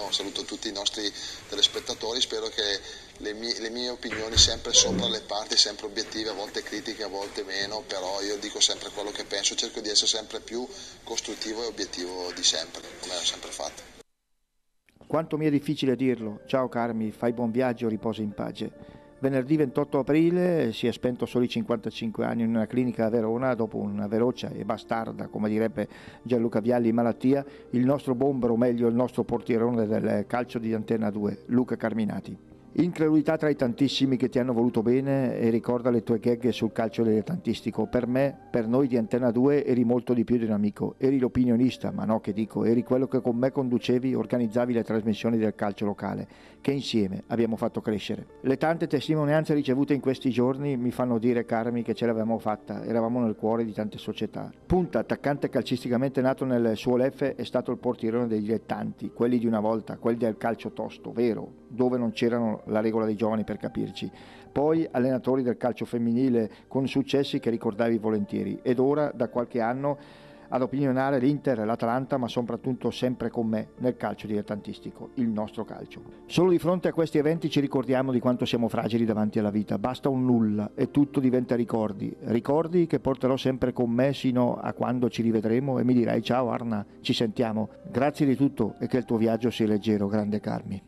diretta, un saluto a tutti i nostri telespettatori, spero che le mie, le mie opinioni sempre sopra le parti, sempre obiettive, a volte critiche, a volte meno, però io dico sempre quello che penso, cerco di essere sempre più costruttivo e obiettivo di sempre, come ho sempre fatto. Quanto mi è difficile dirlo, ciao Carmi, fai buon viaggio, riposa in pace. Venerdì 28 aprile si è spento a soli 55 anni in una clinica a Verona dopo una veloce e bastarda, come direbbe Gianluca Vialli, malattia, il nostro bombero, o meglio il nostro portierone del calcio di Antenna 2, Luca Carminati. Incredulità tra i tantissimi che ti hanno voluto bene e ricorda le tue gag sul calcio dilettantistico. Per me, per noi di Antena 2, eri molto di più di un amico. Eri l'opinionista, ma no che dico, eri quello che con me conducevi, organizzavi le trasmissioni del calcio locale, che insieme abbiamo fatto crescere. Le tante testimonianze ricevute in questi giorni mi fanno dire, Carmi, che ce l'avevamo fatta, eravamo nel cuore di tante società. Punta, attaccante calcisticamente nato nel suo Leffe, è stato il portirone dei dilettanti, quelli di una volta, quelli del calcio tosto, vero, dove non c'erano la regola dei giovani per capirci. Poi allenatori del calcio femminile con successi che ricordavi volentieri ed ora da qualche anno ad opinionare l'Inter, e l'Atalanta, ma soprattutto sempre con me nel calcio dilettantistico, il nostro calcio. Solo di fronte a questi eventi ci ricordiamo di quanto siamo fragili davanti alla vita, basta un nulla e tutto diventa ricordi, ricordi che porterò sempre con me sino a quando ci rivedremo e mi dirai ciao Arna, ci sentiamo. Grazie di tutto e che il tuo viaggio sia leggero, grande Carmi.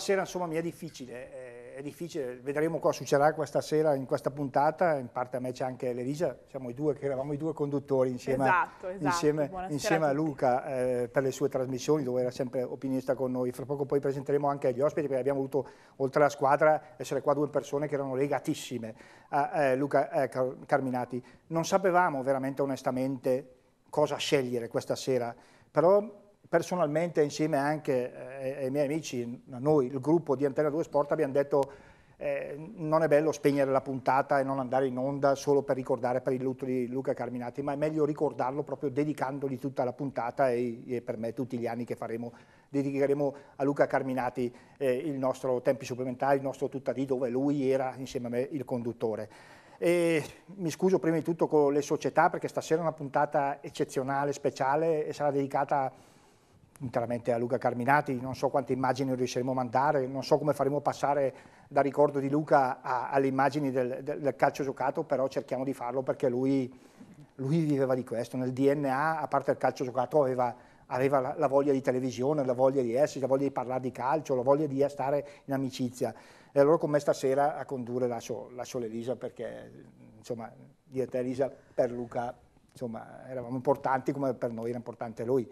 sera insomma mi è difficile, eh, è difficile, vedremo cosa succederà questa sera in questa puntata, in parte a me c'è anche l'Elisa, siamo i due che eravamo i due conduttori insieme, esatto, esatto. insieme, insieme a, a Luca eh, per le sue trasmissioni dove era sempre opinista con noi, fra poco poi presenteremo anche gli ospiti perché abbiamo avuto oltre alla squadra essere qua due persone che erano legatissime a eh, Luca eh, Car Carminati, non sapevamo veramente onestamente cosa scegliere questa sera, però personalmente insieme anche eh, ai miei amici, noi, il gruppo di Antena 2 Sport, abbiamo detto eh, non è bello spegnere la puntata e non andare in onda solo per ricordare per il lutto di Luca Carminati, ma è meglio ricordarlo proprio dedicandogli tutta la puntata e, e per me tutti gli anni che faremo, dedicheremo a Luca Carminati eh, il nostro tempi supplementari, il nostro tuttadì dove lui era insieme a me il conduttore. E mi scuso prima di tutto con le società perché stasera è una puntata eccezionale, speciale e sarà dedicata a interamente a Luca Carminati, non so quante immagini riusciremo a mandare, non so come faremo passare dal ricordo di Luca a, alle immagini del, del, del, calcio giocato, però cerchiamo di farlo perché lui, lui, viveva di questo, nel DNA, a parte il calcio giocato, aveva, aveva la, la, voglia di televisione, la voglia di esserci, la voglia di parlare di calcio, la voglia di stare in amicizia. E allora con me stasera a condurre lascio, lascio l'Elisa perché, insomma, di te Elisa, per Luca insomma, eravamo importanti come per noi era importante lui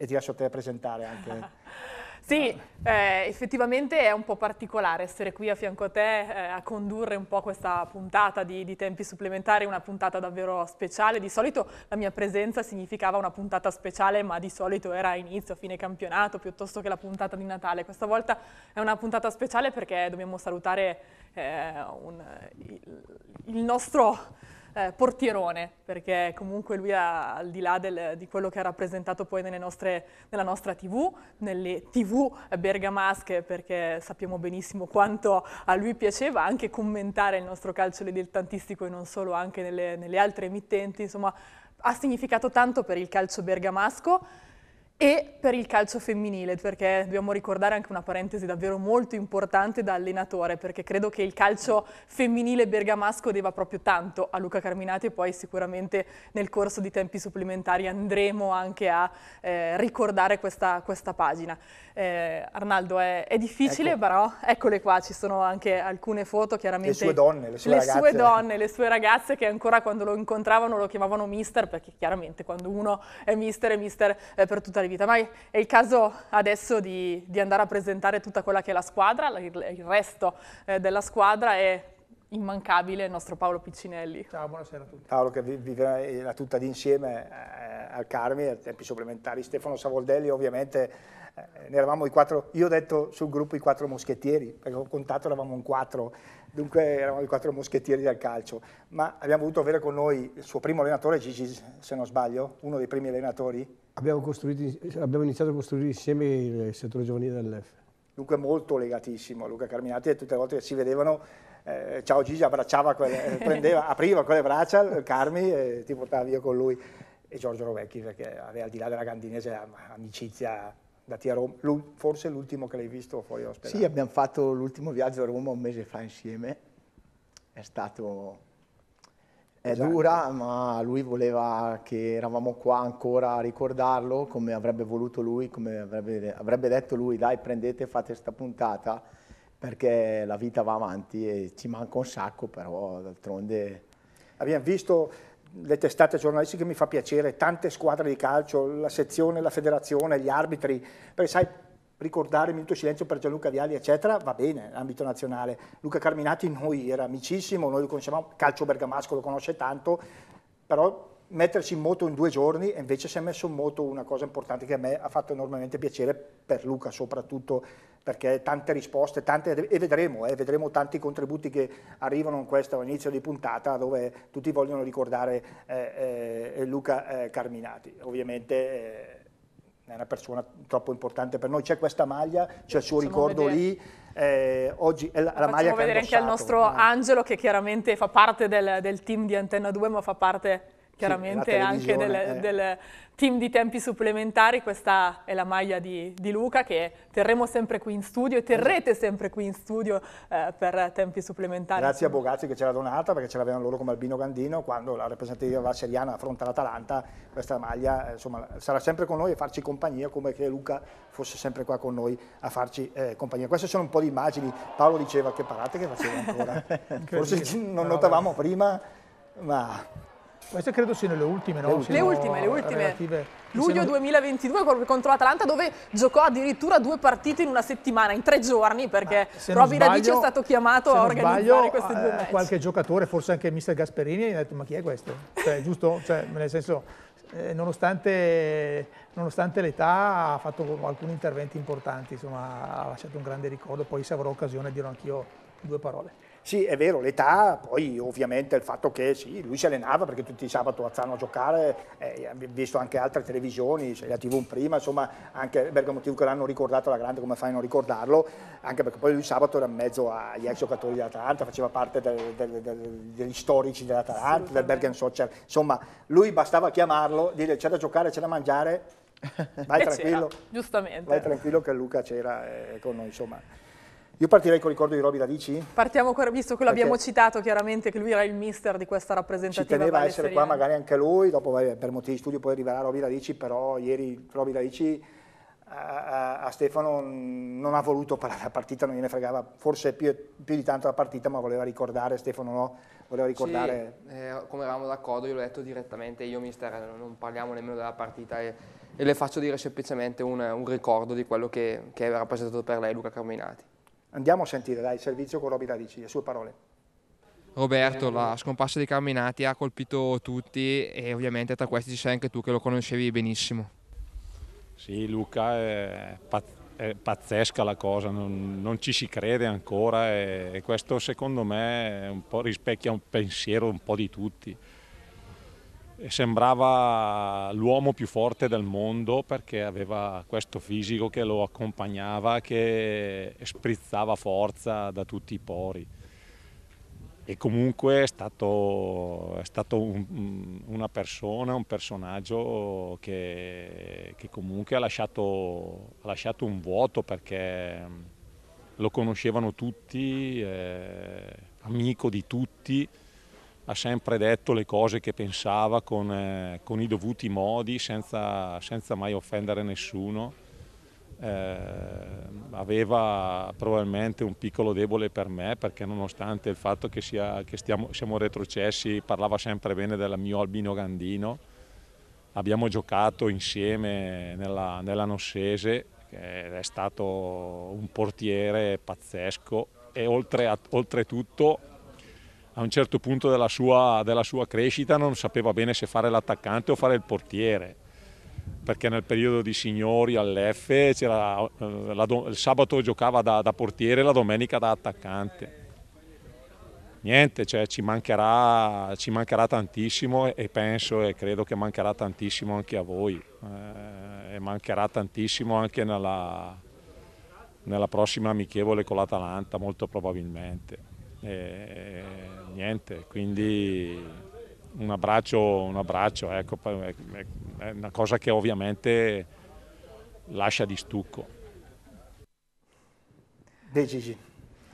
e ti lascio a te presentare anche. Sì, eh, effettivamente è un po' particolare essere qui a fianco a te eh, a condurre un po' questa puntata di, di, tempi supplementari, una puntata davvero speciale. Di solito la mia presenza significava una puntata speciale, ma di solito era inizio, fine campionato, piuttosto che la puntata di Natale. Questa volta è una puntata speciale perché dobbiamo salutare eh, un, il, il nostro eh, portierone, perché comunque lui ha, al di là del, di quello che ha rappresentato poi nostre, nella nostra tv, nelle tv bergamasche, perché sappiamo benissimo quanto a lui piaceva anche commentare il nostro calcio dilettantistico e non solo, anche nelle, nelle altre emittenti, insomma ha significato tanto per il calcio bergamasco, e per il calcio femminile, perché dobbiamo ricordare anche una parentesi davvero molto importante da allenatore, perché credo che il calcio femminile bergamasco deva proprio tanto a Luca Carminati e poi sicuramente nel corso di tempi supplementari andremo anche a eh, ricordare questa, questa pagina. Eh, Arnaldo, è, è difficile, ecco. però eccole qua, ci sono anche alcune foto, chiaramente... Le sue donne, le sue le ragazze. Le sue donne, le sue ragazze che ancora quando lo incontravano lo chiamavano mister, perché chiaramente quando uno è mister è mister eh, per tutta la di vita, ma è il caso adesso di, di andare a presentare tutta quella che è la squadra, il resto eh, della squadra è immancabile il nostro Paolo Piccinelli. Ciao, buonasera a tutti. Paolo che vive eh, la tutta d'insieme eh, al Carmi, a tempi supplementari, Stefano Savoldelli ovviamente, eh, ne eravamo i quattro, io ho detto sul gruppo i quattro moschettieri, perché ho contato eravamo un quattro, dunque eravamo i quattro moschettieri del calcio, ma abbiamo voluto avere con noi il suo primo allenatore, Gigi, se non sbaglio, uno dei primi allenatori, abbiamo, abbiamo, iniziato a costruire insieme il settore giovanile dell'EF. Dunque molto legatissimo a Luca Carminati e tutte le volte che si vedevano eh, ciao Gigi abbracciava, quelle, eh, prendeva, apriva quelle braccia, eh, Carmi e ti portava via con lui e Giorgio Rovecchi perché aveva al di là della Gandinese amicizia da a Roma, forse l'ultimo che l'hai visto fuori ospedale. Sì, abbiamo fatto l'ultimo viaggio a Roma un mese fa insieme, è stato è esatto. dura, ma lui voleva che eravamo qua ancora a ricordarlo come avrebbe voluto lui, come avrebbe, avrebbe detto lui, dai prendete, e fate questa puntata, perché la vita va avanti e ci manca un sacco, però d'altronde... Abbiamo visto le testate giornalistiche mi fa piacere, tante squadre di calcio, la sezione, la federazione, gli arbitri, perché sai ricordare un minuto silenzio per Gianluca Vialli, eccetera, va bene, l'ambito nazionale. Luca Carminati noi era amicissimo, noi lo conoscevamo, calcio bergamasco lo conosce tanto, però mettersi in moto in due giorni e invece si è messo in moto una cosa importante che a me ha fatto enormemente piacere per Luca soprattutto perché tante risposte tante, e vedremo, eh, vedremo tanti contributi che arrivano in questo inizio di puntata dove tutti vogliono ricordare eh, eh, Luca eh, Carminati ovviamente eh, è una persona troppo importante per noi, c'è questa maglia, c'è il suo ricordo vedere. lì, eh, oggi è la, la maglia che vedere anche al nostro no? Angelo che chiaramente fa parte del, del team di Antenna 2 ma fa parte chiaramente sì, anche del, eh. del, team di tempi supplementari, questa è la maglia di, di, Luca che terremo sempre qui in studio e esatto. terrete sempre qui in studio eh, per tempi supplementari. Grazie a Bogazzi che ce l'ha donata perché ce l'avevano loro come Albino Gandino quando la rappresentativa seriana affronta l'Atalanta, questa maglia eh, insomma, sarà sempre con noi a farci compagnia come che Luca fosse sempre qua con noi a farci eh, compagnia. Queste sono un po' di immagini, Paolo diceva che parate che faceva ancora, forse non notavamo prima ma queste credo siano le ultime, no? Le ultime, le ultime. Luglio 2022 contro l'Atalanta dove giocò addirittura due partite in una settimana, in tre giorni, perché ah, Roby Radice è stato chiamato a organizzare sbaglio, queste due eh, match. Qualche giocatore, forse anche mister Gasperini, ha detto ma chi è questo? Cioè, giusto? Cioè, nel senso, eh, nonostante, nonostante l'età ha fatto alcuni interventi importanti, insomma ha lasciato un grande ricordo, poi se avrò occasione dirò anch'io due parole. Sì, è vero, l'età, poi ovviamente il fatto che sì, lui si allenava perché tutti i sabato alzano a giocare, eh, visto anche altre televisioni, la TV un prima, insomma, anche per il motivo che l'hanno ricordato alla grande, come fai a non ricordarlo, anche perché poi lui sabato era in mezzo agli ex giocatori dell'Atalanta, faceva parte del, del, del, degli storici dell'Atalanta, del Bergen Social, insomma, lui bastava chiamarlo, dire c'è da giocare, c'è da mangiare, vai eh tranquillo, ah, giustamente. vai tranquillo che Luca c'era eh, con noi, insomma. Io partirei col ricordo di Roby Radici. Partiamo ancora, visto che l'abbiamo citato chiaramente, che lui era il mister di questa rappresentativa. Ci teneva a essere qua magari anche lui, dopo per motivi di studio poi arriverà Roby Radici, però ieri Roby Radici a, eh, eh, a, Stefano non ha voluto parlare la partita, non gliene fregava forse più, più, di tanto la partita, ma voleva ricordare, Stefano no, voleva ricordare... Sì, eh, come eravamo d'accordo, io l'ho detto direttamente, io mister eh, non parliamo nemmeno della partita e, e le faccio dire semplicemente un, un ricordo di quello che, che era rappresentato per lei Luca Carminati. Andiamo a sentire, dai, il servizio con Roby Radici, le sue parole. Roberto, la scomparsa dei Carminati ha colpito tutti e ovviamente tra questi ci sei anche tu che lo conoscevi benissimo. Sì, Luca, è, pazzesca la cosa, non, non ci si crede ancora e, e questo secondo me un rispecchia un pensiero un po' di tutti sembrava l'uomo più forte del mondo perché aveva questo fisico che lo accompagnava, che sprizzava forza da tutti i pori. E comunque è stato, è stato un, una persona, un personaggio che, che comunque ha lasciato, ha lasciato, un vuoto perché lo conoscevano tutti, eh, amico di tutti ha sempre detto le cose che pensava con, eh, con i dovuti modi, senza, senza mai offendere nessuno. Eh, aveva probabilmente un piccolo debole per me perché nonostante il fatto che, sia, che stiamo, siamo retrocessi parlava sempre bene del mio Albino Gandino. Abbiamo giocato insieme nella, nella Nossese ed è stato un portiere pazzesco e oltre oltretutto a un certo punto della sua, della sua crescita non sapeva bene se fare l'attaccante o fare il portiere, perché nel periodo di signori all'F eh, il sabato giocava da, da portiere e la domenica da attaccante. Niente, cioè, ci, mancherà, ci, mancherà, tantissimo e penso e credo che mancherà tantissimo anche a voi eh, e mancherà tantissimo anche nella, nella prossima amichevole con l'Atalanta molto probabilmente. E, niente, quindi un abbraccio, un abbraccio ecco, è una cosa che ovviamente lascia di stucco. De Gigi,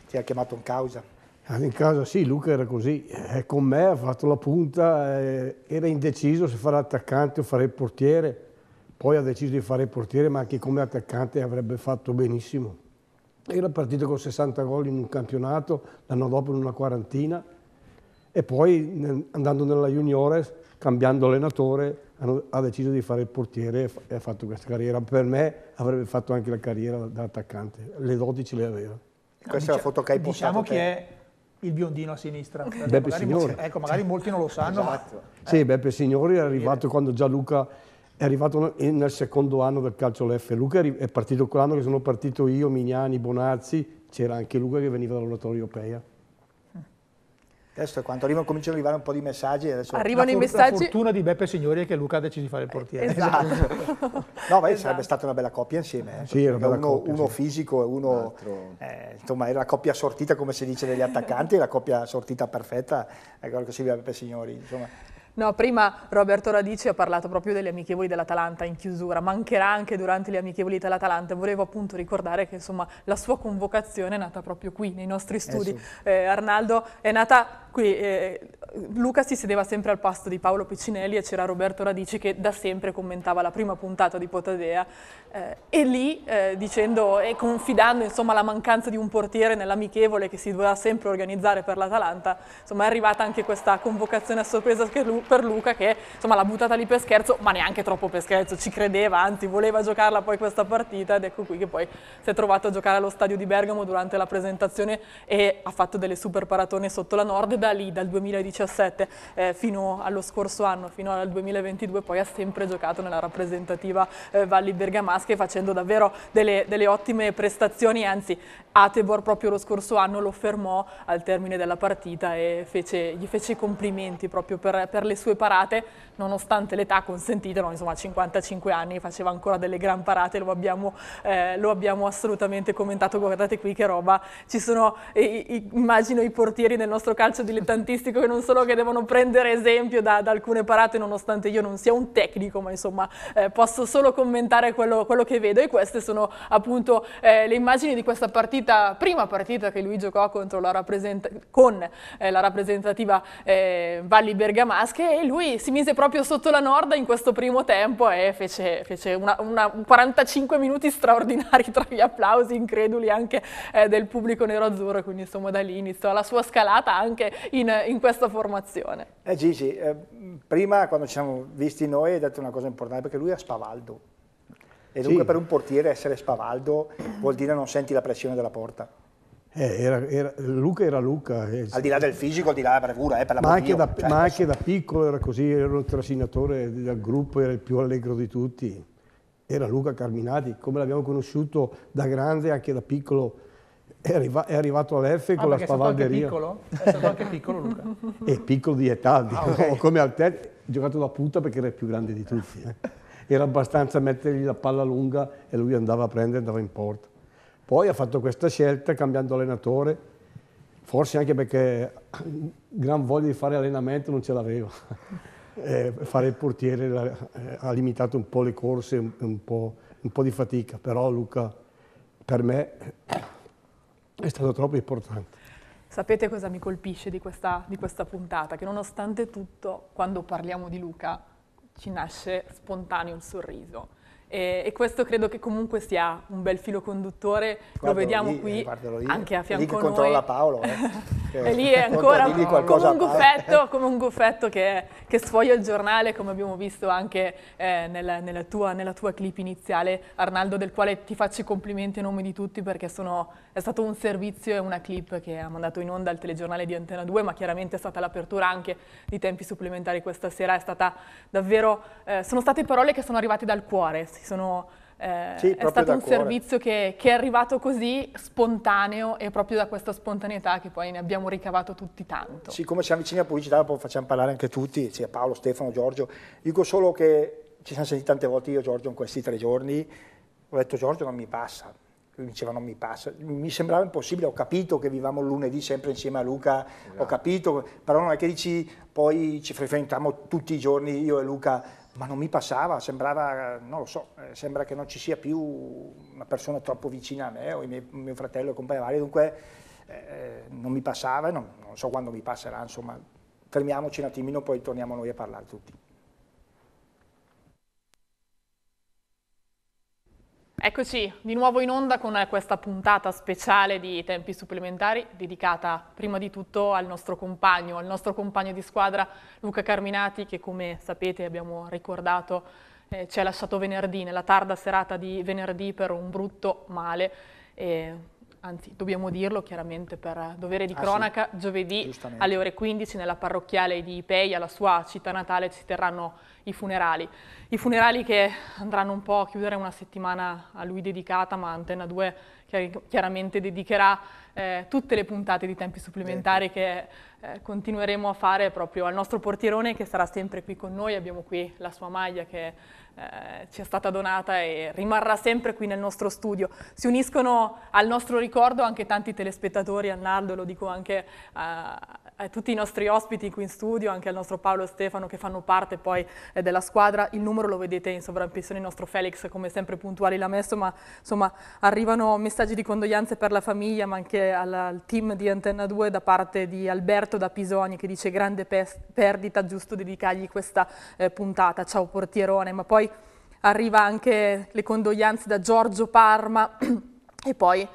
ti ha chiamato in causa? Ah, in causa sì, Luca era così, è con me, ha fatto la punta, eh, era indeciso se fare attaccante o fare il portiere, poi ha deciso di fare il portiere ma anche come attaccante avrebbe fatto benissimo. Era partito con 60 gol in un campionato, l'anno dopo in una quarantina e poi andando nella Juniores, cambiando allenatore, ha deciso di fare il portiere e ha fatto questa carriera. Per me avrebbe fatto anche la carriera da attaccante, le 12 le aveva. No, Questa è la foto che hai diciamo postato. Diciamo che è il biondino a sinistra. Beppe magari, Signori. Ecco, magari molti non lo sanno. Esatto. Ma, eh. Sì, Beppe Signori è arrivato quando Gianluca è arrivato nel secondo anno del calcio l'F. Luca è partito quell'anno che sono partito io, Mignani, Bonazzi, c'era anche Luca che veniva dall'oratorio Europea. Adesso quando arrivano, cominciano ad arrivare un po' di messaggi. Adesso... Arrivano i messaggi. La fortuna di Beppe Signori è che Luca ha deciso di fare il portiere. Esatto. esatto. no, ma esatto. sarebbe stata una bella coppia insieme. Eh, sì, era una bella uno, coppia, uno sì. fisico e uno... Eh, insomma, era la coppia sortita, come si dice, degli attaccanti, la coppia sortita perfetta, è quello che si vede a Beppe Signori. Insomma. No, prima Roberto Radici ha parlato proprio delle amichevoli dell'Atalanta in chiusura, mancherà anche durante le amichevoli dell'Atalanta, volevo appunto ricordare che insomma, la sua convocazione è nata proprio qui, nei nostri eh, studi. Eh Arnaldo è nata qui, eh, Luca si sedeva sempre al pasto di Paolo Piccinelli e c'era Roberto Radici che da sempre commentava la prima puntata di Potadea eh, e lì eh, dicendo e confidando insomma la mancanza di un portiere nell'amichevole che si doveva sempre organizzare per l'Atalanta, insomma è arrivata anche questa convocazione a sorpresa che lui per Luca che insomma l'ha buttata lì per scherzo, ma neanche troppo per scherzo, ci credeva, anzi voleva giocarla poi questa partita ed ecco qui che poi si è trovato a giocare allo stadio di Bergamo durante la presentazione e ha fatto delle super paratone sotto la Nord da lì, dal 2017 eh, fino allo scorso anno, fino al 2022 poi ha sempre giocato nella rappresentativa eh, Valli Bergamasche facendo davvero delle, delle ottime prestazioni, anzi Atebor proprio lo scorso anno lo fermò al termine della partita e fece, gli fece i complimenti proprio per, per le le sue parate, nonostante l'età consentita, no, insomma 55 anni, faceva ancora delle gran parate, lo abbiamo, eh, lo abbiamo assolutamente commentato, guardate qui che roba, ci sono, eh, immagino i portieri del nostro calcio dilettantistico che non solo che devono prendere esempio da, da alcune parate, nonostante io non sia un tecnico, ma insomma eh, posso solo commentare quello, quello, che vedo e queste sono appunto eh, le immagini di questa partita, prima partita che lui giocò la con eh, la rappresentativa eh, Valli Bergamasca che lui si mise proprio sotto la Norda in questo primo tempo e fece, fece una, una 45 minuti straordinari tra gli applausi increduli anche eh, del pubblico nero-azzurro, quindi insomma da lì iniziò la sua scalata anche in, in questa formazione. Eh Gigi, eh, prima quando ci siamo visti noi hai detto una cosa importante perché lui era spavaldo e dunque sì. per un portiere essere spavaldo vuol dire non senti la pressione della porta. Eh, era, era, Luca era Luca. Eh. Al di là del fisico, al di là della bravura, eh, per la ma, anche da, cioè, ma adesso... anche da piccolo era così, era il trascinatore del gruppo, era il più allegro di tutti. Era Luca Carminati, come l'abbiamo conosciuto da grande, anche da piccolo. È, arriva, è arrivato all'F ah, con la spavalderia. È stato, anche piccolo Luca? è piccolo di età, ah, diciamo, okay. come al terzo, giocato da punta perché era il più grande di tutti. Eh. Era abbastanza mettergli la palla lunga e lui andava a prendere, andava in porta. Poi ha fatto questa scelta cambiando allenatore, forse anche perché gran voglia di fare allenamento non ce l'aveva. Eh, fare il portiere eh, ha limitato un po' le corse, un po', un po' di fatica, però Luca per me è stato troppo importante. Sapete cosa mi colpisce di questa, di questa, puntata? Che nonostante tutto, quando parliamo di Luca, ci nasce spontaneo il sorriso. E, e, questo credo che comunque sia un bel filo conduttore, eh, Guardalo lo vediamo lì, qui eh, anche a fianco lì controlla Paolo. Eh. e lì è ancora come, un guffetto, come un guffetto che, che, sfoglia il giornale, come abbiamo visto anche eh, nella, nella, tua, nella, tua, clip iniziale, Arnaldo, del quale ti faccio i complimenti a nome di tutti perché sono, è stato un servizio e una clip che ha mandato in onda il telegiornale di Antena 2, ma chiaramente è stata l'apertura anche di tempi supplementari questa sera, è stata davvero, eh, sono state parole che sono arrivate dal cuore, sono, eh, sì, è stato un cuore. servizio che, che, è arrivato così spontaneo e proprio da questa spontaneità che poi ne abbiamo ricavato tutti tanto. Siccome siamo vicini alla pubblicità, poi facciamo parlare anche tutti, sia Paolo, Stefano, Giorgio. Dico solo che ci siamo sentiti tante volte io e Giorgio in questi tre giorni, ho detto Giorgio non mi passa, lui diceva non mi passa, mi sembrava impossibile, ho capito che vivamo lunedì sempre insieme a Luca, esatto. ho capito, però non è che dici poi ci frequentiamo tutti i giorni io e Luca ma non mi passava, sembrava, non lo so, eh, sembra che non ci sia più una persona troppo vicina a me o miei, mio fratello e compagno vari, dunque eh, eh, non mi passava, non, non so quando mi passerà, insomma, fermiamoci un attimino, poi torniamo noi a parlare tutti. Eccoci di nuovo in onda con eh, questa puntata speciale di Tempi Supplementari dedicata prima di tutto al nostro compagno, al nostro compagno di squadra Luca Carminati che come sapete abbiamo ricordato eh, ci ha lasciato venerdì, nella tarda serata di venerdì per un brutto male. Eh, anzi dobbiamo dirlo chiaramente per dovere di ah, cronaca, sì. giovedì alle ore 15 nella parrocchiale di Ipeia, la sua città natale, ci terranno i funerali. I funerali che andranno un po' a chiudere una settimana a lui dedicata, ma Antenna 2 chiaramente dedicherà eh, tutte le puntate di tempi supplementari che eh, continueremo a fare proprio al nostro portierone che sarà sempre qui con noi. Abbiamo qui la sua maglia che eh, ci è stata donata e rimarrà sempre qui nel nostro studio. Si uniscono al nostro ricordo anche tanti telespettatori, Arnaldo, lo dico anche a a eh, tutti i nostri ospiti qui in studio, anche al nostro Paolo e Stefano che fanno parte poi eh, della squadra. Il numero lo vedete in sovraimpressione, il nostro Felix come sempre puntuali l'ha messo, ma insomma arrivano messaggi di condoglianze per la famiglia, ma anche alla, al team di Antenna 2 da parte di Alberto da Pisoni che dice grande perdita, giusto dedicargli questa eh, puntata. Ciao portierone, ma poi arriva anche le condoglianze da Giorgio Parma e poi...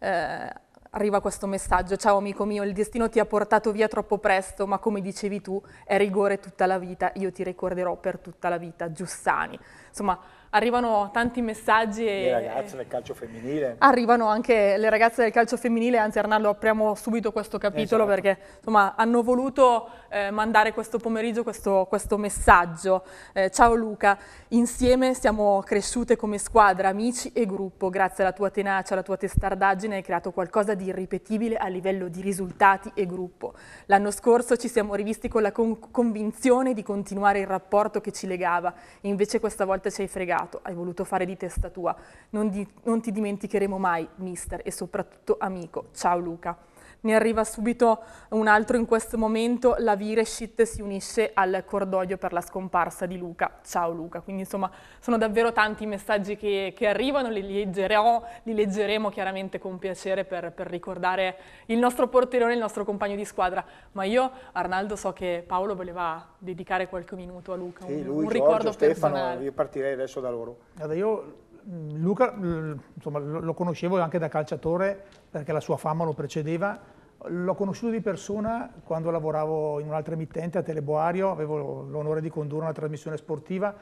Eh, arriva questo messaggio, ciao amico mio, il destino ti ha portato via troppo presto, ma come dicevi tu, è rigore tutta la vita, io ti ricorderò per tutta la vita, Giussani. Insomma, arrivano tanti messaggi. Le ragazze del calcio femminile. Arrivano anche le ragazze del calcio femminile, anzi Arnaldo apriamo subito questo capitolo esatto. perché insomma, hanno voluto eh, mandare questo pomeriggio questo, questo messaggio. Eh, ciao Luca, insieme siamo cresciute come squadra, amici e gruppo, grazie alla tua tenacia, alla tua testardaggine hai creato qualcosa di irripetibile a livello di risultati e gruppo. L'anno scorso ci siamo rivisti con la con convinzione di continuare il rapporto che ci legava, invece questa volta ci hai fregato creato, hai voluto fare di testa tua. Non, di, non ti dimenticheremo mai, mister, e soprattutto amico. Ciao Luca ne arriva subito un altro in questo momento, la Vireschit si unisce al cordoglio per la scomparsa di Luca. Ciao Luca, quindi insomma sono davvero tanti i messaggi che, che arrivano, li leggeremo, li leggeremo, chiaramente con piacere per, per ricordare il nostro porterone, il nostro compagno di squadra, ma io Arnaldo so che Paolo voleva dedicare qualche minuto a Luca, sì, un, lui, un Giorgio, ricordo Stefano, Io partirei adesso da loro. Guarda, io Mm, Luca mm, insomma, lo conoscevo anche da calciatore perché la sua fama lo precedeva, l'ho conosciuto di persona quando lavoravo in un'altra emittente a Teleboario, avevo l'onore di condurre una trasmissione sportiva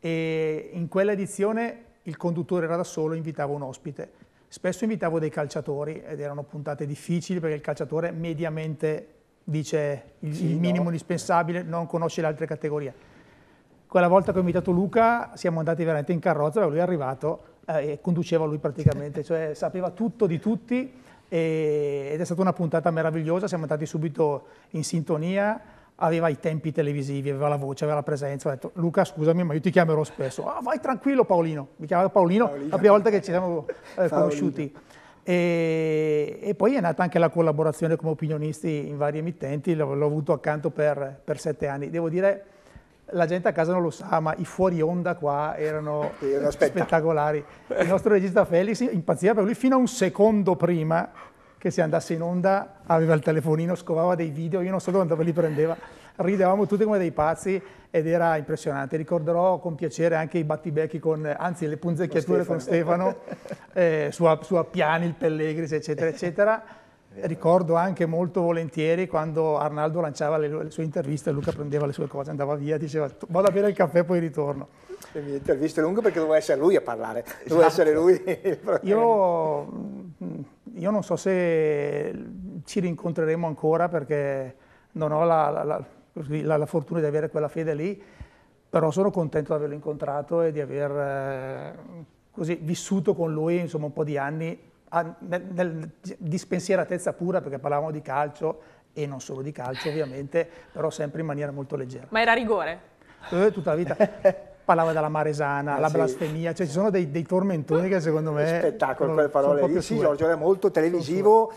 e in quella edizione il conduttore era da solo, invitavo un ospite. Spesso invitavo dei calciatori ed erano puntate difficili perché il calciatore mediamente dice il, sì, minimo no. indispensabile, non conosce le altre categorie quella volta che ho invitato Luca siamo andati veramente in carrozza, lui è arrivato eh, e conduceva lui praticamente, cioè sapeva tutto di tutti e, ed è stata una puntata meravigliosa, siamo andati subito in sintonia, aveva i tempi televisivi, aveva la voce, aveva la presenza, ho detto Luca scusami ma io ti chiamerò spesso, ah, vai tranquillo Paolino, mi chiamava Paolino, Paolino. la prima volta che ci siamo eh, conosciuti. E, e, poi è nata anche la collaborazione come opinionisti in vari emittenti, l'ho, l'ho avuto accanto per, per sette anni. Devo dire la gente a casa non lo sa, ma i fuori onda qua erano spettacolari. Il nostro regista Felix impazziva per lui fino a un secondo prima che si andasse in onda aveva il telefonino, scovava dei video, io non so dove li prendeva. Ridevamo tutti come dei pazzi ed era impressionante. Ricorderò con piacere anche i battibecchi con, anzi le punzecchiature con Stefano, con Stefano eh, su, a, su Appiani, il Pellegris, eccetera, eccetera. Ricordo anche molto volentieri quando Arnaldo lanciava le, le sue interviste, Luca prendeva le sue cose, andava via, diceva vado a bere il caffè e poi ritorno. Le mie interviste lunghe perché doveva essere lui a parlare, esatto. doveva essere lui il io, mm, io non so se ci rincontreremo ancora perché non ho la, la, la, la fortuna di avere quella fede lì, però sono contento di averlo incontrato e di aver eh, così, vissuto con lui insomma, un po' di anni a, ah, nel, nel, di pura, perché parlavamo di calcio e non solo di calcio ovviamente, però sempre in maniera molto leggera. Ma era rigore? Eh, tutta la vita. Parlava della maresana, Ma ah, la sì. blasfemia, cioè ci sono dei, dei tormentoni che secondo me... Spettacolo, quelle parole lì, sì, Giorgio era molto televisivo.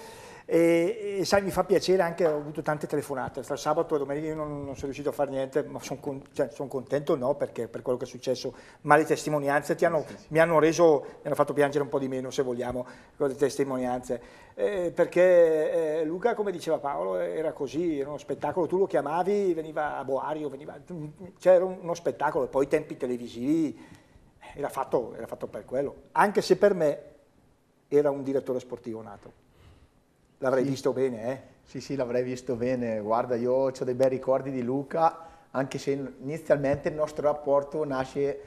E, e, sai mi fa piacere anche, ho avuto tante telefonate, tra sabato e domenica io non, non sono riuscito a fare niente, ma sono con, cioè, son contento no perché, per quello che è successo, ma le testimonianze hanno, sì, sì. mi hanno reso, mi hanno fatto piangere un po' di meno se vogliamo, le testimonianze, eh, perché eh, Luca come diceva Paolo era così, era uno spettacolo, tu lo chiamavi, veniva a Boario, veniva, cioè era uno spettacolo, e poi i tempi televisivi era fatto, era fatto per quello, anche se per me era un direttore sportivo nato. L'avrei sì. visto bene, eh? Sì, sì, l'avrei visto bene. Guarda, io ho dei bei ricordi di Luca, anche se inizialmente il nostro rapporto nasce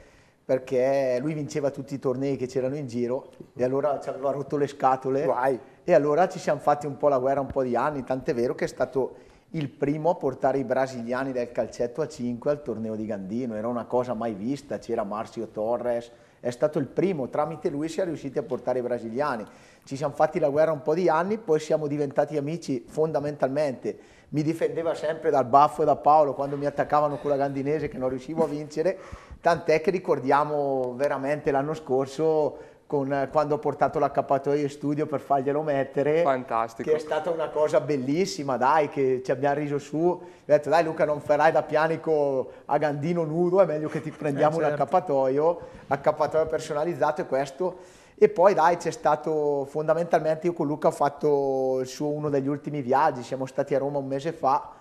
perché lui vinceva tutti i tornei che c'erano in giro e allora ci aveva rotto le scatole. Vai. E allora ci siamo fatti un po' la guerra un po' di anni, tant'è vero che è stato il primo a portare i brasiliani del calcetto a 5 al torneo di Gandino, era una cosa mai vista, c'era Marcio Torres, è stato il primo, tramite lui si è riusciti a portare i brasiliani ci siamo fatti la guerra un po' di anni, poi siamo diventati amici fondamentalmente. Mi difendeva sempre dal baffo e da Paolo quando mi attaccavano con la gandinese che non riuscivo a vincere, tant'è che ricordiamo veramente l'anno scorso con, eh, quando ho portato l'accappatoio in studio per farglielo mettere. Fantastico. Che è stata una cosa bellissima, dai, che ci abbiamo riso su. Ho detto, dai Luca, non farai da pianico a Gandino nudo, è meglio che ti prendiamo eh, certo. un accappatoio, accappatoio personalizzato e questo e poi dai, c'è stato fondamentalmente io con Luca ho fatto il suo, uno degli ultimi viaggi, siamo stati a Roma un mese fa,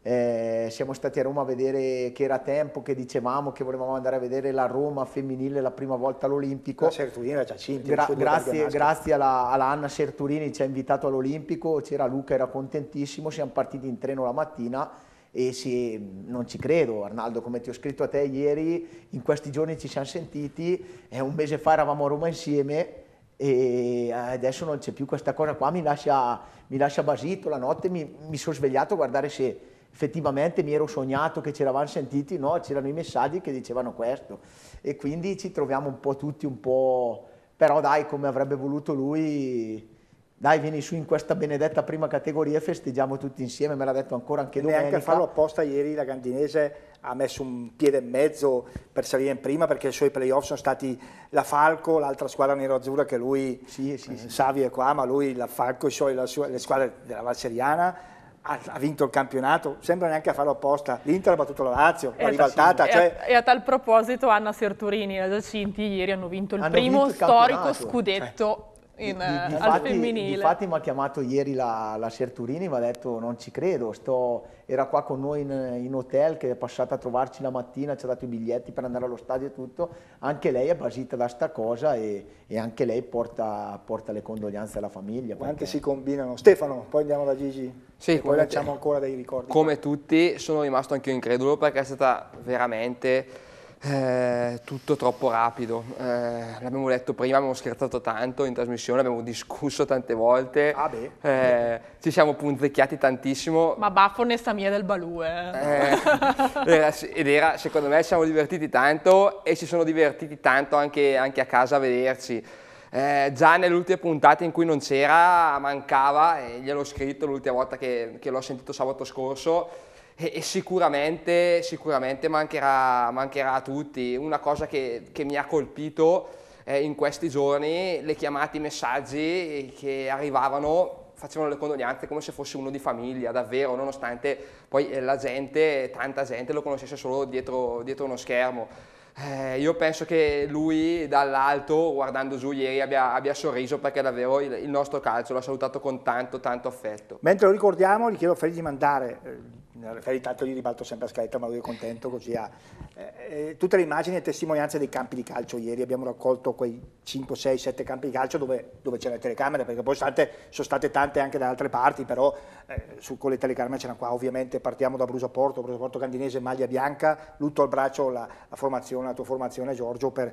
eh, siamo stati a Roma a vedere che era tempo, che dicevamo che volevamo andare a vedere la Roma femminile la prima volta all'Olimpico. La Serturini era già cinque. Gra grazie, grazie alla, alla, Anna Serturini ci ha invitato all'Olimpico, c'era Luca, era contentissimo, siamo partiti in treno la mattina e se non ci credo, Arnaldo, come ti ho scritto a te ieri, in questi giorni ci siamo sentiti, eh, un mese fa eravamo a Roma insieme e adesso non c'è più questa cosa qua, mi lascia, mi lascia basito la notte, mi, mi sono svegliato a guardare se effettivamente mi ero sognato che ci eravamo sentiti, no, c'erano i messaggi che dicevano questo e quindi ci troviamo un po' tutti un po', però dai come avrebbe voluto lui dai vieni su in questa benedetta prima categoria e festeggiamo tutti insieme, me l'ha detto ancora anche domenica. Neanche a farlo apposta ieri la Gandinese ha messo un piede e mezzo per salire in prima perché i suoi playoff sono stati la Falco, l'altra squadra nero-azzurra che lui, sì, sì, sì. Savi eh, è qua, ma lui la Falco, suoi, la sua, le squadre della Valseriana ha, vinto il campionato, sembra neanche a farlo apposta. L'Inter ha battuto la Lazio, la ribaltata. Cioè... E, a, cioè e, a, tal proposito Anna Serturini e la Giacinti ieri hanno vinto il hanno primo vinto il storico scudetto. Eh in, di, di, eh, al fatti, femminile. Infatti mi ha chiamato ieri la, la Serturini, mi ha detto non ci credo, sto, era qua con noi in, in, hotel che è passata a trovarci la mattina, ci ha dato i biglietti per andare allo stadio e tutto, anche lei è basita da sta cosa e, e anche lei porta, porta, le condoglianze alla famiglia. Quante perché... si combinano? Stefano, poi andiamo da Gigi. Sì, poi lanciamo ancora dei ricordi. Come tutti sono rimasto anche io incredulo perché è stata veramente eh, tutto troppo rapido. Eh, l'abbiamo letto prima, abbiamo scherzato tanto in trasmissione, abbiamo discusso tante volte. Ah eh, ci siamo punzecchiati tantissimo. Ma baffo onesta mia del Balù, eh. Eh, era, ed era, secondo me, ci siamo divertiti tanto e ci sono divertiti tanto anche, anche a casa a vederci. Eh, già nelle ultime puntate in cui non c'era, mancava, e gliel'ho scritto l'ultima volta che, che l'ho sentito sabato scorso, e, e sicuramente, sicuramente mancherà, mancherà, a tutti. Una cosa che, che mi ha colpito eh, in questi giorni, le chiamate, i messaggi eh, che arrivavano facevano le condoglianze come se fosse uno di famiglia, davvero, nonostante poi eh, la gente, tanta gente lo conoscesse solo dietro, dietro uno schermo. Eh, io penso che lui dall'alto, guardando giù ieri, abbia, abbia sorriso perché davvero il, il nostro calcio l'ha salutato con tanto, tanto affetto. Mentre lo ricordiamo, gli chiedo a Freddy di mandare eh, Tanto gli ribalto sempre a scaletta, ma lui è contento così. Ha, eh, eh tutte le immagini e testimonianze dei campi di calcio ieri, abbiamo raccolto quei 5, 6, 7 campi di calcio dove, dove c'era la telecamera, perché poi state, sono state tante anche da altre parti, però eh, su, con le telecamere c'erano qua, ovviamente partiamo da Brusaporto Brusaporto Candinese, maglia bianca, lutto al braccio la, la formazione, la tua formazione Giorgio per...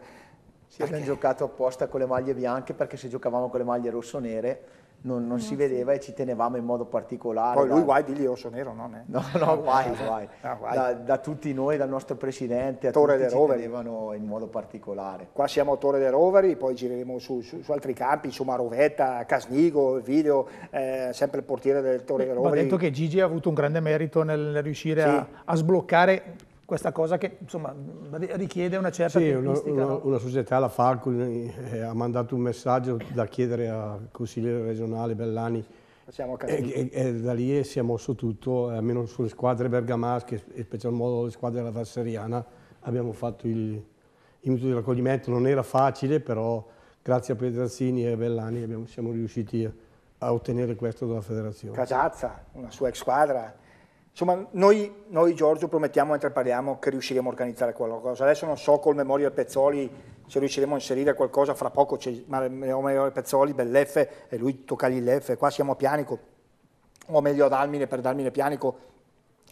Sì, perché... giocato apposta con le maglie bianche perché se giocavamo con le maglie rosso-nere non, non ah, si vedeva e ci tenevamo in modo particolare. Poi da... lui guai, digli io sono nero, non è? No, no, guai, ah, guai. no, ah, Da, da, tutti noi, dal nostro presidente, a Torre tutti ci Roveri. tenevano in modo particolare. Qua siamo a Torre dei Roveri, poi gireremo su, su, su altri campi, insomma Rovetta, Casnigo, Video, eh, sempre il portiere del Torre dei Roveri. Ho detto che Gigi ha avuto un grande merito nel riuscire sì. a, a sbloccare questa cosa che insomma, richiede una certa sì, una, una, no? una, società, la Falcon, eh, ha mandato un messaggio da chiedere al consigliere regionale Bellani e, e, e, da lì si è mosso tutto, eh, almeno sulle squadre bergamasche, in special modo le squadre della Vasseriana, abbiamo fatto il, il minuto di raccoglimento, non era facile però grazie a Pedrazzini e Bellani abbiamo, siamo riusciti a, a ottenere questo dalla federazione. Casazza, una sua ex squadra, Insomma, noi, noi, Giorgio promettiamo mentre parliamo che riusciremo a organizzare qualcosa. Adesso non so col Memorial Pezzoli se riusciremo a inserire qualcosa, fra poco c'è ma Memorial Pezzoli, Belleffe e lui Tocagli Leffe, qua siamo a Pianico, o meglio ad Almine per Dalmine Pianico,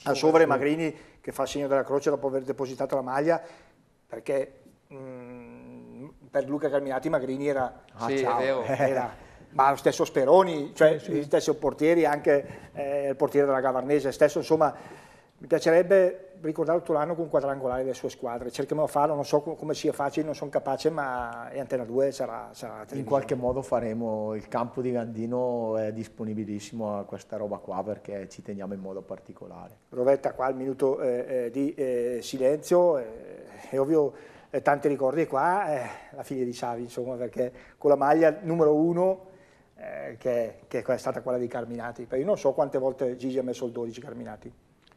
a Sovre Magrini che fa il segno della croce dopo aver depositato la maglia, perché mh, mm, per Luca Calminati Magrini era... Ah, sì, ciao, era ma lo stesso Speroni, cioè sì, sì. gli stessi portieri, anche eh, il portiere della Gavarnese stesso, insomma, mi piacerebbe ricordare tutto l'anno con un quadrangolare delle sue squadre, cerchiamo di farlo, non so come sia facile, non sono capace, ma Antena 2 sarà... sarà In qualche modo faremo, il campo di Gandino è disponibilissimo a questa roba qua perché ci teniamo in modo particolare. Rovetta qua il minuto eh, eh di eh, silenzio, eh, è ovvio eh, tanti ricordi qua, la figlia di Savi insomma perché con la maglia numero uno eh, che, che, è stata quella dei Carminati, io non so quante volte Gigi ha messo il 12 Carminati.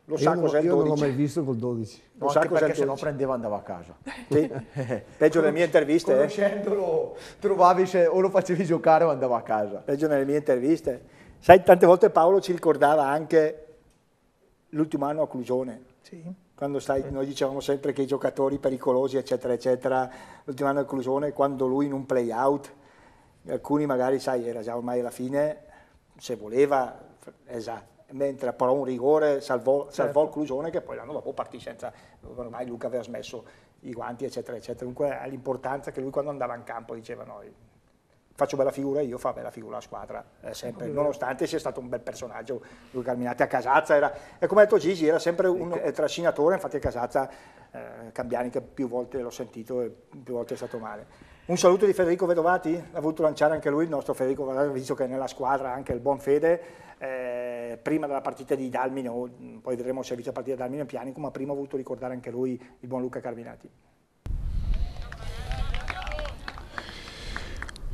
Lo sa cos'è il 12? Io non l'ho mai visto col 12. Lo no, sa cos'è il 12? se no prendeva andava a casa. Sì. Peggio nelle mie interviste. Eh. Conoscendolo, trovavi se, cioè, o lo facevi giocare o andava a casa. Peggio nelle mie interviste. Sai, tante volte Paolo ci ricordava anche l'ultimo anno a Clusione. Sì quando sai, noi dicevamo sempre che i giocatori pericolosi, eccetera, eccetera, l'ultimo anno a Clusione, quando lui in un play-out alcuni magari, sai, era già ormai alla fine, se voleva, esatto. Mentre però un rigore salvò, salvò certo. il Clusone che poi l'anno dopo partì senza, ormai Luca aveva smesso i guanti eccetera eccetera. Dunque l'importanza che lui quando andava in campo diceva noi faccio bella figura io, fa bella figura la squadra, eh, sempre, nonostante sia stato un bel personaggio, lui Carminati a Casazza era, e come ha detto Gigi, era sempre un ecco. eh, trascinatore, infatti a Casazza eh, Cambiani che più volte l'ho sentito e più volte è stato male. Un saluto di Federico Vedovati, l'ha voluto lanciare anche lui, il nostro Federico Vedovati, visto che è nella squadra anche il Bonfede, eh, prima della partita di Dalmine, mm, poi vedremo se ha visto la partita Dalmino e Pianico, ma prima ha voluto ricordare anche lui il buon Luca Carminati.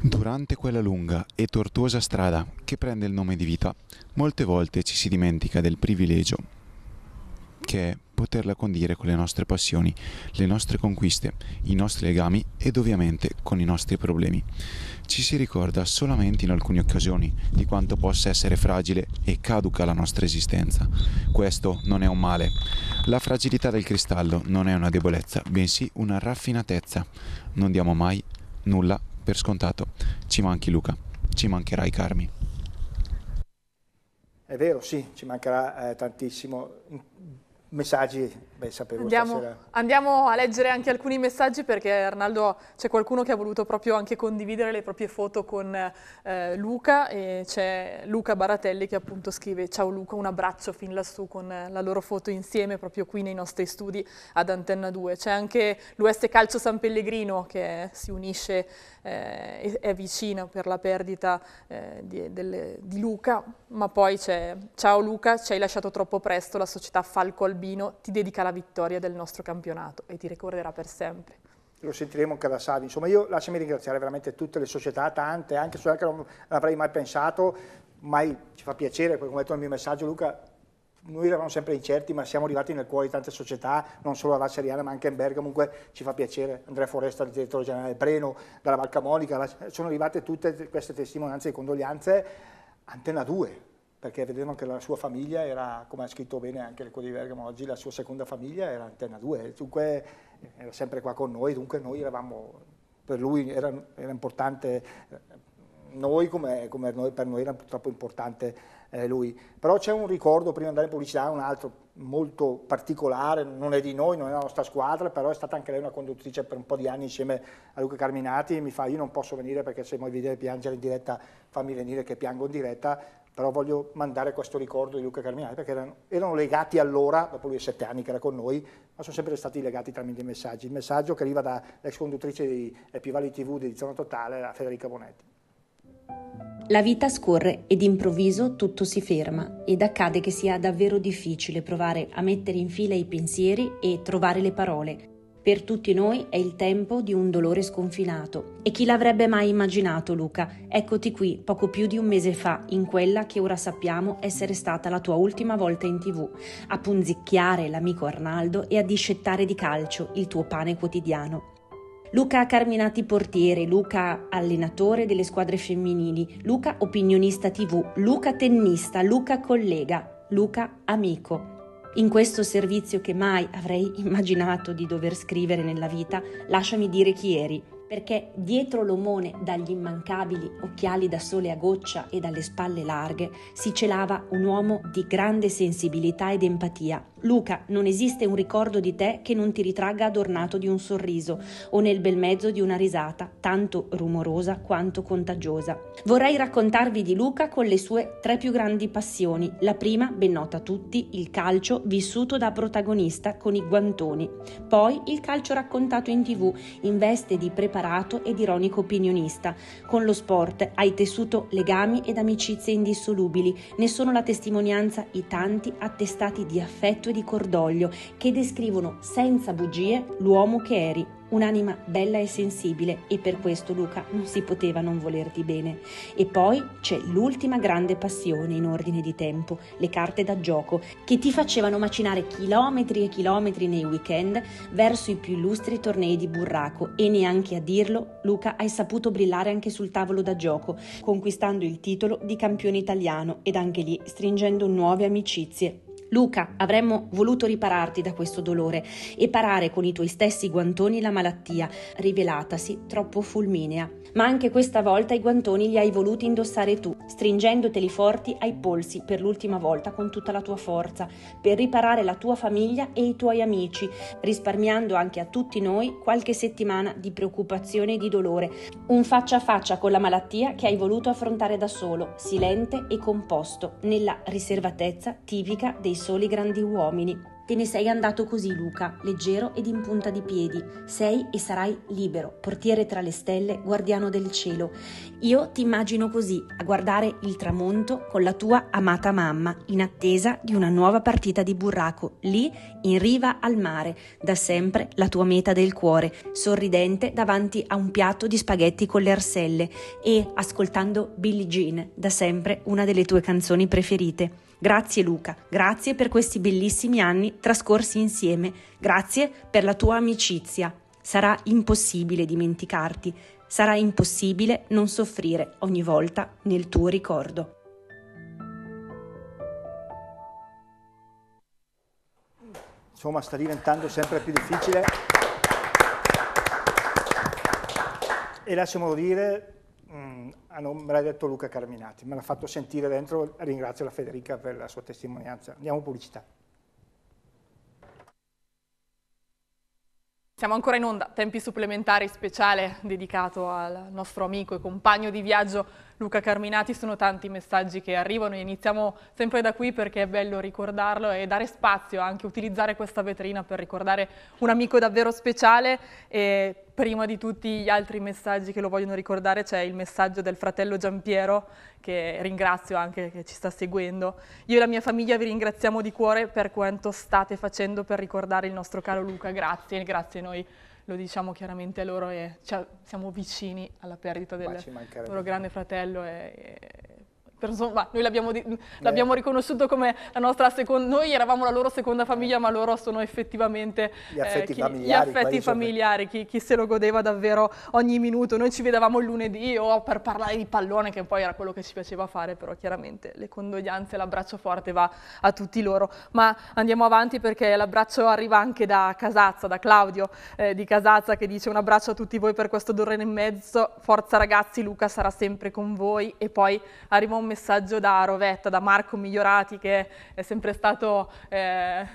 Durante quella lunga e tortuosa strada che prende il nome di vita, molte volte ci si dimentica del privilegio che è poterla condire con le nostre passioni, le nostre conquiste, i nostri legami ed ovviamente con i nostri problemi. Ci si ricorda solamente in alcune occasioni di quanto possa essere fragile e caduca la nostra esistenza. Questo non è un male. La fragilità del cristallo non è una debolezza, bensì una raffinatezza. Non diamo mai nulla per scontato. Ci manchi Luca, ci mancherai Carmi. È vero, sì, ci mancherà eh, tantissimo مش عاجيه Beh, andiamo, stasera... andiamo, a leggere anche alcuni messaggi perché Arnaldo c'è qualcuno che ha voluto proprio anche condividere le proprie foto con eh, Luca e c'è Luca Baratelli che appunto scrive ciao Luca, un abbraccio fin lassù con la loro foto insieme proprio qui nei nostri studi ad Antenna 2. C'è anche l'US Calcio San Pellegrino che si unisce eh, è vicina per la perdita eh, di, delle, di, Luca, ma poi c'è ciao Luca, ci hai lasciato troppo presto, la società Falco Albino ti dedica la la vittoria del nostro campionato e ti ricorderà per sempre. Lo sentiremo anche da Savi. Insomma, io lasciami ringraziare veramente tutte le società, tante, anche se non avrei mai pensato, mai ci fa piacere, come ha detto nel mio messaggio Luca, noi eravamo sempre incerti, ma siamo arrivati nel cuore di tante società, non solo alla Seriana, ma anche in Bergamo. Comunque ci fa piacere. Andrea Foresta, il direttore generale Preno, dalla Valcamonica, sono arrivate tutte queste testimonianze e condoglianze. Antena 2, perché vedevano che la sua famiglia era, come ha scritto bene anche il Corriere di Bergamo oggi, la sua seconda famiglia era Antenna 2, dunque era sempre qua con noi, dunque noi eravamo, per lui era, era importante, eh, noi come, come noi, per noi era purtroppo importante eh, lui. Però c'è un ricordo, prima di andare in pubblicità, un altro molto particolare, non è di noi, non è la nostra squadra, però è stata anche lei una conduttrice per un po' di anni insieme a Luca Carminati, e mi fa io non posso venire perché se vuoi vedere piangere in diretta fammi venire che piango in diretta, però voglio mandare questo ricordo di Luca Carminati perché erano, erano, legati allora, dopo lui sette anni che era con noi, ma sono sempre stati legati tramite i messaggi. Il messaggio che arriva dall'ex conduttrice di Epivali TV di Zona Totale, la Federica Bonetti. La vita scorre ed improvviso tutto si ferma ed accade che sia davvero difficile provare a mettere in fila i pensieri e trovare le parole per tutti noi è il tempo di un dolore sconfinato. E chi l'avrebbe mai immaginato, Luca? Eccoti qui, poco più di un mese fa, in quella che ora sappiamo essere stata la tua ultima volta in tv, a punzicchiare l'amico Arnaldo e a discettare di calcio il tuo pane quotidiano. Luca Carminati portiere, Luca allenatore delle squadre femminili, Luca opinionista tv, Luca tennista, Luca collega, Luca amico. In questo servizio che mai avrei immaginato di dover scrivere nella vita, lasciami dire chi eri, perché dietro l'omone dagli immancabili occhiali da sole a goccia e dalle spalle larghe si celava un uomo di grande sensibilità ed empatia. Luca, non esiste un ricordo di te che non ti ritragga adornato di un sorriso o nel bel mezzo di una risata, tanto rumorosa quanto contagiosa. Vorrei raccontarvi di Luca con le sue tre più grandi passioni. La prima, ben nota a tutti, il calcio vissuto da protagonista con i guantoni. Poi il calcio raccontato in tv in veste di preparazione preparato ed ironico opinionista. Con lo sport hai tessuto legami ed amicizie indissolubili, ne sono la testimonianza i tanti attestati di affetto e di cordoglio che descrivono senza bugie l'uomo che eri, un'anima bella e sensibile e per questo Luca non si poteva non volerti bene. E poi c'è l'ultima grande passione in ordine di tempo, le carte da gioco, che ti facevano macinare chilometri e chilometri nei weekend verso i più illustri tornei di burraco e neanche a dirlo Luca hai saputo brillare anche sul tavolo da gioco, conquistando il titolo di campione italiano ed anche lì stringendo nuove amicizie Luca, avremmo voluto ripararti da questo dolore e parare con i tuoi stessi guantoni la malattia, rivelatasi troppo fulminea. Ma anche questa volta i guantoni li hai voluti indossare tu, stringendoteli forti ai polsi per l'ultima volta con tutta la tua forza, per riparare la tua famiglia e i tuoi amici, risparmiando anche a tutti noi qualche settimana di preoccupazione e di dolore, un faccia a faccia con la malattia che hai voluto affrontare da solo, silente e composto, nella riservatezza tipica dei soli grandi uomini. Te ne sei andato così, Luca, leggero ed in punta di piedi. Sei e sarai libero, portiere tra le stelle, guardiano del cielo. Io ti immagino così, a guardare il tramonto con la tua amata mamma, in attesa di una nuova partita di burraco, lì in riva al mare, da sempre la tua meta del cuore, sorridente davanti a un piatto di spaghetti con le arselle e ascoltando Billie Jean, da sempre una delle tue canzoni preferite. Grazie Luca, grazie per questi bellissimi anni trascorsi insieme, grazie per la tua amicizia. Sarà impossibile dimenticarti, sarà impossibile non soffrire ogni volta nel tuo ricordo. Insomma, sta diventando sempre più difficile. E lasciamolo dire, Mm, ah, me l'ha detto Luca Carminati, me l'ha fatto sentire dentro, ringrazio la Federica per la sua testimonianza. Andiamo pubblicità. Siamo ancora in onda, tempi supplementari speciale dedicato al nostro amico e compagno di viaggio Luca Carminati. Sono tanti i messaggi che arrivano e iniziamo sempre da qui perché è bello ricordarlo e dare spazio, anche utilizzare questa vetrina per ricordare un amico davvero speciale. E Prima di tutti gli altri messaggi che lo vogliono ricordare c'è il messaggio del fratello Giampiero, che ringrazio anche che ci sta seguendo. Io e la mia famiglia vi ringraziamo di cuore per quanto state facendo per ricordare il nostro caro Luca. Grazie, grazie noi lo diciamo chiaramente a loro e cioè, siamo vicini alla perdita del loro grande fratello e, e Insomma, noi l'abbiamo, eh. l'abbiamo riconosciuto come la nostra seconda, noi eravamo la loro seconda eh. famiglia, ma loro sono effettivamente gli eh, affetti eh, chi, familiari, gli affetti familiari chi, chi, se lo godeva davvero ogni minuto. Noi ci vedevamo il lunedì o per parlare di pallone, che poi era quello che ci piaceva fare, però chiaramente le condoglianze, l'abbraccio forte va a tutti loro. Ma andiamo avanti perché l'abbraccio arriva anche da Casazza, da Claudio eh, di Casazza che dice un abbraccio a tutti voi per questo d'ora e mezzo, forza ragazzi, Luca sarà sempre con voi e poi arriva un messaggio da Rovetta, da Marco Migliorati che è sempre stato eh,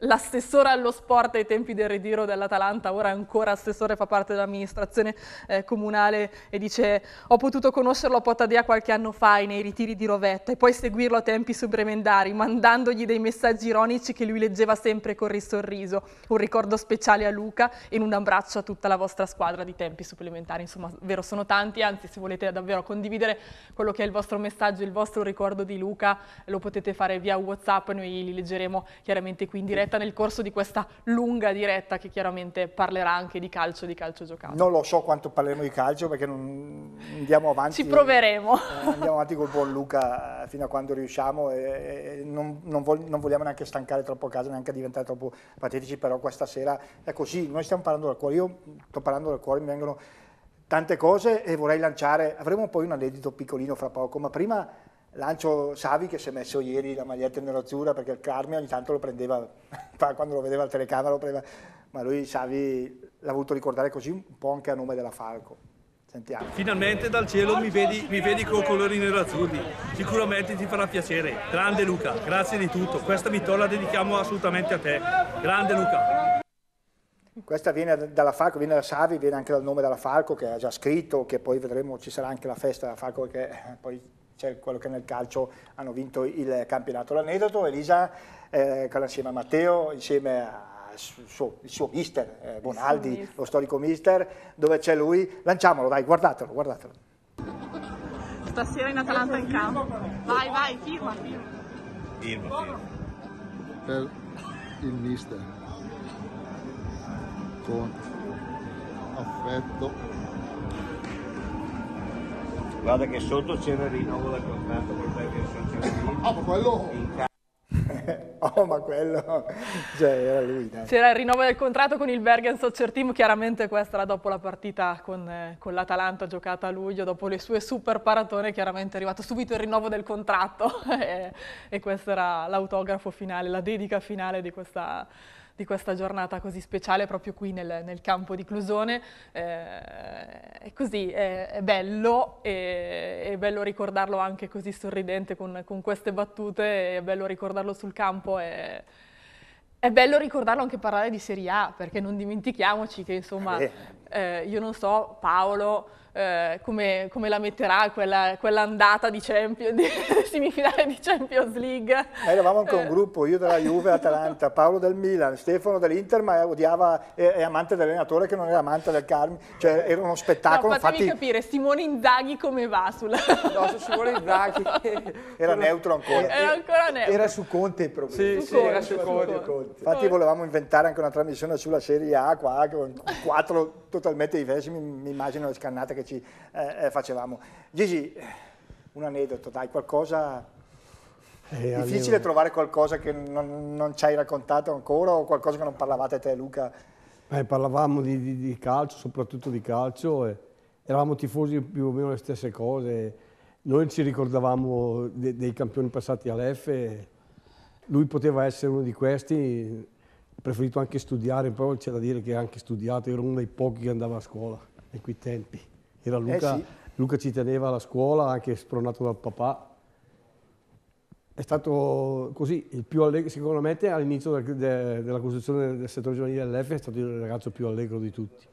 l'assessore allo sport ai tempi del ritiro dell'Atalanta, ora ancora assessore, fa parte dell'amministrazione eh, comunale e dice ho potuto conoscerlo a Potadea qualche anno fa nei ritiri di Rovetta e poi seguirlo a tempi subremendari, mandandogli dei messaggi ironici che lui leggeva sempre con il sorriso, un ricordo speciale a Luca e un abbraccio a tutta la vostra squadra di tempi supplementari, insomma vero sono tanti, anzi se volete davvero condividere quello che è il vostro messaggio, il vostro ricordo di Luca lo potete fare via Whatsapp, noi li leggeremo chiaramente qui in diretta diretta nel corso di questa lunga diretta che chiaramente parlerà anche di calcio, di calcio giocato. Non lo so quanto parleremo di calcio perché non andiamo avanti. Ci proveremo. Eh, andiamo avanti col buon Luca eh, fino a quando riusciamo e, e non, non, vol non, vogliamo neanche stancare troppo a casa, neanche diventare troppo patetici, però questa sera è così, noi stiamo parlando dal cuore, io sto parlando dal cuore, mi vengono tante cose e vorrei lanciare, avremo poi un aneddoto piccolino fra poco, ma prima Lancio Savi che si è messo ieri la maglietta nerazzurra perché il Carmine ogni tanto lo prendeva, quando lo vedeva al telecamera lo prendeva, ma lui Savi l'ha voluto ricordare così un po' anche a nome della Falco. Sentiamo. Finalmente dal cielo mi vedi, mi vedi con colori nerazzurri, sicuramente ti farà piacere. Grande Luca, grazie di tutto, questa vittoria la dedichiamo assolutamente a te. Grande Luca. Questa viene dalla Falco, viene da Savi, viene anche dal nome della Falco che ha già scritto, che poi vedremo ci sarà anche la festa della Falco che eh, poi cioè quello che nel calcio hanno vinto il campionato. L'aneddoto, Elisa, eh, assieme a Matteo, insieme a suo, il suo mister, eh, Bonaldi, mister. lo storico mister, dove c'è lui. Lanciamolo, dai, guardatelo, guardatelo. Stasera in Atalanta in campo. Vai, vai, firma, firma. Firma, firma. Per il mister. Con affetto Guarda che sotto c'era il rinnovo del contratto col Belgio Associazione. Ah, ma quello... Oh, ma quello cioè, era lui. Dai. C'era il rinnovo del contratto con il Bergen Soccer Team. Chiaramente, questa era dopo la partita con, eh, con l'Atalanta giocata a luglio, dopo le sue super paratone. Chiaramente è arrivato subito il rinnovo del contratto. e, e questo era l'autografo finale, la dedica finale di questa di questa giornata così speciale proprio qui nel, nel campo di Clusone. Eh, è così, è, è bello, è, è, bello ricordarlo anche così sorridente con, con, queste battute, è bello ricordarlo sul campo, è, è bello ricordarlo anche parlare di Serie A, perché non dimentichiamoci che insomma, eh, eh io non so, Paolo eh, come, come, la metterà quella, quell'andata di, Champions, di semifinale di Champions League. Ma eh, eravamo anche un eh. gruppo, io della Juve, Atalanta, Paolo del Milan, Stefano dell'Inter, ma odiava, è, eh, è amante dell'allenatore che non era amante del Carmi, cioè era uno spettacolo. No, fatemi infatti... capire, Simone Inzaghi come va sulla... No, su Simone Inzaghi... era neutro ancora. Era ancora neutro. Era su Conte il problema. Sì, su sì, Conte, era su Conte. Conte. Conte. Infatti volevamo inventare anche una trasmissione sulla Serie A qua, con quattro totalmente diversi, mi, mi immagino le scannate che che ci eh, eh, facevamo. Gigi, un aneddoto, dai, qualcosa... È eh, difficile avevo... trovare qualcosa che non, non ci hai raccontato ancora o qualcosa che non parlavate te, Luca? Eh, parlavamo di, di, di, calcio, soprattutto di calcio, e eravamo tifosi più o meno le stesse cose. Noi ci ricordavamo de, dei campioni passati all'F, lui poteva essere uno di questi, preferito anche studiare, poi c'è da dire che anche studiato, ero uno dei pochi che andava a scuola in quei tempi. Era eh Luca, eh sì. Luca ci teneva alla scuola, anche spronato dal papà. È stato così, il più allegro, secondo me all'inizio de, de, della costruzione del settore giovanile dell'EF è stato il ragazzo più allegro di tutti.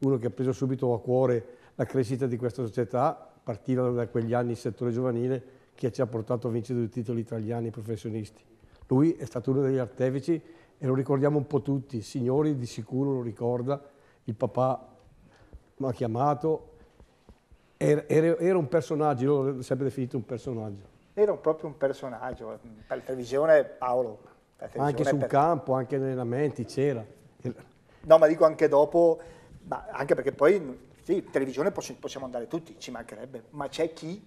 Uno che ha preso subito a cuore la crescita di questa società, partiva da quegli anni il settore giovanile che ci ha portato a vincere due titoli italiani professionisti. Lui è stato uno degli artefici e lo ricordiamo un po' tutti, signori di sicuro lo ricorda, il papà mi ha chiamato, era, era, era un personaggio, io l'ho sempre definito un personaggio. Era proprio un personaggio, per la televisione Paolo. La televisione anche sul per... campo, anche negli allenamenti c'era. No, ma dico anche dopo, anche perché poi, sì, televisione possiamo andare tutti, ci mancherebbe, ma c'è chi...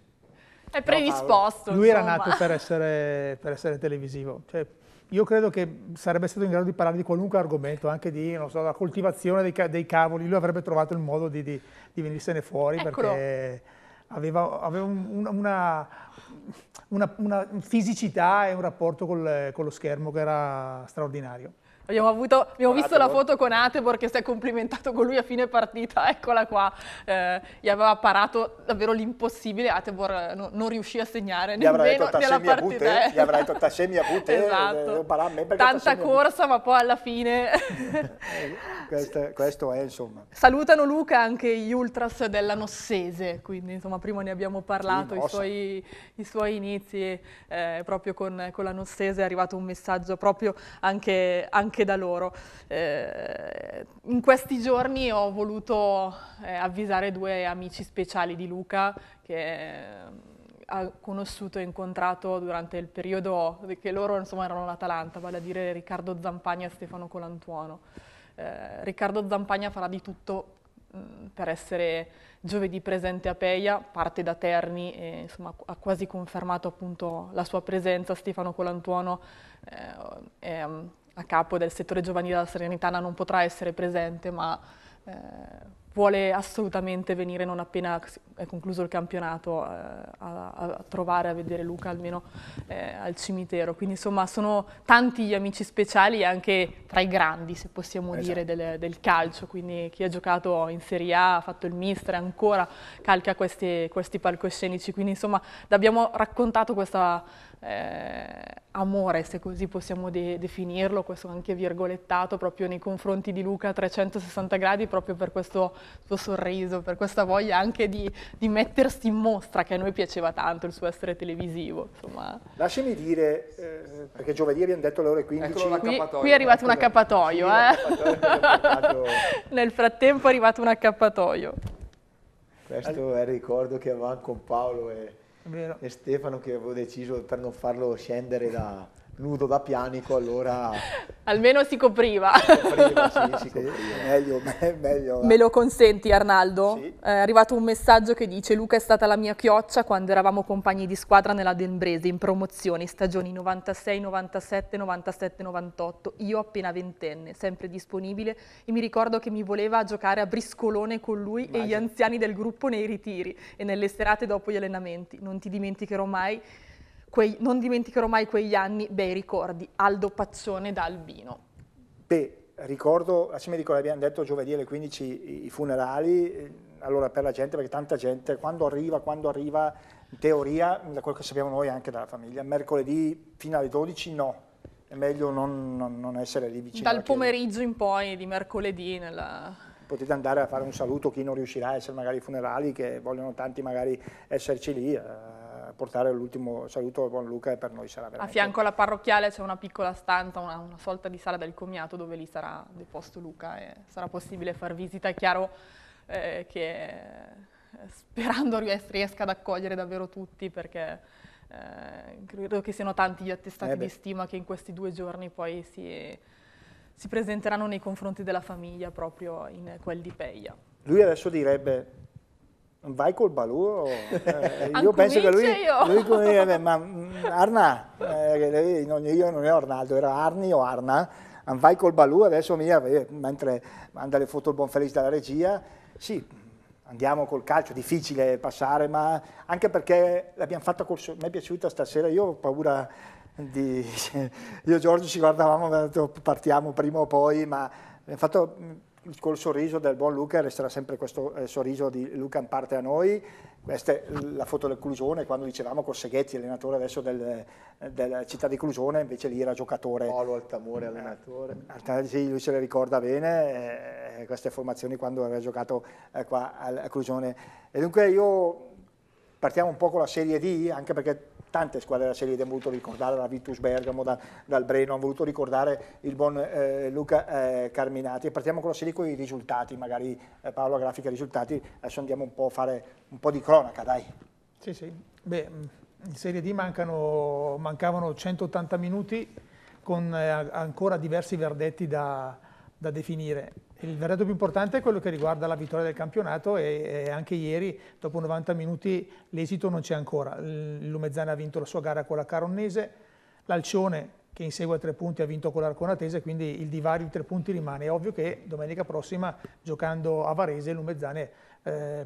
È predisposto. No, Lui insomma. era nato per essere, per essere televisivo, cioè, io credo che sarebbe stato in grado di parlare di qualunque argomento, anche di, so, la coltivazione dei, dei, cavoli, lui avrebbe trovato il modo di, di, di venirsene fuori Eccolo. perché aveva, aveva un, una, una, una, fisicità e un rapporto col, con lo schermo che era straordinario. Abbiamo, avuto, abbiamo visto la foto con Atebor che si è complimentato con lui a fine partita, eccola qua, eh, gli aveva parato davvero l'impossibile, Atebor no, non riuscì a segnare gli nemmeno nella partita. Bute, eh. gli avrà detto Tassemi a bute, esatto. Eh, tanta corsa ma poi alla fine... questo, questo, è insomma. Salutano Luca anche gli ultras della Nossese, quindi insomma prima ne abbiamo parlato, i suoi, i suoi, inizi eh, proprio con, con, la Nossese è arrivato un messaggio proprio anche, anche anche da loro. Eh, in questi giorni ho voluto eh, avvisare due amici speciali di Luca che eh, ha conosciuto e incontrato durante il periodo che loro insomma erano l'Atalanta, vale a dire Riccardo Zampagna e Stefano Colantuono. Eh, Riccardo Zampagna farà di tutto mm, per essere giovedì presente a Peia, parte da Terni e insomma, ha quasi confermato appunto la sua presenza. Stefano Colantuono eh, è mm, a capo del settore giovanile della Serenitana non potrà essere presente, ma eh, vuole assolutamente venire non appena è concluso il campionato eh, a, a, trovare, a vedere Luca almeno eh, al cimitero. Quindi insomma sono tanti gli amici speciali anche tra i grandi, se possiamo esatto. dire, del, del, calcio. Quindi chi ha giocato in Serie A, ha fatto il mister, ancora calca questi, questi palcoscenici. Quindi insomma abbiamo raccontato questa eh, amore, se così possiamo de- definirlo, questo anche virgolettato proprio nei confronti di Luca a 360 gradi, proprio per questo suo sorriso, per questa voglia anche di, di mettersi in mostra, che a noi piaceva tanto, il suo essere televisivo. Insomma. Lasciami dire, eh, perché giovedì abbiamo detto alle ore 15. Ecco qui, qui, è ecco. eh. arrivato un accappatoio. Eh? Nel frattempo è arrivato un accappatoio. Questo è il ricordo che avevamo con Paolo e Vero. e Stefano che avevo deciso per non farlo scendere da, nudo da pianico, allora... Almeno si copriva. Si copriva, sì, si copriva. meglio, me, meglio Me lo consenti Arnaldo? Sì. È arrivato un messaggio che dice Luca è stata la mia chioccia quando eravamo compagni di squadra nella Denbrese in promozione, stagioni 96, 97, 97, 98, io appena ventenne, sempre disponibile e mi ricordo che mi voleva giocare a briscolone con lui Immagino. e gli anziani del gruppo nei ritiri e nelle serate dopo gli allenamenti. Non ti dimenticherò mai quei, non dimenticherò mai quegli anni, bei ricordi, Aldo Pazzone da Albino. Beh, ricordo, la mi ricordo, abbiamo detto giovedì alle 15 i funerali, eh, allora per la gente, perché tanta gente, quando arriva, quando arriva, in teoria, da quello che sappiamo noi anche dalla famiglia, mercoledì fino alle 12 no, è meglio non, non, non essere lì vicino. Dal pomeriggio in poi di mercoledì nella potete andare a fare un saluto chi non riuscirà a essere magari ai funerali, che vogliono tanti magari esserci lì, eh, portare l'ultimo saluto a buon Luca e per noi sarà veramente... A fianco alla parrocchiale c'è una piccola stanza, una, una, sorta di sala del commiato dove lì sarà deposto Luca e sarà possibile far visita, è chiaro eh, che eh, sperando ries riesca ad accogliere davvero tutti perché... Eh, credo che siano tanti gli attestati eh di stima che in questi due giorni poi si, si presenteranno nei confronti della famiglia proprio in quel di Peia. Lui adesso direbbe vai col Balù. Eh, io penso che lui, lui come, ma mm, Arna, eh, non, io non ero Arnaldo, era Arni o Arna, vai col balù, adesso mia, eh, mentre manda le foto il buon felice dalla regia, sì, andiamo col calcio, difficile passare, ma anche perché l'abbiamo fatta col mi è piaciuta stasera, io ho paura di... io e Giorgio ci guardavamo, partiamo prima o poi, ma abbiamo fatto mm, col sorriso del buon Luca resterà sempre questo eh, sorriso di Luca in parte a noi. Questa è la foto del Clusione, quando dicevamo con Seghetti, allenatore adesso del, eh, della città di Clusione, invece lì era giocatore. Paolo Altamore, allenatore. Eh, Altamore, sì, lui se le ricorda bene eh, eh queste formazioni quando aveva giocato qua a Clusione. E dunque io partiamo un po' con la Serie D, anche perché tante squadre della Serie D hanno voluto ricordare la Vitus Bergamo, da, dal Breno, hanno voluto ricordare il buon eh, Luca eh, Carminati. partiamo con la serie con i risultati, magari eh, Paolo grafica i risultati, adesso andiamo un po' a fare un po' di cronaca, dai. Sì, sì. Beh, mm, in Serie D mancano, mancavano 180 minuti con eh, ancora diversi verdetti da, da definire. Il verdetto più importante è quello che riguarda la vittoria del campionato e, e anche ieri, dopo 90 minuti, l'esito non c'è ancora. Il Lumezzane ha vinto la sua gara con la Caronnese, l'Alcione che insegue a tre punti ha vinto con l'Arconatese, quindi il divario di tre punti rimane. È ovvio che domenica prossima, giocando a Varese, il Lumezzane eh,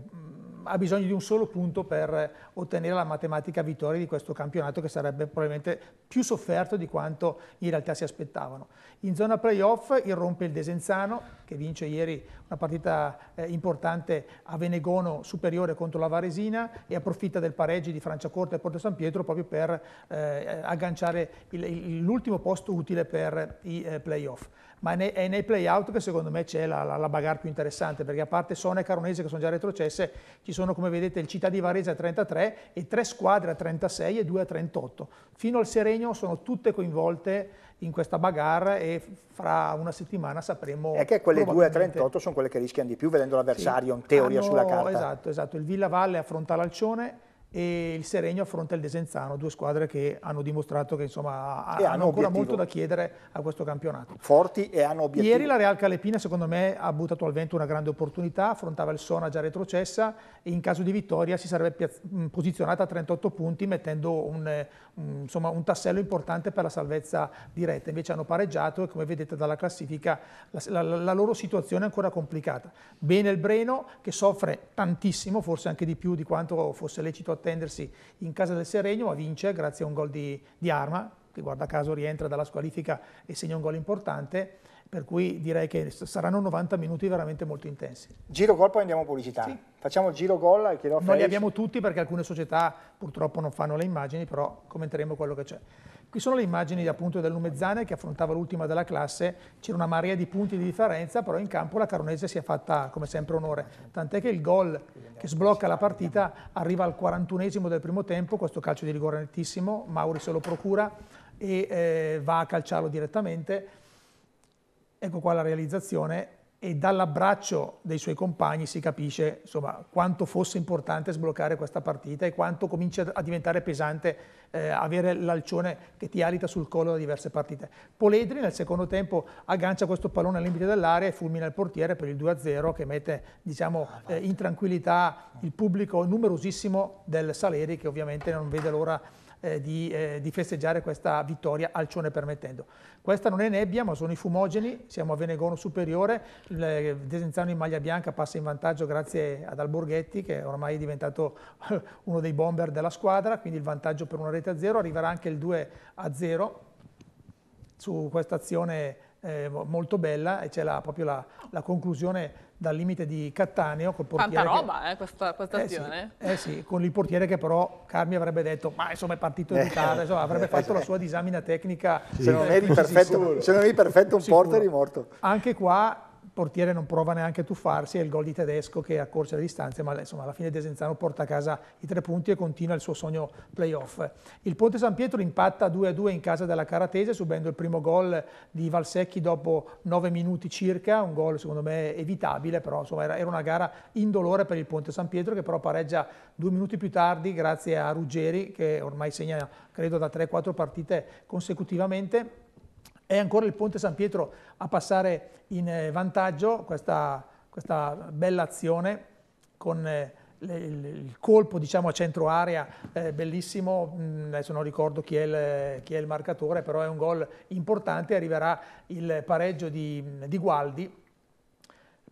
ha bisogno di un solo punto per ottenere la matematica vittoria di questo campionato che sarebbe probabilmente più sofferto di quanto in realtà si aspettavano. In zona playoff irrompe il Desenzano che vince ieri una partita eh, importante a Venegono superiore contro la Varesina e approfitta del pareggio di Franciacorta e Porto San Pietro proprio per eh, agganciare l'ultimo posto utile per i eh, playoff ma è nei, è nei play-out che secondo me c'è la, la, la, bagarre più interessante, perché a parte Sona e Caronese che sono già retrocesse, ci sono come vedete il Città di Varese a 33 e tre squadre a 36 e due a 38. Fino al Serenio sono tutte coinvolte in questa bagarre e fra una settimana sapremo... E che quelle 2 a 38 sono quelle che rischiano di più, vedendo l'avversario sì, in teoria hanno, sulla carta. Esatto, esatto. Il Villa Valle affronta l'Alcione, e il Serenio affronta il Desenzano, due squadre che hanno dimostrato che insomma, hanno, hanno, ancora obiettivo. molto da chiedere a questo campionato. Forti e hanno obiettivi. Ieri la Real Calepina secondo me ha buttato al vento una grande opportunità, affrontava il Sona già retrocessa e in caso di vittoria si sarebbe mm, posizionata a 38 punti mettendo eh, un, insomma, un, tassello importante per la salvezza diretta. Invece hanno pareggiato e come vedete dalla classifica la, la, la loro situazione è ancora complicata. Bene il Breno che soffre tantissimo, forse anche di più di quanto fosse lecito attendersi in casa del Seregno, ma vince grazie a un gol di, di Arma, che guarda caso rientra dalla squalifica e segna un gol importante, per cui direi che saranno 90 minuti veramente molto intensi. Giro gol, poi andiamo a pubblicità. Sì. Facciamo giro gol e chiedo a Felix. li abbiamo tutti perché alcune società purtroppo non fanno le immagini, però commenteremo quello che c'è. Qui sono le immagini appunto del Lumezzane che affrontava l'ultima della classe, c'era una marea di punti di differenza, però in campo la Caronese si è fatta come sempre onore, tant'è che il gol che sblocca la partita arriva al 41esimo del primo tempo, questo calcio di rigore nettissimo, Mauri se lo procura e eh, va a calciarlo direttamente. Ecco qua la realizzazione e dall'abbraccio dei suoi compagni si capisce insomma, quanto fosse importante sbloccare questa partita e quanto comincia a diventare pesante eh, avere l'alcione che ti alita sul collo da diverse partite. Poledri nel secondo tempo aggancia questo pallone al limite dell'area e fulmina il portiere per il 2-0 che mette diciamo, ah, eh, in tranquillità il pubblico numerosissimo del Saleri che ovviamente non vede l'ora di eh, di, eh, di, festeggiare questa vittoria alcione permettendo. Questa non è nebbia ma sono i fumogeni, siamo a Venegono superiore, il eh, Desenzano in maglia bianca passa in vantaggio grazie ad Alborghetti che ormai è diventato uno dei bomber della squadra, quindi il vantaggio per una rete a zero, arriverà anche il 2 a 0 su questa azione eh, molto bella e c'è proprio la, la, conclusione dal limite di Cattaneo col portiere. Tanta roba che, eh, questa, questa eh azione. Sì, eh sì, con il portiere che però Carmi avrebbe detto ma insomma è partito in eh, ritardo, insomma, avrebbe eh, fatto la sua disamina tecnica. Sì. Se non eri perfetto, se non eri perfetto un sicuro. porter è morto. Anche qua portiere non prova neanche a tuffarsi, è il gol di Tedesco che accorcia le distanze, ma insomma alla fine Desenzano porta a casa i tre punti e continua il suo sogno playoff. Il Ponte San Pietro impatta 2-2 in casa della Caratese, subendo il primo gol di Valsecchi dopo 9 minuti circa, un gol secondo me evitabile, però insomma era, era una gara indolore per il Ponte San Pietro che però pareggia due minuti più tardi grazie a Ruggeri che ormai segna credo da 3-4 partite consecutivamente è ancora il Ponte San Pietro a passare in eh, vantaggio questa, questa bella azione con eh, il colpo diciamo, a centro area eh, bellissimo, mm, adesso non ricordo chi è, il, chi è, il, marcatore, però è un gol importante, arriverà il pareggio di, mm, di Gualdi,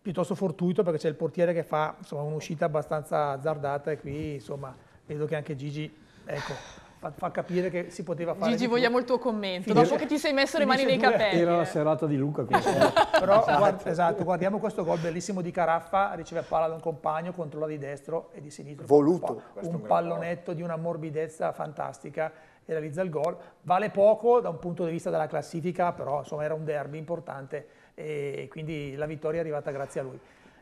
piuttosto fortuito perché c'è il portiere che fa un'uscita abbastanza azzardata e qui insomma vedo che anche Gigi ecco, fa, fa, capire che si poteva fare. Gigi, vogliamo il tuo commento, Fine. dopo che ti sei messo le mani nei capelli. Era la serata di Luca. Però esatto. Guard, esatto. guardiamo questo gol bellissimo di Caraffa, riceve palla da un compagno, controlla di destro e di sinistro. Voluto. Un, un pallonetto di una morbidezza fantastica e realizza il gol. Vale poco da un punto di vista della classifica, però insomma era un derby importante e quindi la vittoria è arrivata grazie a lui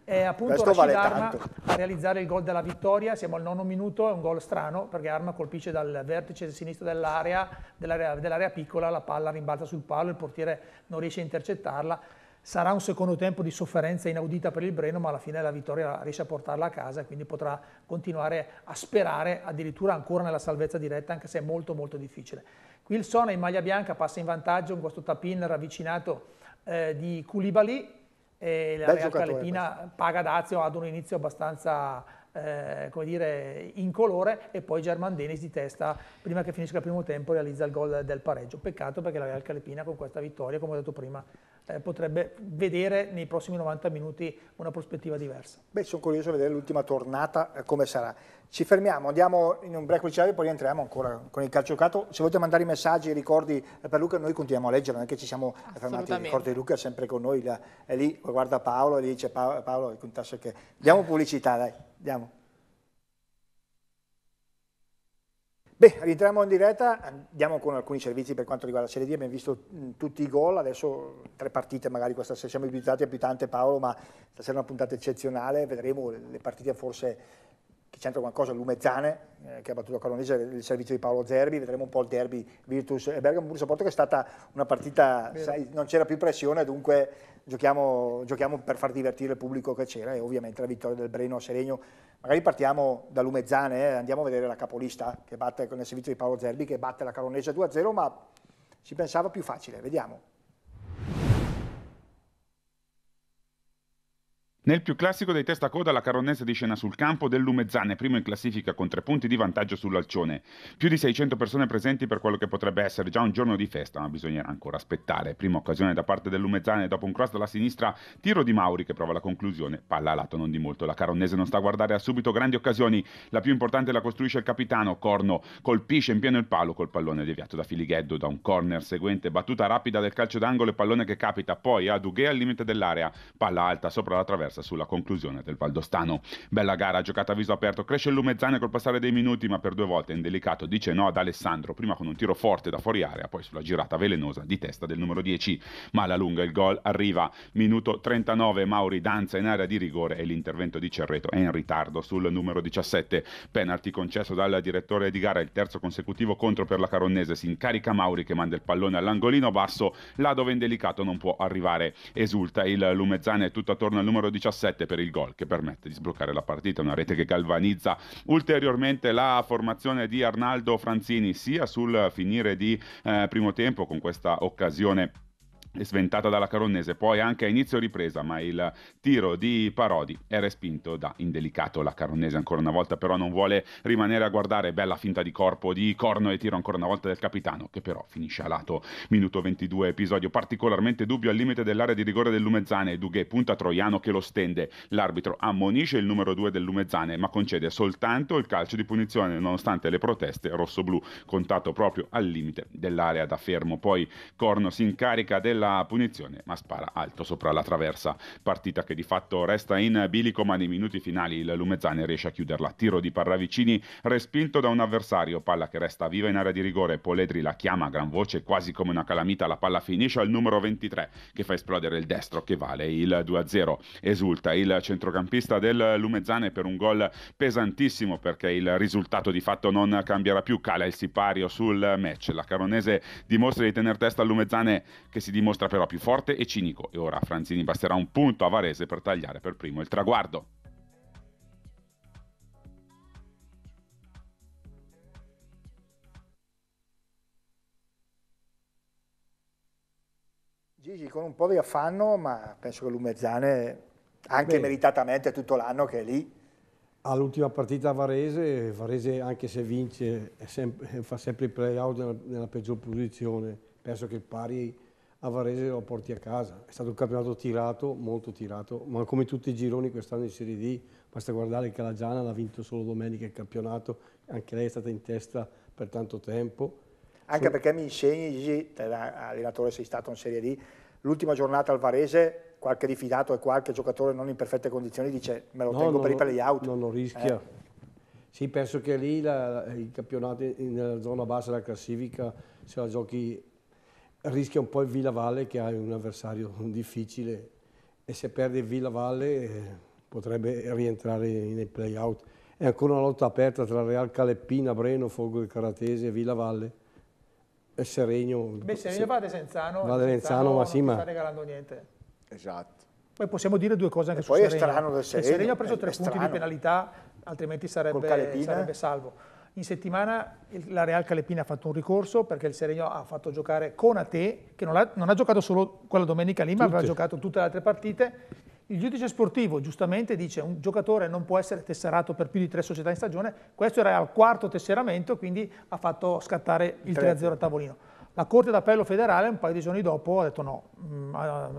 eh, appunto Questo Rashid vale Arma a realizzare il gol della vittoria, siamo al nono minuto, è un gol strano perché Arma colpisce dal vertice sinistro dell'area, dell'area, dell'area piccola, la palla rimbalza sul palo, il portiere non riesce a intercettarla, sarà un secondo tempo di sofferenza inaudita per il Breno ma alla fine la vittoria riesce a portarla a casa e quindi potrà continuare a sperare addirittura ancora nella salvezza diretta anche se è molto molto difficile. Qui il Sona in maglia bianca passa in vantaggio con questo tapin ravvicinato eh, di Koulibaly e la Bel Real Calepina paga Dazio ad un inizio abbastanza eh, come dire, incolore e poi German Denis di testa prima che finisca il primo tempo realizza il gol del pareggio. Peccato perché la Real Calepina con questa vittoria, come ho detto prima, eh, potrebbe vedere nei prossimi 90 minuti una prospettiva diversa. Beh, sono curioso di vedere l'ultima tornata eh, come sarà. Ci fermiamo, andiamo in un break e poi rientriamo ancora con il calcio giocato. Se volete mandare i messaggi, e ricordi eh, per Luca, noi continuiamo a leggere, non è che ci siamo fermati. Il ricordo di Luca è sempre con noi, è lì, guarda Paolo, e lì c'è Paolo, Paolo che diamo pubblicità, dai, andiamo. Beh, rientriamo in diretta, andiamo con alcuni servizi per quanto riguarda la Serie D, abbiamo visto mh, mm, tutti i gol, adesso tre partite magari questa sera siamo abituati a più tante Paolo, ma stasera è una puntata eccezionale, vedremo le partite forse che c'entra qualcosa Lumezzane, eh, che ha battuto Colonese il servizio di Paolo Zerbi, vedremo un po' il derby Virtus e Bergamo Bursa Porto che è stata una partita, sai, non c'era più pressione, dunque giochiamo, giochiamo, per far divertire il pubblico che c'era e ovviamente la vittoria del Breno a Seregno. Magari partiamo da Lumezzane, eh, andiamo a vedere la capolista che batte con il servizio di Paolo Zerbi che batte la Colonese 2-0, ma si pensava più facile, vediamo. Nel più classico dei testacoda la Caronnese scena sul campo del Lumezzane, primo in classifica con tre punti di vantaggio sull'Alcione. Più di 600 persone presenti per quello che potrebbe essere già un giorno di festa, ma bisognerà ancora aspettare. Prima occasione da parte del Lumezzane dopo un cross dalla sinistra, tiro di Mauri che prova la conclusione, palla a lato non di molto. La Caronnese non sta a guardare ha subito grandi occasioni, la più importante la costruisce il capitano Corno, colpisce in pieno il palo col pallone deviato da Filigheddo da un corner seguente, battuta rapida del calcio d'angolo e pallone che capita poi a Dughè al limite dell'area, palla alta sopra la traversa persa sulla conclusione del Valdostano. Bella gara giocata a viso aperto, cresce il Lumezzane col passare dei minuti, ma per due volte è indelicato, dice no ad Alessandro, prima con un tiro forte da fuori area, poi sulla girata velenosa di testa del numero 10. Ma alla lunga il gol arriva, minuto 39, Mauri danza in area di rigore e l'intervento di Cerreto è in ritardo sul numero 17. Penalty concesso dal direttore di gara, il terzo consecutivo contro per la Caronnese, si incarica Mauri che manda il pallone all'angolino basso, là dove è indelicato non può arrivare. Esulta il Lumezzane tutto attorno al numero 17 17 per il gol che permette di sbloccare la partita, una rete che galvanizza ulteriormente la formazione di Arnaldo Franzini sia sul finire di eh, primo tempo con questa occasione sventata dalla Caronnese, poi anche a inizio ripresa, ma il tiro di Parodi è respinto da Indelicato. La Caronnese ancora una volta però non vuole rimanere a guardare, bella finta di corpo di Corno e tiro ancora una volta del capitano, che però finisce a lato. Minuto 22, episodio particolarmente dubbio al limite dell'area di rigore del Lumezzane, Dughe punta Troiano che lo stende. L'arbitro ammonisce il numero 2 del Lumezzane, ma concede soltanto il calcio di punizione, nonostante le proteste rossoblù, contatto proprio al limite dell'area da fermo. Poi Corno si incarica della la punizione, ma spara alto sopra la traversa. Partita che di fatto resta in bilico, ma nei minuti finali il Lumezzane riesce a chiuderla. Tiro di Parravicini, respinto da un avversario, palla che resta viva in area di rigore. Poledri la chiama a gran voce, quasi come una calamita. La palla finisce al numero 23, che fa esplodere il destro, che vale il 2-0. Esulta il centrocampista del Lumezzane per un gol pesantissimo, perché il risultato di fatto non cambierà più. Cala il sipario sul match. La Caronese dimostra di tenere testa al Lumezzane, che si dimostra dimostra però più forte e cinico e ora a Franzini basterà un punto a Varese per tagliare per primo il traguardo. Gigi con un po' di affanno, ma penso che l'Umezzane, anche Beh, meritatamente tutto l'anno che è lì. All'ultima partita a Varese, Varese anche se vince sempre, fa sempre i play-out nella, nella peggior posizione. Penso che il pari a Varese lo porti a casa. È stato un campionato tirato, molto tirato, ma come tutti i gironi quest'anno in Serie D, basta guardare che la Giana l'ha vinto solo domenica il campionato, anche lei è stata in testa per tanto tempo. Anche so, perché mi insegni, Gigi, allenatore sei stato in Serie D, l'ultima giornata al Varese qualche rifidato e qualche giocatore non in perfette condizioni dice me lo no, tengo per i playout. Non lo rischia. Eh. Sì, penso che lì la, il campionato nella zona bassa della classifica, se la giochi rischia un po' il Villa Valle che ha un avversario difficile e se perde il Villa Valle eh, potrebbe rientrare nei play-out. È ancora una lotta aperta tra Real Caleppina, Breno, Fogo Caratese e Villa Valle. E Seregno. Beh, Seregno se, vade Senzano. Vade Senzano, ma sì, ma... sta regalando niente. Esatto. Poi possiamo dire due cose anche e su poi Seregno. Poi è strano del eh, Se Seregno ha preso tre punti strano. di penalità, altrimenti sarebbe, sarebbe salvo. In settimana la Real Calepina ha fatto un ricorso perché il Serenio ha fatto giocare Conate, che non ha, non ha giocato solo quella domenica lì, ma aveva giocato tutte le altre partite. Il giudice sportivo giustamente dice che un giocatore non può essere tesserato per più di tre società in stagione, questo era il quarto tesseramento, quindi ha fatto scattare il 3-0 a tavolino. La Corte d'Appello federale un paio di giorni dopo ha detto no, mm,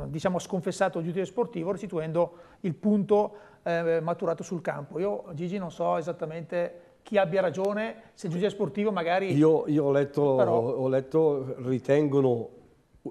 diciamo, ha sconfessato il giudice sportivo restituendo il punto eh, maturato sul campo. Io Gigi non so esattamente chi abbia ragione, se il giudice sportivo magari... Io, io ho, letto, però... ho letto, ritengono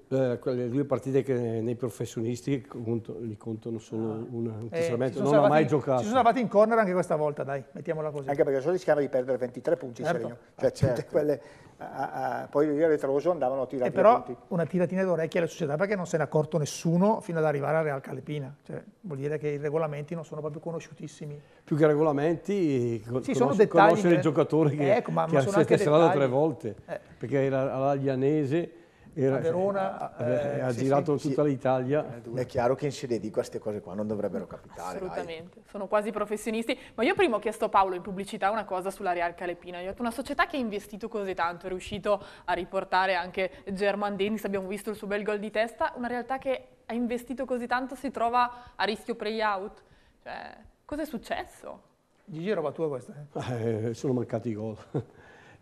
eh, quelle due partite che nei professionisti conto, li contano solo ah. una, un eh, non ha mai giocato. Ci sono salvati in corner anche questa volta, dai, mettiamola così. Anche perché solo rischiava di perdere 23 punti certo. in Serenio. Cioè, ah, certo. quelle, a, a, poi io a ritroso andavano a tirare eh, però punti. una tiratina d'orecchia alla società perché non se n'è accorto nessuno fino ad arrivare al Real Calepina. Cioè, vuol dire che i regolamenti non sono proprio conosciutissimi. Più che regolamenti, sì, sono dettagli conoscere che... il giocatore che, ecco, ma, che ma sono anche dettagli. tre volte, eh. perché era all'Aglianese era, a Verona eh, eh, eh ha sì, girato sì, tutta sì. l'Italia. Eh, è chiaro che in Serie di queste cose qua non dovrebbero capitare. Assolutamente, dai. sono quasi professionisti. Ma io prima ho chiesto a Paolo in pubblicità una cosa sulla Real Calepina. Gli ho detto una società che ha investito così tanto, è riuscito a riportare anche German Dennis, abbiamo visto il suo bel gol di testa, una realtà che ha investito così tanto si trova a rischio play-out. Cioè, cosa è successo? Gigi, roba tua questa? Eh? Eh, sono mancati i gol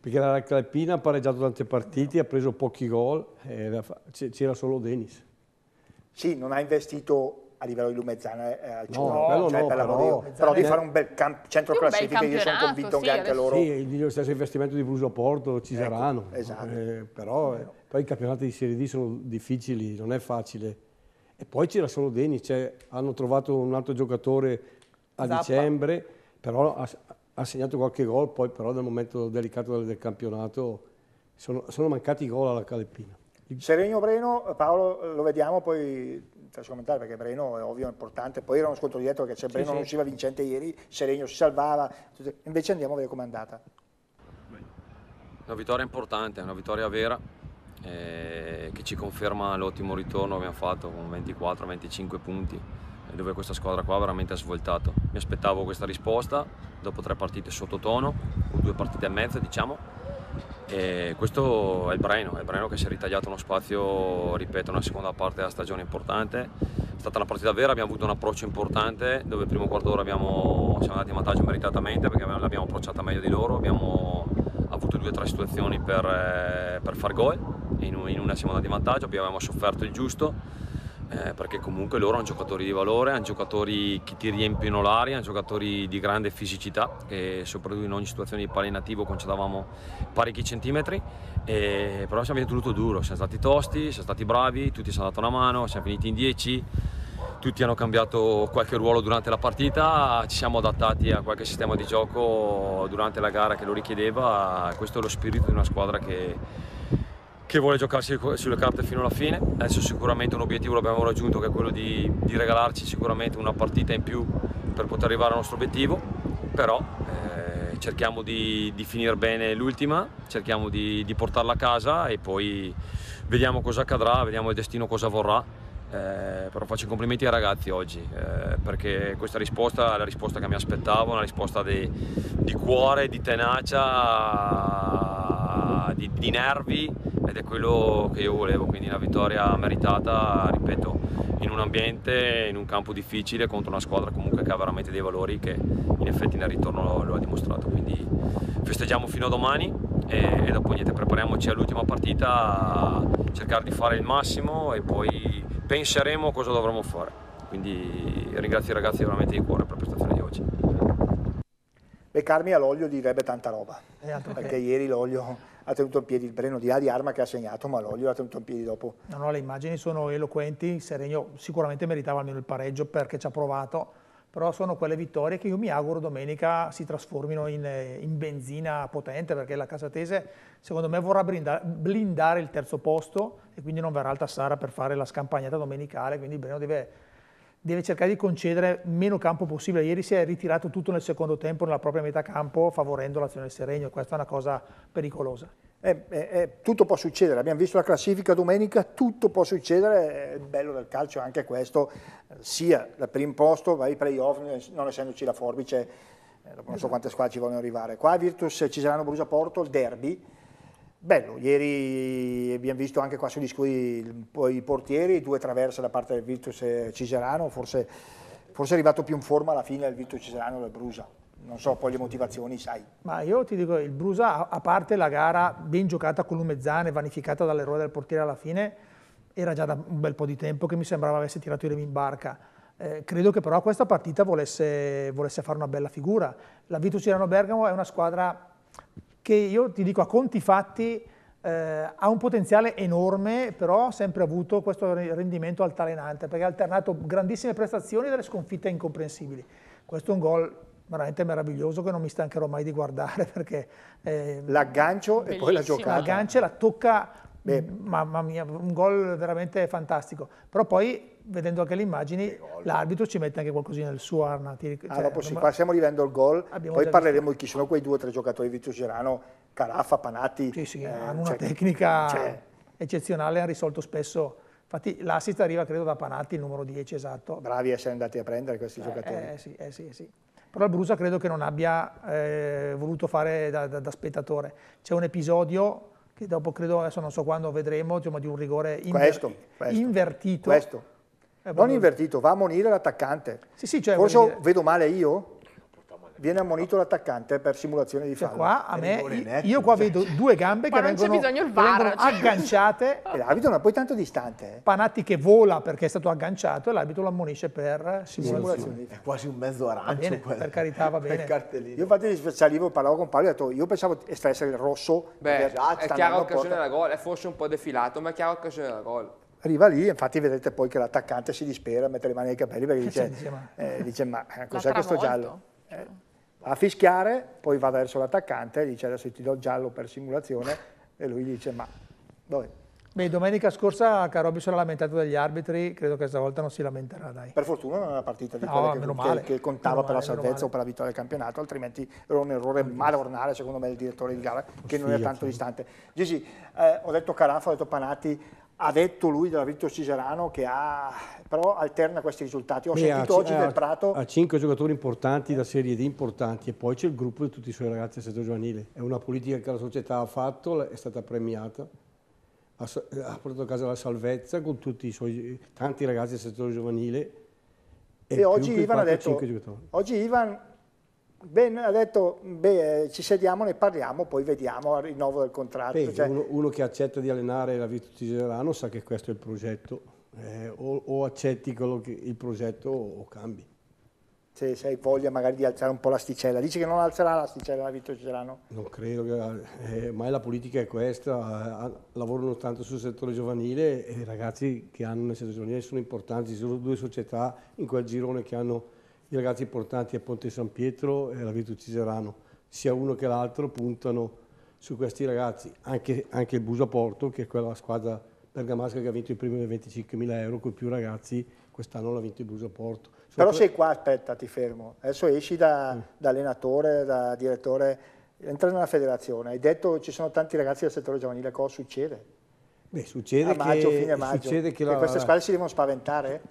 perché la Calpina ha pareggiato tante partite, ha preso pochi gol, eh, c'era solo Denis. Sì, non ha investito a livello di Lumezzana eh, no, no, cioè, no, però, però di fare un bel centro classifica io sono convinto sì, che anche loro sì, lo stesso investimento di Bruso Porto Cisarano ecco, esatto. eh, però, eh, però, i campionati di Serie D sono difficili non è facile e poi c'era solo Denis, cioè, hanno trovato un altro giocatore a Zappa. dicembre però ha, ha segnato qualche gol, poi però nel momento delicato del, del campionato sono, sono mancati i gol alla Calepina. Serenio Breno, Paolo lo vediamo, poi ti faccio commentare perché Breno è ovvio importante, poi era uno scontro dietro perché se Breno sì, non usciva vincente ieri, Serenio si salvava, invece andiamo a vedere com'è andata. Una vittoria importante, una vittoria vera eh, che ci conferma l'ottimo ritorno che abbiamo fatto con 24-25 punti e dove questa squadra qua veramente ha svoltato. Mi aspettavo questa risposta dopo tre partite sottotono, o due partite e mezza diciamo, e questo è il Breno, è il Breno che si è ritagliato uno spazio, ripeto, una seconda parte della stagione importante. È stata una partita vera, abbiamo avuto un approccio importante dove il primo quarto d'ora siamo andati in vantaggio meritatamente perché l'abbiamo approcciata meglio di loro, abbiamo avuto due o tre situazioni per, eh, per far gol, in, una siamo andati in vantaggio, abbiamo sofferto il giusto eh, perché comunque loro hanno giocatori di valore, hanno giocatori che ti riempiono l'aria, hanno giocatori di grande fisicità che soprattutto in ogni situazione di in pallinativo concedavamo parecchi centimetri, e, però siamo tenuto duro, siamo stati tosti, siamo stati bravi, tutti ci hanno dato una mano, siamo finiti in 10 tutti hanno cambiato qualche ruolo durante la partita, ci siamo adattati a qualche sistema di gioco durante la gara che lo richiedeva, questo è lo spirito di una squadra che, che vuole giocarsi sulle carte fino alla fine. Adesso sicuramente un obiettivo l'abbiamo raggiunto che è quello di, di, regalarci sicuramente una partita in più per poter arrivare al nostro obiettivo, però eh, cerchiamo di, di, finire bene l'ultima, cerchiamo di, di, portarla a casa e poi vediamo cosa accadrà, vediamo il destino cosa vorrà. Eh, però faccio i complimenti ai ragazzi oggi eh, perché questa risposta è la risposta che mi aspettavo, una risposta di cuore, di tenacia di, di, nervi ed è quello che io volevo, quindi una vittoria meritata, ripeto, in un ambiente, in un campo difficile, contro una squadra comunque che ha veramente dei valori che in effetti nel ritorno lo, lo ha dimostrato, quindi festeggiamo fino a domani e, e dopo niente prepariamoci all'ultima partita a cercare di fare il massimo e poi penseremo cosa dovremo fare. Quindi ringrazio i ragazzi veramente di cuore per la prestazione di oggi beccarmi all'olio direbbe tanta roba, perché ieri l'olio ha tenuto in piedi il Breno di là di Arma che ha segnato, ma l'Olio l'ha tenuto in piedi dopo. No, no, le immagini sono eloquenti, Serenio sicuramente meritava almeno il pareggio perché ci ha provato, però sono quelle vittorie che io mi auguro domenica si trasformino in, eh, in benzina potente perché la Casatese secondo me vorrà blindare il terzo posto e quindi non verrà al Tassara per fare la scampagnata domenicale, quindi il Breno deve deve cercare di concedere meno campo possibile. Ieri si è ritirato tutto nel secondo tempo nella propria metà campo favorendo l'azione del Serenio. questa è una cosa pericolosa. Eh, eh, eh, tutto può succedere, abbiamo visto la classifica domenica, tutto può succedere, eh, il bello del calcio è anche questo, eh, sia il primo posto, vai ai playoff, non essendoci la forbice, non so esatto. quante squadre ci vogliono arrivare. Qua a Virtus ci saranno Brusa Porto, il derby, Bello, ieri abbiamo visto anche qua sugli scudi i portieri, due traverse da parte del Virtus Ciserano, forse, forse, è arrivato più in forma alla fine del Virtus Ciserano del Brusa. Non so poi le motivazioni, sai. Ma io ti dico, il Brusa, a parte la gara ben giocata con Lumezzane, vanificata dall'errore del portiere alla fine, era già da un bel po' di tempo che mi sembrava avesse tirato i remi in barca. Eh, credo che però questa partita volesse, volesse, fare una bella figura. La Virtus Ciserano Bergamo è una squadra che io ti dico a conti fatti eh, ha un potenziale enorme, però ha sempre avuto questo rendimento altalenante, perché ha alternato grandissime prestazioni e delle sconfitte incomprensibili. Questo è un gol veramente meraviglioso che non mi stancherò mai di guardare perché... Eh, L'aggancio e poi la giocata. L'aggancio e la tocca Beh, mamma mia, un gol veramente fantastico. Però poi, vedendo anche le immagini, l'arbitro ci mette anche qualcosina nel suo Arna. Ti, ah, cioè, ah, dopo sì, ma... stiamo arrivando al gol, poi parleremo visto. di chi sono quei due o tre giocatori di Girano, Caraffa, Panati. Sì, sì, eh, hanno cioè, una tecnica cioè... eccezionale, hanno risolto spesso... Infatti l'assist arriva credo da Panati, il numero 10 esatto. Bravi a essere andati a prendere questi eh, giocatori. Eh sì, eh sì, eh sì. Però il Brusa credo che non abbia eh, voluto fare da, da, da spettatore. C'è un episodio che dopo credo, adesso non so quando vedremo, diciamo, di un rigore inver questo, questo, invertito. Questo. Eh, non invertito, va a monire l'attaccante. Sì, sì, cioè, Forse vedo male io? viene ammonito l'attaccante per simulazione di cioè, fallo. Qua a me, io, qua cioè. vedo due gambe che vengono, VAR, vengono cioè. agganciate. E l'arbitro non è poi tanto distante. Eh. Panatti che vola perché è stato agganciato e l'arbitro lo ammonisce per simulazione. simulazione. È quasi un mezzo arancio bene, Per carità, va bene. Io infatti salivo, parlavo con Paolo e ho detto, io pensavo essere il rosso. Beh, è chiara occasione della gol, è forse un po' defilato, ma è chiara occasione della gol arriva lì, infatti vedete poi che l'attaccante si dispera, mette le mani nei capelli perché dice, eh, dice ma eh, cos'è questo giallo? Eh, a fischiare, poi va verso l'attaccante e dice adesso ti do il giallo per simulazione e lui dice ma dove? Beh, domenica scorsa Carobi si era lamentato dagli arbitri, credo che stavolta non si lamenterà, dai. Per fortuna non è una partita di no, che, male, che, che, contava male, per la salvezza o per la vittoria del campionato, altrimenti era un errore malornale secondo me, il direttore di gara, che non è tanto distante. Gigi, eh, ho detto Carafa, ho detto Panati, ha detto lui della Virtus Ciserano che ha, però alterna questi risultati. Ho Beh, sentito oggi del Prato... Ha cinque giocatori importanti da serie D importanti e poi c'è il gruppo di tutti i suoi ragazzi del settore giovanile. È una politica che la società ha fatto, è stata premiata, ha, ha portato a casa la salvezza con tutti i suoi tanti ragazzi del settore giovanile. E, e oggi, Ivan detto, oggi Ivan ha detto... Oggi Ivan Ben, ha detto, beh, ci sediamo, ne parliamo, poi vediamo il rinnovo del contratto. Beh, cioè... uno, uno, che accetta di allenare la Virtus Gerano sa che questo è il progetto, eh, o, o, accetti che, il progetto o, cambi. Se, se, hai voglia magari di alzare un po' l'asticella, dici che non alzerà l'asticella la Virtus Gerano? Non credo, che, eh, ma la politica è questa, eh, lavorano tanto sul settore giovanile e i ragazzi che hanno nel settore giovanile sono importanti, ci sono due società in quel girone che hanno i ragazzi portati a Ponte San Pietro e la Virtus Ciserano, sia uno che l'altro puntano su questi ragazzi, anche, anche il Busa Porto, che è quella squadra bergamasca che ha vinto i primi dei 25.000 euro con più ragazzi, quest'anno l'ha vinto il Busa Porto. Sono Però sei qua, aspetta, ti fermo, adesso esci da, mm. da allenatore, da direttore, entra nella federazione, hai detto ci sono tanti ragazzi del settore giovanile, cosa succede? Beh, succede, maggio, che, maggio, succede che, che queste squadre si devono spaventare?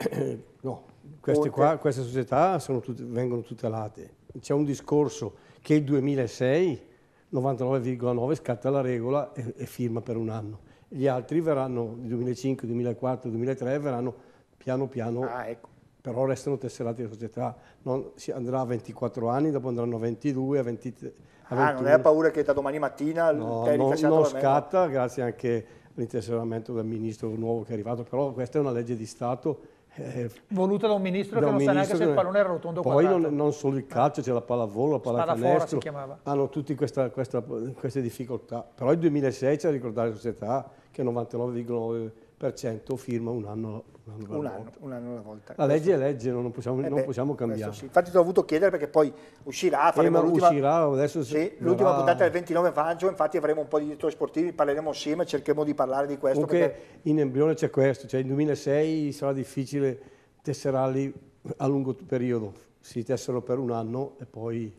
no, queste, qua, queste società tut vengono tutelate. C'è un discorso che il 2006 99,9 scatta la regola e, e, firma per un anno. Gli altri verranno, 2005, 2004, 2003, verranno piano piano, ah, ecco. però restano tesserati le società. Non, si andrà a 24 anni, dopo andranno a 22, a 23. ah, 21. non hai paura che da domani mattina no, non, non scatta, grazie anche all'intesseramento del ministro nuovo che è arrivato, però questa è una legge di Stato eh, Voluta da un ministro da che un non ministro sa neanche se il pallone è rotondo Poi non, non, solo il calcio, c'è la pallavolo, la pallacanestro, hanno tutti questa, questa, queste difficoltà. Però il 2006 c'è da ricordare la società che 99,9 100% firma un anno, un anno, un anno, un anno alla volta. La legge è legge, non possiamo, eh non possiamo cambiare. Sì. Infatti ti ho dovuto chiedere perché poi uscirà, eh, faremo eh, l'ultima, uscirà, adesso sì, l'ultima puntata del 29 maggio, infatti avremo un po' di direttori sportivi, parleremo insieme, cercheremo di parlare di questo. Comunque perché... in embrione c'è questo, cioè in 2006 sarà difficile tesserarli a lungo periodo, si tessero per un anno e poi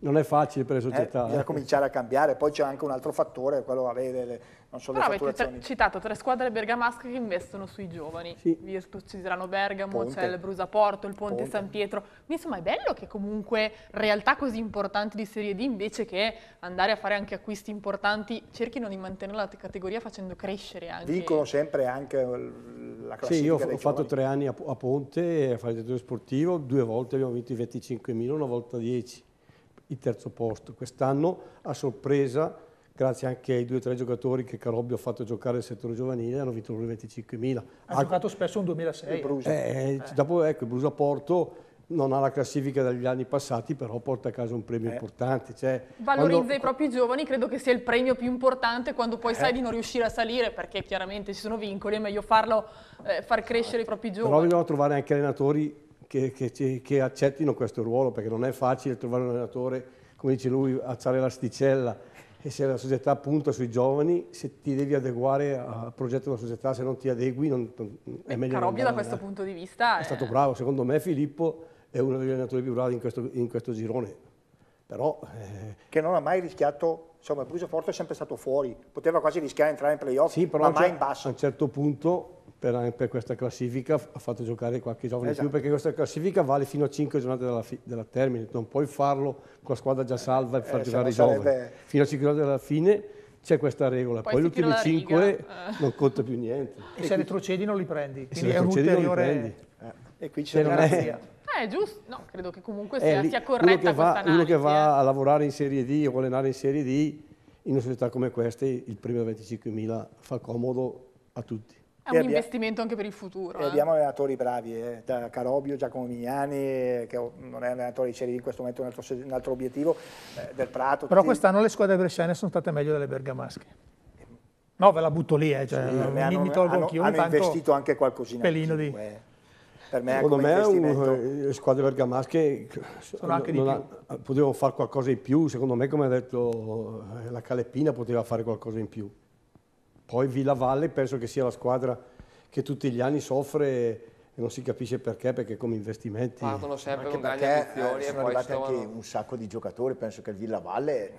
non è facile per le eh, società. Eh, bisogna cominciare a cambiare, poi c'è anche un altro fattore, quello vabbè, delle, non solo Però le fatturazioni. avete citato tre squadre bergamasche che investono sui giovani, sì. Virtus, Ciserano Bergamo, c'è il Brusa Porto, il Ponte, Ponte. San Pietro, Mi insomma è bello che comunque realtà così importanti di Serie D invece che andare a fare anche acquisti importanti cerchino di mantenere la categoria facendo crescere anche. Vincono sempre anche la classifica Sì, io ho giovani. fatto tre anni a, a Ponte, a fare il direttore sportivo, due volte abbiamo vinto i 25.000, una volta 10 il terzo posto. Quest'anno a sorpresa, grazie anche ai due o tre giocatori che Carobbio ha fatto giocare nel settore giovanile, hanno vinto 25.000. Ha giocato spesso un 2006. Il Brusa. Eh, eh. Dopo ecco, il Brusa Porto non ha la classifica degli anni passati, però porta a casa un premio eh. importante. Cioè, Valorizza quando... i propri giovani, credo che sia il premio più importante quando poi eh. sai di non riuscire a salire, perché chiaramente ci sono vincoli, è meglio farlo, eh, far crescere i propri giovani. Però dobbiamo trovare anche allenatori che, che, che, accettino questo ruolo, perché non è facile trovare un allenatore, come dice lui, alzare l'asticella e se la società punta sui giovani, se ti devi adeguare al progetto della società, se non ti adegui, non, non, è meglio... Carobbio da questo punto di vista... È, è stato bravo, secondo me Filippo è uno degli allenatori più bravi in questo, in questo girone, però... Eh... Che non ha mai rischiato insomma il Bruso Forte è sempre stato fuori, poteva quasi rischiare di entrare in playoff, sì, ma mai in basso. A un certo punto per, per, questa classifica ha fatto giocare qualche giovane esatto. in più esatto. perché questa classifica vale fino a 5 giornate della, dalla termine, non puoi farlo con la squadra già salva e eh, far eh, giocare i sarebbe... giovani. Fino a 5 giornate della fine c'è questa regola, poi, poi gli ultimi 5 eh. non conta più niente. E, e se qui... retrocedi non li prendi, e quindi è ulteriore... Prendi. Eh. E qui c'è la garanzia. Eh, giusto, no, credo che comunque eh, sia, lì, sia corretta uno va, Uno che va a lavorare in Serie D o allenare in Serie D, in una società come questa, il primo da 25.000 fa comodo a tutti. È un investimento anche per il futuro. E eh. abbiamo allenatori bravi, eh, da Carobio, Giacomo Mignani, che non è allenatore di Serie in questo momento è un altro, un altro obiettivo, eh, del Prato. Però quest'anno le squadre bresciane sono state meglio delle bergamasche. No, ve la butto lì, eh, cioè, sì, mi, hanno, mi tolgo anch'io. Hanno, investito anche qualcosina. Pelino di... Eh. Per me Secondo me un, le squadre bergamasche sono anche di ha, potevano fare qualcosa in più, secondo me come ha detto eh, la Caleppina poteva fare qualcosa in più. Poi Villa Valle penso che sia la squadra che tutti gli anni soffre e non si capisce perché, perché come investimenti... Partono sempre con grandi ambizioni eh, e poi sono... anche un sacco di giocatori, penso che il Villa Valle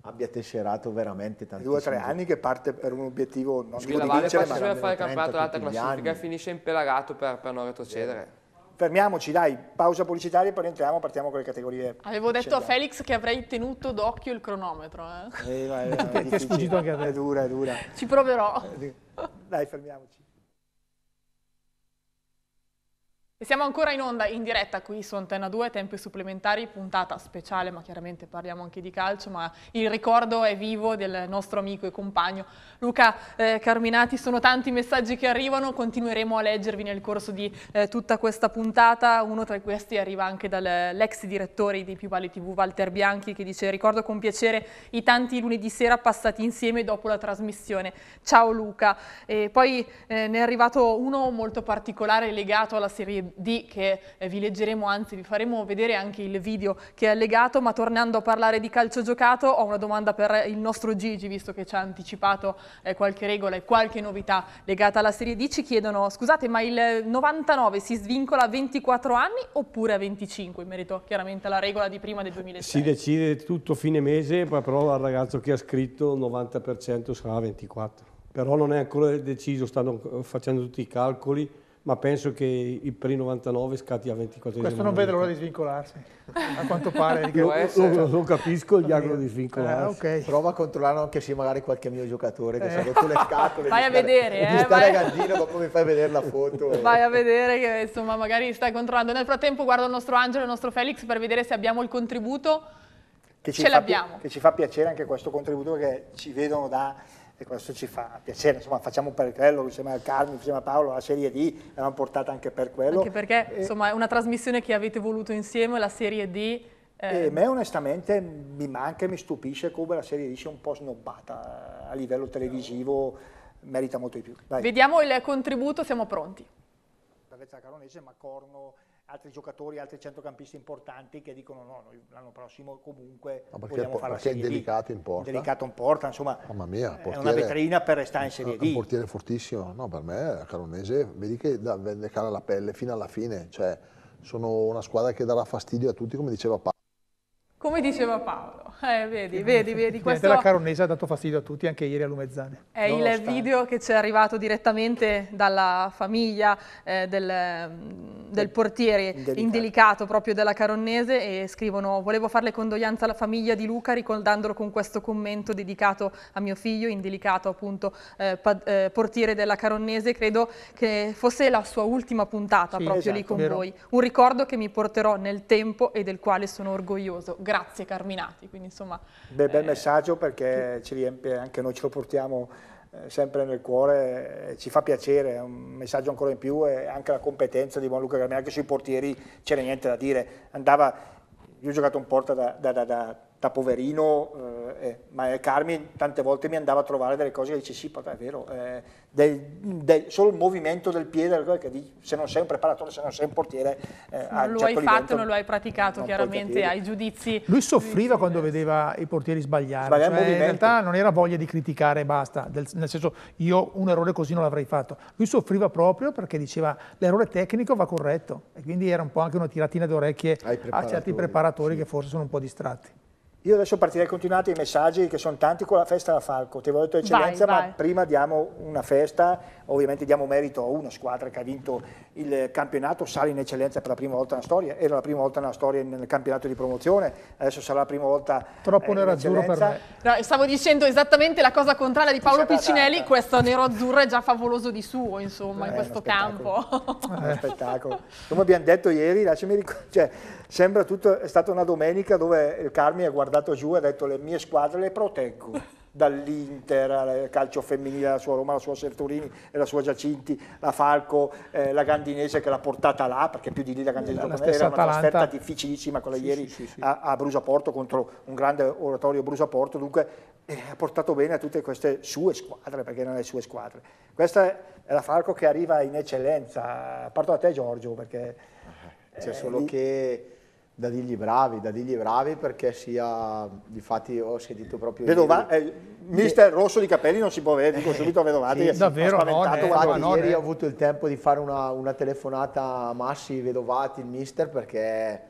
abbia tesserato veramente tantissimo. Due o tre anni che parte per un obiettivo non Villa Valle passa a fare il campionato dell'alta classifica e finisce impelagato per, per non retrocedere. Yeah fermiamoci dai, pausa pubblicitaria e poi rientriamo, partiamo con le categorie. Avevo detto a Felix che avrei tenuto d'occhio il cronometro. Eh. Eh, è, è, è, è sfuggito anche a te. È dura, è dura. Ci proverò. Dai, fermiamoci. siamo ancora in onda, in diretta qui su Antena 2, tempi supplementari, puntata speciale, ma chiaramente parliamo anche di calcio, ma il ricordo è vivo del nostro amico e compagno Luca eh, Carminati. Sono tanti i messaggi che arrivano, continueremo a leggervi nel corso di eh, tutta questa puntata. Uno tra questi arriva anche dall'ex eh, direttore di Più Vale TV, Walter Bianchi, che dice ricordo con piacere i tanti lunedì sera passati insieme dopo la trasmissione. Ciao Luca. E poi eh, ne è arrivato uno molto particolare legato alla Serie B di che eh, vi leggeremo, anzi vi faremo vedere anche il video che è allegato, ma tornando a parlare di calcio giocato ho una domanda per il nostro Gigi, visto che ci ha anticipato eh, qualche regola e qualche novità legata alla Serie D, ci chiedono, scusate, ma il 99 si svincola a 24 anni oppure a 25, in merito chiaramente alla regola di prima del 2006? Si decide tutto fine mese, ma però al ragazzo che ha scritto il 90% sarà 24, però non è ancora deciso, stanno eh, facendo tutti i calcoli, ma penso che il pre 99 scatti a 24 Questo non vede l'ora di svincolarsi, a quanto pare. Lo, lo, cioè. lo, capisco, gli eh, auguro di svincolarsi. Eh, okay. Prova a controllare anche se magari qualche mio giocatore che eh. si rotto le scatole. Vai a stare, vedere. Di eh, stare vai... a gazzino, dopo mi fai vedere la foto. E... Vai a vedere che insomma magari stai controllando. Nel frattempo guardo il nostro Angelo e il nostro Felix per vedere se abbiamo il contributo. Che ce, ce l'abbiamo. Che ci fa piacere anche questo contributo perché ci vedono da e questo ci fa piacere, insomma facciamo per quello, insieme a Carmine, insieme a Paolo, la serie D l'abbiamo portata anche per quello. Anche perché e... insomma è una trasmissione che avete voluto insieme, la serie D... Eh. E a me onestamente mi manca e mi stupisce come la serie D sia un po' snobbata eh, a livello televisivo, merita molto di più. Dai. Vediamo il contributo, siamo pronti. Caronese, ma Corno altri giocatori, altri centrocampisti importanti che dicono no, noi l'anno prossimo comunque no, perché, vogliamo fare la Serie D. delicato in porta. Delicato in porta, insomma, Mamma mia, portiere, è una vetrina per restare in Serie D. un portiere fortissimo, no, per me la Caronese, vedi che vende cara la pelle fino alla fine, cioè sono una squadra che darà fastidio a tutti, come diceva Paolo. Come diceva Paolo, eh, vedi, vedi, vedi. Questo... La Caronese ha dato fastidio a tutti, anche ieri a Lumezzane. È non il video che ci è arrivato direttamente dalla famiglia eh, del, mm, del, portiere indelicato. indelicato proprio della Caronese e scrivono volevo fare le condoglianze alla famiglia di Luca ricordandolo con questo commento dedicato a mio figlio, indelicato appunto eh, pad, eh, portiere della Caronese. Credo che fosse la sua ultima puntata sì, proprio esatto, lì con vero. voi. Un ricordo che mi porterò nel tempo e del quale sono orgoglioso. Grazie grazie Carminati, quindi insomma... Beh, bel eh, messaggio perché ci riempie, anche noi ce lo portiamo eh, sempre nel cuore, eh, ci fa piacere, è un messaggio ancora in più e anche la competenza di Luca Carminati, anche sui portieri c'era niente da dire, andava io ho giocato un porta da, da, da, da da poverino, eh, eh ma Carmi tante volte mi andava a trovare delle cose che dice sì, papà, è vero, eh, del, del, solo il movimento del piede, che dici, se non sei un preparatore, se non sei un portiere, eh, non lo certo hai fatto, non lo hai praticato, chiaramente hai giudizi. Lui soffriva quando vedeva i portieri sbagliare, sbagliare cioè, in realtà non era voglia di criticare e basta, del, nel senso io un errore così non l'avrei fatto, lui soffriva proprio perché diceva l'errore tecnico va corretto e quindi era un po' anche una tiratina d'orecchie a certi preparatori sì. che forse sono un po' distratti. Io adesso partirei continuate i messaggi che sono tanti con la festa da Falco. Ti avevo detto eccellenza, vai, vai. ma prima diamo una festa, ovviamente diamo merito a una squadra che ha vinto il campionato, sale in eccellenza per la prima volta nella storia, era la prima volta nella storia nel campionato di promozione, adesso sarà la prima volta Troppo eh, nero azzurro per me. No, stavo dicendo esattamente la cosa contraria di Paolo Piccinelli, data. questo nero azzurro è già favoloso di suo, insomma, eh, in questo campo. È uno eh. spettacolo. Come abbiamo detto ieri, lasciami ricordare... Cioè, sembra tutto, è stata una domenica dove il Carmi ha guardato giù e ha detto le mie squadre le proteggo, dall'Inter al calcio femminile, la sua Roma, la sua Serturini e la sua Giacinti, la Falco, eh, la Gandinese che l'ha portata là, perché più di lì la Gandinese la, la era una Atalanta. trasferta difficilissima quella sì, ieri sì, sì, a, a Brusaporto contro un grande oratorio Brusaporto, dunque eh, ha portato bene a tutte queste sue squadre, perché erano le sue squadre. Questa è la Falco che arriva in eccellenza, parto da te Giorgio, perché... C'è cioè, solo eh, che da dirgli bravi, da dirgli bravi perché sia, difatti ho sentito proprio... Vedova, ieri, eh, mister che, Rosso di capelli non si può vedere, dico subito a Vedovati, eh, davvero, no, eh, infatti, no, ieri eh. ho avuto il tempo di fare una, una telefonata a Massi Vedovati, il mister, perché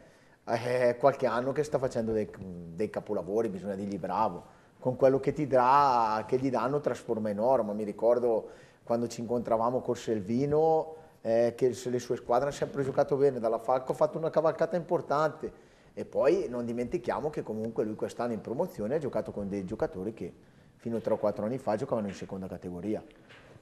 è qualche anno che sta facendo dei, dei capolavori, bisogna dirgli bravo. Con quello che ti dà, che gli danno, trasforma enorme, mi ricordo quando ci incontravamo con Selvino eh, che le sue squadre hanno sempre giocato bene, dalla Falco ha fatto una cavalcata importante e poi non dimentichiamo che comunque lui quest'anno in promozione ha giocato con dei giocatori che fino a 3 4 anni fa giocavano in seconda categoria.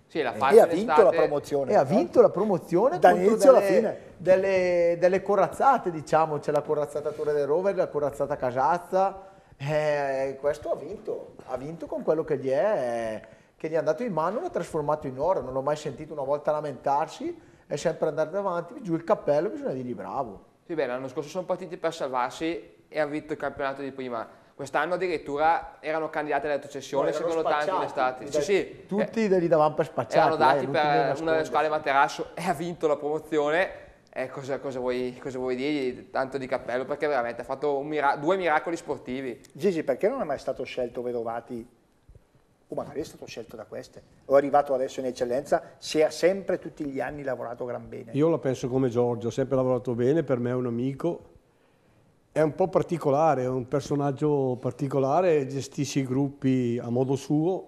Sì, la e ha vinto la promozione. E ha vinto la promozione dall'inizio alla fine. Delle, delle, corazzate, diciamo, c'è la corazzata Torre del Rover, la corazzata Casazza. Eh, questo ha vinto, ha vinto con quello che gli è, eh, che gli è andato in mano, l'ha trasformato in oro, non l'ho mai sentito una volta lamentarsi è sempre andare davanti, giù il cappello, bisogna dirgli bravo. Sì, beh, l'anno scorso sono partiti per salvarsi e ha vinto il campionato di prima. Quest'anno addirittura erano candidati alla retrocessione, secondo tanti d'estate. Cioè, sì, sì, tutti eh, li davano per spacciati. Erano dati eh, per una delle squadre materasso e ha vinto la promozione. Eh, cosa, cosa, vuoi, cosa, vuoi, dirgli? Tanto di cappello perché veramente ha fatto mira due miracoli sportivi. Gigi, perché non è mai stato scelto Vedovati o magari è stato scelto da queste, o è arrivato adesso in eccellenza, se ha sempre tutti gli anni lavorato gran bene. Io la penso come Giorgio, ha sempre lavorato bene, per me è un amico, è un po' particolare, è un personaggio particolare, gestisce i gruppi a modo suo,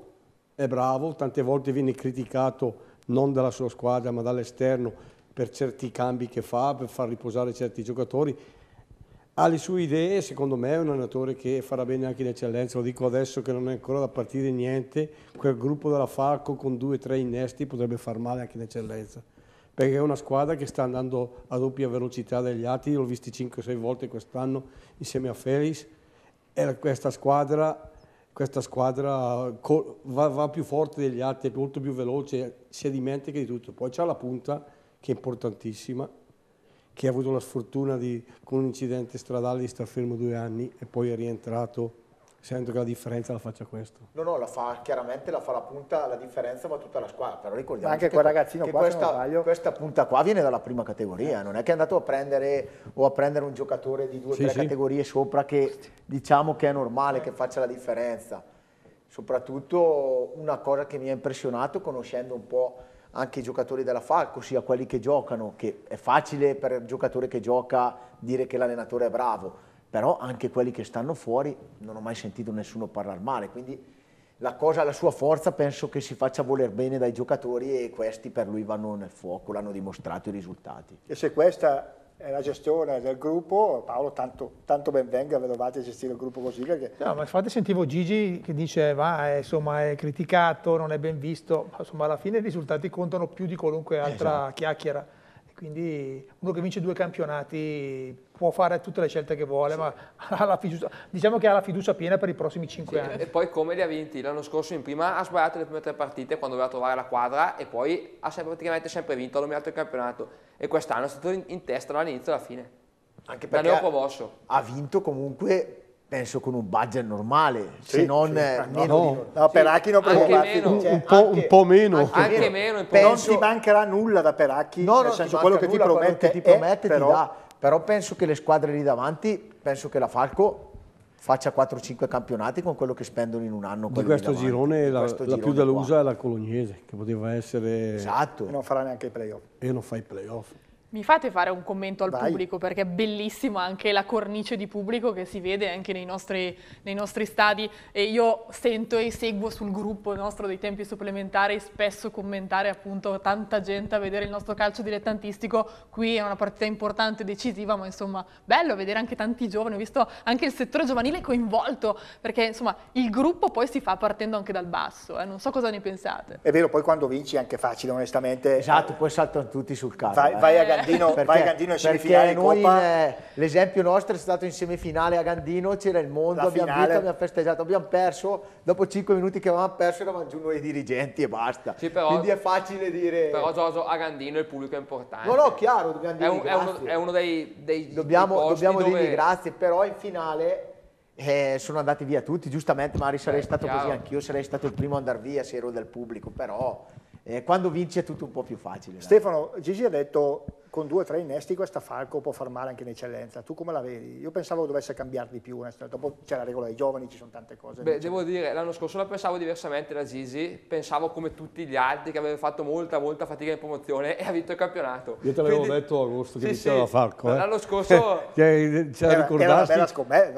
è bravo, tante volte viene criticato non dalla sua squadra ma dall'esterno per certi cambi che fa, per far riposare certi giocatori, ha le sue idee, secondo me è un allenatore che farà bene anche in eccellenza, lo dico adesso che non è ancora da partire niente, quel gruppo della Falco con due o tre innesti potrebbe far male anche in eccellenza, perché è una squadra che sta andando a doppia velocità degli altri, l'ho visti 5-6 volte quest'anno insieme a Felix, e questa squadra, questa squadra va, va, più forte degli altri, è molto più veloce, si dimentica di tutto, poi c'ha la punta che è importantissima che ha avuto la sfortuna di, con un incidente stradale di star fermo due anni e poi è rientrato sento che la differenza la faccia questo. No, no, la fa, chiaramente la fa la punta, la differenza va tutta la squadra, però ricordiamo anche quel ragazzino che qua, questa, questa, punta qua viene dalla prima categoria, eh. non è che è andato a prendere o a prendere un giocatore di due o sì, tre sì. categorie sopra che diciamo che è normale che eh. faccia la differenza. Soprattutto una cosa che mi ha impressionato conoscendo un po' anche i giocatori della Falco, sia quelli che giocano, che è facile per il giocatore che gioca dire che l'allenatore è bravo, però anche quelli che stanno fuori non ho mai sentito nessuno parlare male, quindi la cosa, la sua forza penso che si faccia voler bene dai giocatori e questi per lui vanno nel fuoco, l'hanno dimostrato i risultati. E se questa la gestione del gruppo, Paolo tanto, tanto ben venga, vedovate a gestire il gruppo così perché... No, ma infatti sentivo Gigi che diceva, eh, insomma è criticato, non è ben visto, insomma alla fine i risultati contano più di qualunque altra esatto. chiacchiera, quindi uno che vince due campionati può fare tutte le scelte che vuole, sì. ma ha la fiducia, diciamo che ha la fiducia piena per i prossimi 5 sì. anni. E poi come li ha vinti? L'anno scorso in prima ha sbagliato le prime tre partite quando doveva trovare la quadra e poi ha sempre, praticamente sempre vinto, ha dominato il campionato e quest'anno è stato in, in testa dall'inizio alla fine. Anche perché ha, ha vinto comunque penso con un budget normale, sì, se non sì, eh, ah, meno no, no. no Peracchi non prende un, cioè, un, po', un, po', meno. Anche, anche meno, meno penso, non ti mancherà nulla da Peracchi, no, nel senso quello che ti promette, che ti, promette è, ti però, dà però penso che le squadre lì davanti, penso che la Falco faccia 4-5 campionati con quello che spendono in un anno. Di questo girone di la, questo la girone più delusa qua. è la Colognese, che poteva essere... Esatto. E non farà neanche i playoff. E non fa i playoff. Mi fate fare un commento al Vai. pubblico perché è bellissima anche la cornice di pubblico che si vede anche nei nostri, nei nostri stadi e io sento e seguo sul gruppo nostro dei tempi supplementari spesso commentare appunto tanta gente a vedere il nostro calcio dilettantistico, qui è una partita importante, decisiva, ma insomma bello vedere anche tanti giovani, ho visto anche il settore giovanile coinvolto perché insomma il gruppo poi si fa partendo anche dal basso, eh. non so cosa ne pensate. È vero, poi quando vinci è anche facile onestamente. Esatto, eh, poi saltano tutti sul calcio. Vai, eh. vai a Gandino, perché, vai Gandino in semifinale noi Coppa. In, eh, l'esempio nostro è stato in semifinale a Gandino, c'era il mondo, la abbiamo finale. vinto, abbiamo festeggiato, abbiamo perso, dopo 5 minuti che avevamo perso eravamo giù noi dirigenti e basta. Sì, però, Quindi è facile dire... Però Giorgio, a Gandino il pubblico è importante. No, no, chiaro, Gandino, è, un, è, uno, è, uno, dei... dei dobbiamo, dobbiamo dove... dirgli grazie, però in finale eh, sono andati via tutti, giustamente, Mari sarei Beh, stato chiaro. così anch'io, sarei stato il primo a andare via se ero del pubblico, però eh, quando vinci è tutto un po' più facile. Stefano, Gigi ha detto con due o tre innesti questa Falco può far male anche in eccellenza. Tu come la vedi? Io pensavo dovesse cambiare di più, dopo c'è la regola dei giovani, ci sono tante cose. Beh, devo dire, l'anno scorso la pensavo diversamente da Gigi. pensavo come tutti gli altri che aveva fatto molta, molta fatica in promozione e ha vinto il campionato. Io te l'avevo detto a agosto che sì, vinceva sì. la Falco. Eh? L'anno scorso... che c'era ricordato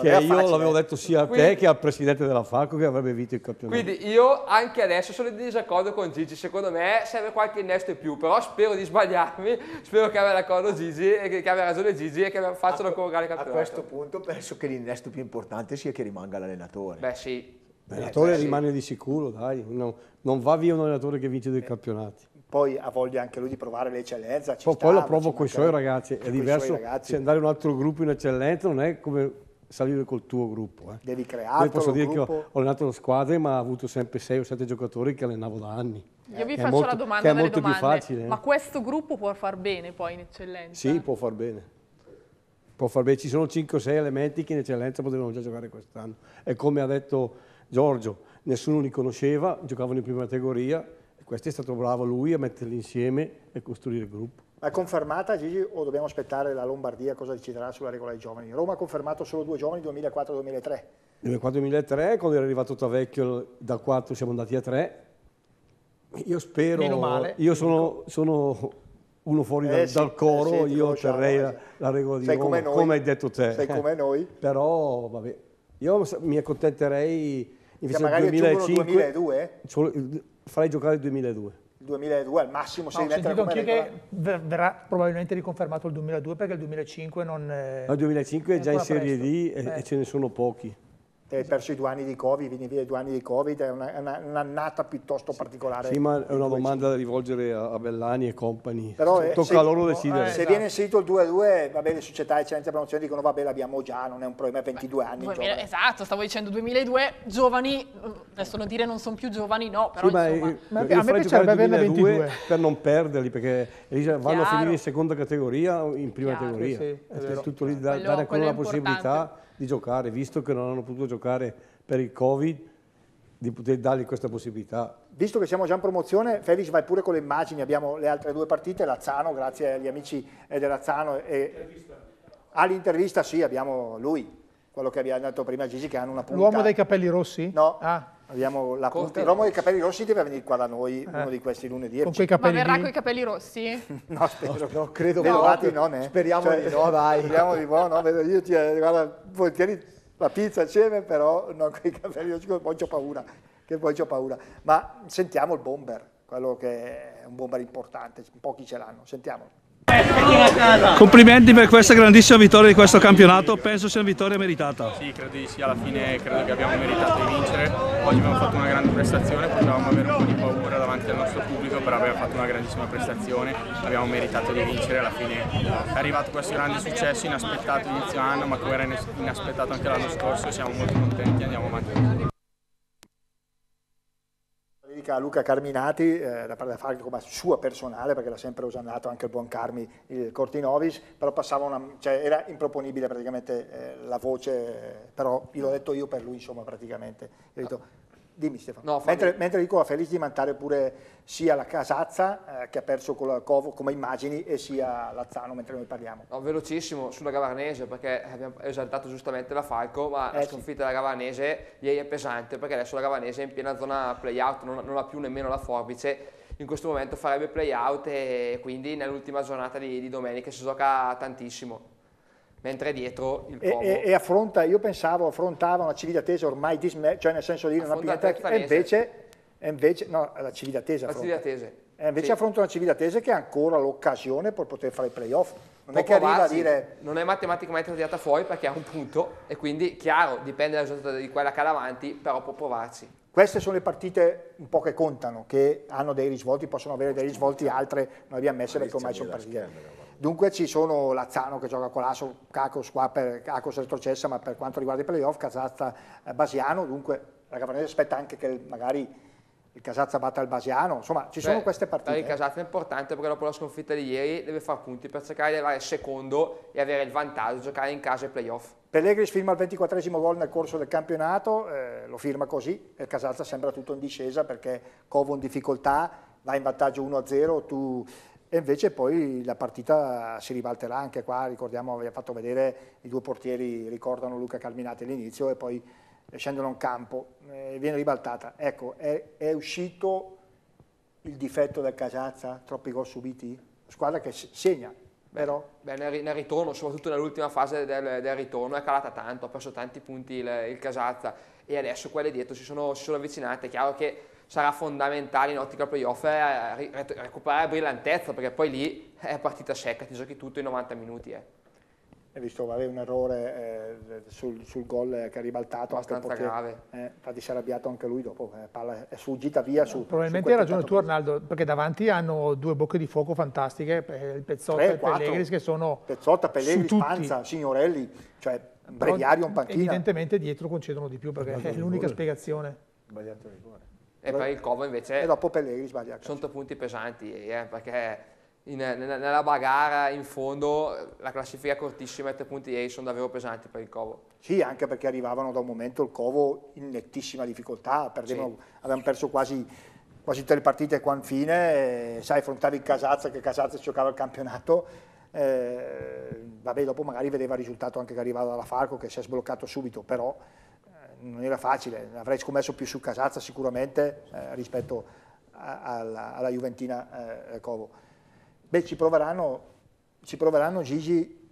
che io eh. l'avevo detto sia a te che al presidente della Falco che avrebbe vinto il campionato. Quindi io anche adesso sono in disaccordo con Gigi, secondo me serve qualche innesto in più, però spero di sbagliarmi, spero che aveva d'accordo Gigi e che, che aveva ragione Gigi e che facciano convocare il campionato. A questo punto penso che l'innesto più importante sia che rimanga l'allenatore. Beh sì. L'allenatore eh, rimane sì. di sicuro, dai, no, non va via un allenatore che vince dei eh. campionati poi ha voglia anche lui di provare l'eccellenza. Poi, stava, poi lo provo con i suoi ragazzi, è diverso. Se andare in un altro gruppo in eccellenza non è come salire col tuo gruppo. Eh. Devi creare Posso dire gruppo. che ho, allenato allenato squadra, ma ho avuto sempre 6 o 7 giocatori che allenavo da anni. Io vi faccio molto, la domanda che è molto domande. più facile. Eh. Ma questo gruppo può far bene poi in eccellenza? Sì, può far bene. Può far bene. Ci sono 5-6 o elementi che in eccellenza potevano già giocare quest'anno. E come ha detto Giorgio, nessuno li conosceva, giocavano in prima categoria. E questo è stato bravo lui a metterli insieme e costruire il gruppo. L'ha confermata Gigi o dobbiamo aspettare la Lombardia cosa deciderà sulla regola dei giovani? Roma ha confermato solo due giovani 2004-2003. 2004-2003 quando era arrivato Tavecchio da 4 siamo andati a 3. Io spero, Meno male. io sono, sono uno fuori eh, dal, dal, eh coro, eh sì, io terrei la, la, regola di Sei Roma, come, come, hai detto te. Sei come noi. Però vabbè, io mi accontenterei invece del 2005. 2002? farei giocare il 2002. 2002 al massimo si no, rimette come che verrà probabilmente riconfermato il 2002 perché il 2005 non... È... No, il 2005 è già in Serie presto. D e, eh. e ce ne sono pochi hai perso i due anni di Covid, vieni via i due anni di Covid, è una, una, un'annata piuttosto sì. particolare. Sì, ma è una domanda da rivolgere a Bellani e compagni. Però, eh, Tocca se, a loro decidere. Eh, se esatto. viene inserito il 2-2, va bene, le società e promozione dicono vabbè, l'abbiamo già, non è un problema, è 22 Beh, anni. 2000, esatto, stavo dicendo 2002, giovani, adesso non dire non sono più giovani, no, però sì, insomma, ma, a, me piacerebbe averne 22 per non perderli, perché vanno Chiaro. a finire in seconda categoria o in prima Chiaro, categoria. Sì, è, è tutto lì da, quello, dare ancora la possibilità di giocare, visto che non hanno potuto giocare per il Covid, di poter dargli questa possibilità. Visto che siamo già in promozione, Felix vai pure con le immagini, abbiamo le altre due partite, Lazzano, grazie agli amici eh, dell'Azzano. Lazzano. E... All'intervista sì, abbiamo lui, quello che abbiamo detto prima a Gigi, che hanno una punta. L'uomo dai capelli rossi? No. Ah. Abbiamo la punta, l'uomo dei capelli rossi deve venire qua da noi eh. uno di questi lunedì. Con quei capelli... Ma verrà con i capelli rossi? no, spero. No, no credo Velati, no, Speriamo cioè, di no, dai. Speriamo di no, no vedo, io ti cioè, guarda, volentieri la pizza insieme, però non con i capelli rossi, poi ho paura, che poi ho paura. Ma sentiamo il bomber, quello che è un bomber importante, pochi ce l'hanno, sentiamolo. Complimenti per questa grandissima vittoria di questo campionato, penso sia una vittoria meritata. Sì, credo di sì, alla fine credo che abbiamo meritato di vincere. Oggi abbiamo fatto una grande prestazione, potevamo avere un po' di paura davanti al nostro pubblico, però abbiamo fatto una grandissima prestazione, abbiamo meritato di vincere, alla fine è arrivato questo grande successo inaspettato inizio anno, ma come era inaspettato anche l'anno scorso, siamo molto contenti e andiamo avanti dedica Luca Carminati, eh, da parte da fare come sua personale, perché l'ha sempre usato anche il buon Carmi, il Cortinovis, però passava una, cioè, era improponibile praticamente eh, la voce, però l'ho detto io per lui, insomma, praticamente. Detto, Dimmi Stefano, no, mentre, mentre, dico a Felix di mandare pure sia la Casazza eh, che ha perso con la Covo come immagini e sia Lazzano mentre noi parliamo. No, velocissimo sulla Gavarnese perché abbiamo esaltato giustamente la Falco ma eh, la sconfitta sì. della Gavarnese ieri è pesante perché adesso la Gavarnese è in piena zona playout, non, non ha più nemmeno la forbice in questo momento farebbe play-out e quindi nell'ultima giornata di, di domenica si gioca tantissimo mentre dietro il Como... E, e, e affronta, io pensavo, affrontava una civitatesa ormai dismessa, cioè nel senso di una pigna e invece, e invece, no, la civitatesa. La civitatese. E invece sì. affronta una civitatese che ha ancora l'occasione per poter fare i playoff. Non è che arriva a dire... Non è matematicamente odiata fuori perché ha un punto e quindi, chiaro, dipende dal risultato di quella che ha davanti, però può provarci. Queste sono le partite un po' che contano, che hanno dei risvolti, possono avere dei risvolti altre, non abbiamo messe perché ormai sono partite Dunque ci sono Lazzano che gioca con l'Asso, Cacos qua per Cacos retrocessa, ma per quanto riguarda i playoff, Casazza eh, Basiano, dunque la Cavanese aspetta anche che magari il Casazza batta il Basiano, insomma ci Beh, sono queste partite. Il eh. Casazza è importante perché dopo la sconfitta di ieri deve fare punti per cercare di arrivare secondo e avere il vantaggio di giocare in casa ai playoff. Pellegris firma il 24 gol nel corso del campionato, eh, lo firma così e il Casazza sembra tutto in discesa perché Covo in difficoltà, va in vantaggio 1-0, tu e invece poi la partita si ribalterà anche qua, ricordiamo vi ha fatto vedere i due portieri, ricordano Luca Calminati all'inizio e poi eh, scendono in campo, eh, viene ribaltata. Ecco, è, è, uscito il difetto del Casazza, troppi gol subiti, squadra che segna, beh, vero? Beh, nel, nel, ritorno, soprattutto nell'ultima fase del, del, ritorno, è calata tanto, ha perso tanti punti il, il Casazza e adesso quelle dietro si sono, si sono avvicinate, è chiaro che sarà fondamentale in ottica playoff eh, recuperare brillantezza perché poi lì è partita secca, ti giochi tutto in 90 minuti. Eh. Hai visto vabbè, un errore eh, sul, sul gol che ha ribaltato. Abbastanza perché, grave. Eh, infatti si è arrabbiato anche lui dopo, eh, palla è sfuggita via no, su Probabilmente su hai ragione tu Arnaldo, perché davanti hanno due bocche di fuoco fantastiche, eh, il Pezzotta e Pellegris che sono Pezzotta, Pellegris, Panza, Signorelli, cioè breviario un panchina. Evidentemente dietro concedono di più perché è l'unica spiegazione. Sbagliato rigore e per il Covo invece... E dopo Pellegrini sbaglia. Sono tre punti pesanti eh, perché in, nella bagarra in fondo la classifica cortissima e tre punti ieri sono davvero pesanti per il Covo. Sì, anche perché arrivavano da un momento il Covo in nettissima difficoltà, perdevano, sì. avevano perso quasi, quasi, tutte le partite qua in fine, e, eh, sai, affrontare il Casazza, che Casazza giocava il campionato, eh, vabbè dopo magari vedeva il risultato anche che arrivava dalla Farco che si è sbloccato subito, però non era facile, avrei scommesso più su Casazza sicuramente eh, rispetto a, alla, alla, Juventina eh, Covo. Beh, ci proveranno, ci proveranno Gigi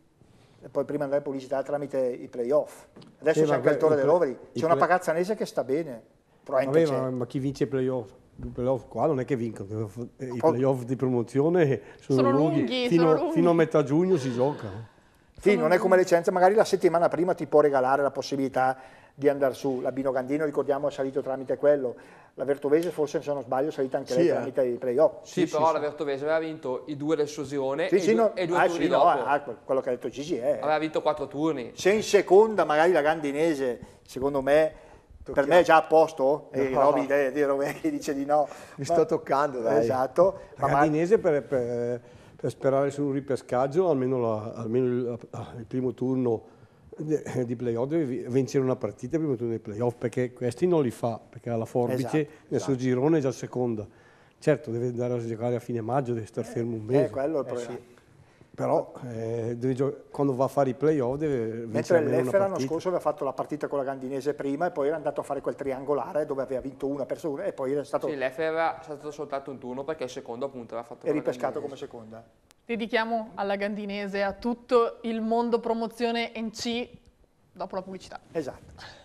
e poi prima andare in pubblicità tramite i playoff. Adesso sì, c'è anche il Torre dell'Overi, c'è una Pagazzanese che sta bene. Vabbè, ma, ma, chi vince i playoff? I playoff qua non è che vincono, i playoff eh, di promozione sono, sono lunghi, lunghi, fino, sono lunghi. fino a metà giugno si gioca. Sì, non è come licenza, magari la settimana prima ti può regalare la possibilità di andare su, l'Abino Gandino ricordiamo è salito tramite quello, la Vertovese forse se non sbaglio è salita anche sì, lei eh. tramite eh. i playoff. Sì, sì, però sì, la Vertovese aveva vinto i due del suo girone e, due, no. e due ah, turni no, ah, quello che ha detto Gigi è... Eh. Aveva vinto quattro turni. Se in seconda magari la Gandinese, secondo me... Tocchiamo. Per me è già a posto? E no. Roby di, di dice di no. Mi ma, sto toccando, dai. Esatto. La Gandinese per, per, per, sperare sul ripescaggio, almeno, la, almeno il, il primo turno eh, di playoff deve vincere una partita prima di tutto nei playoff perché questi non li fa perché alla forbice esatto, nel esatto. suo girone è già seconda certo deve andare a giocare a fine maggio deve star eh, fermo un mese eh, quello è il problema. Eh sì però eh, gio- quando va a fare i playoff deve mentre l'Effer l'anno scorso aveva fatto la partita con la Gandinese prima e poi era andato a fare quel triangolare dove aveva vinto una per una e poi era stato sì l'Effer era stato soltanto un turno perché il secondo appunto aveva fatto e ripescato come seconda dedichiamo alla Gandinese a tutto il mondo promozione NC dopo la pubblicità esatto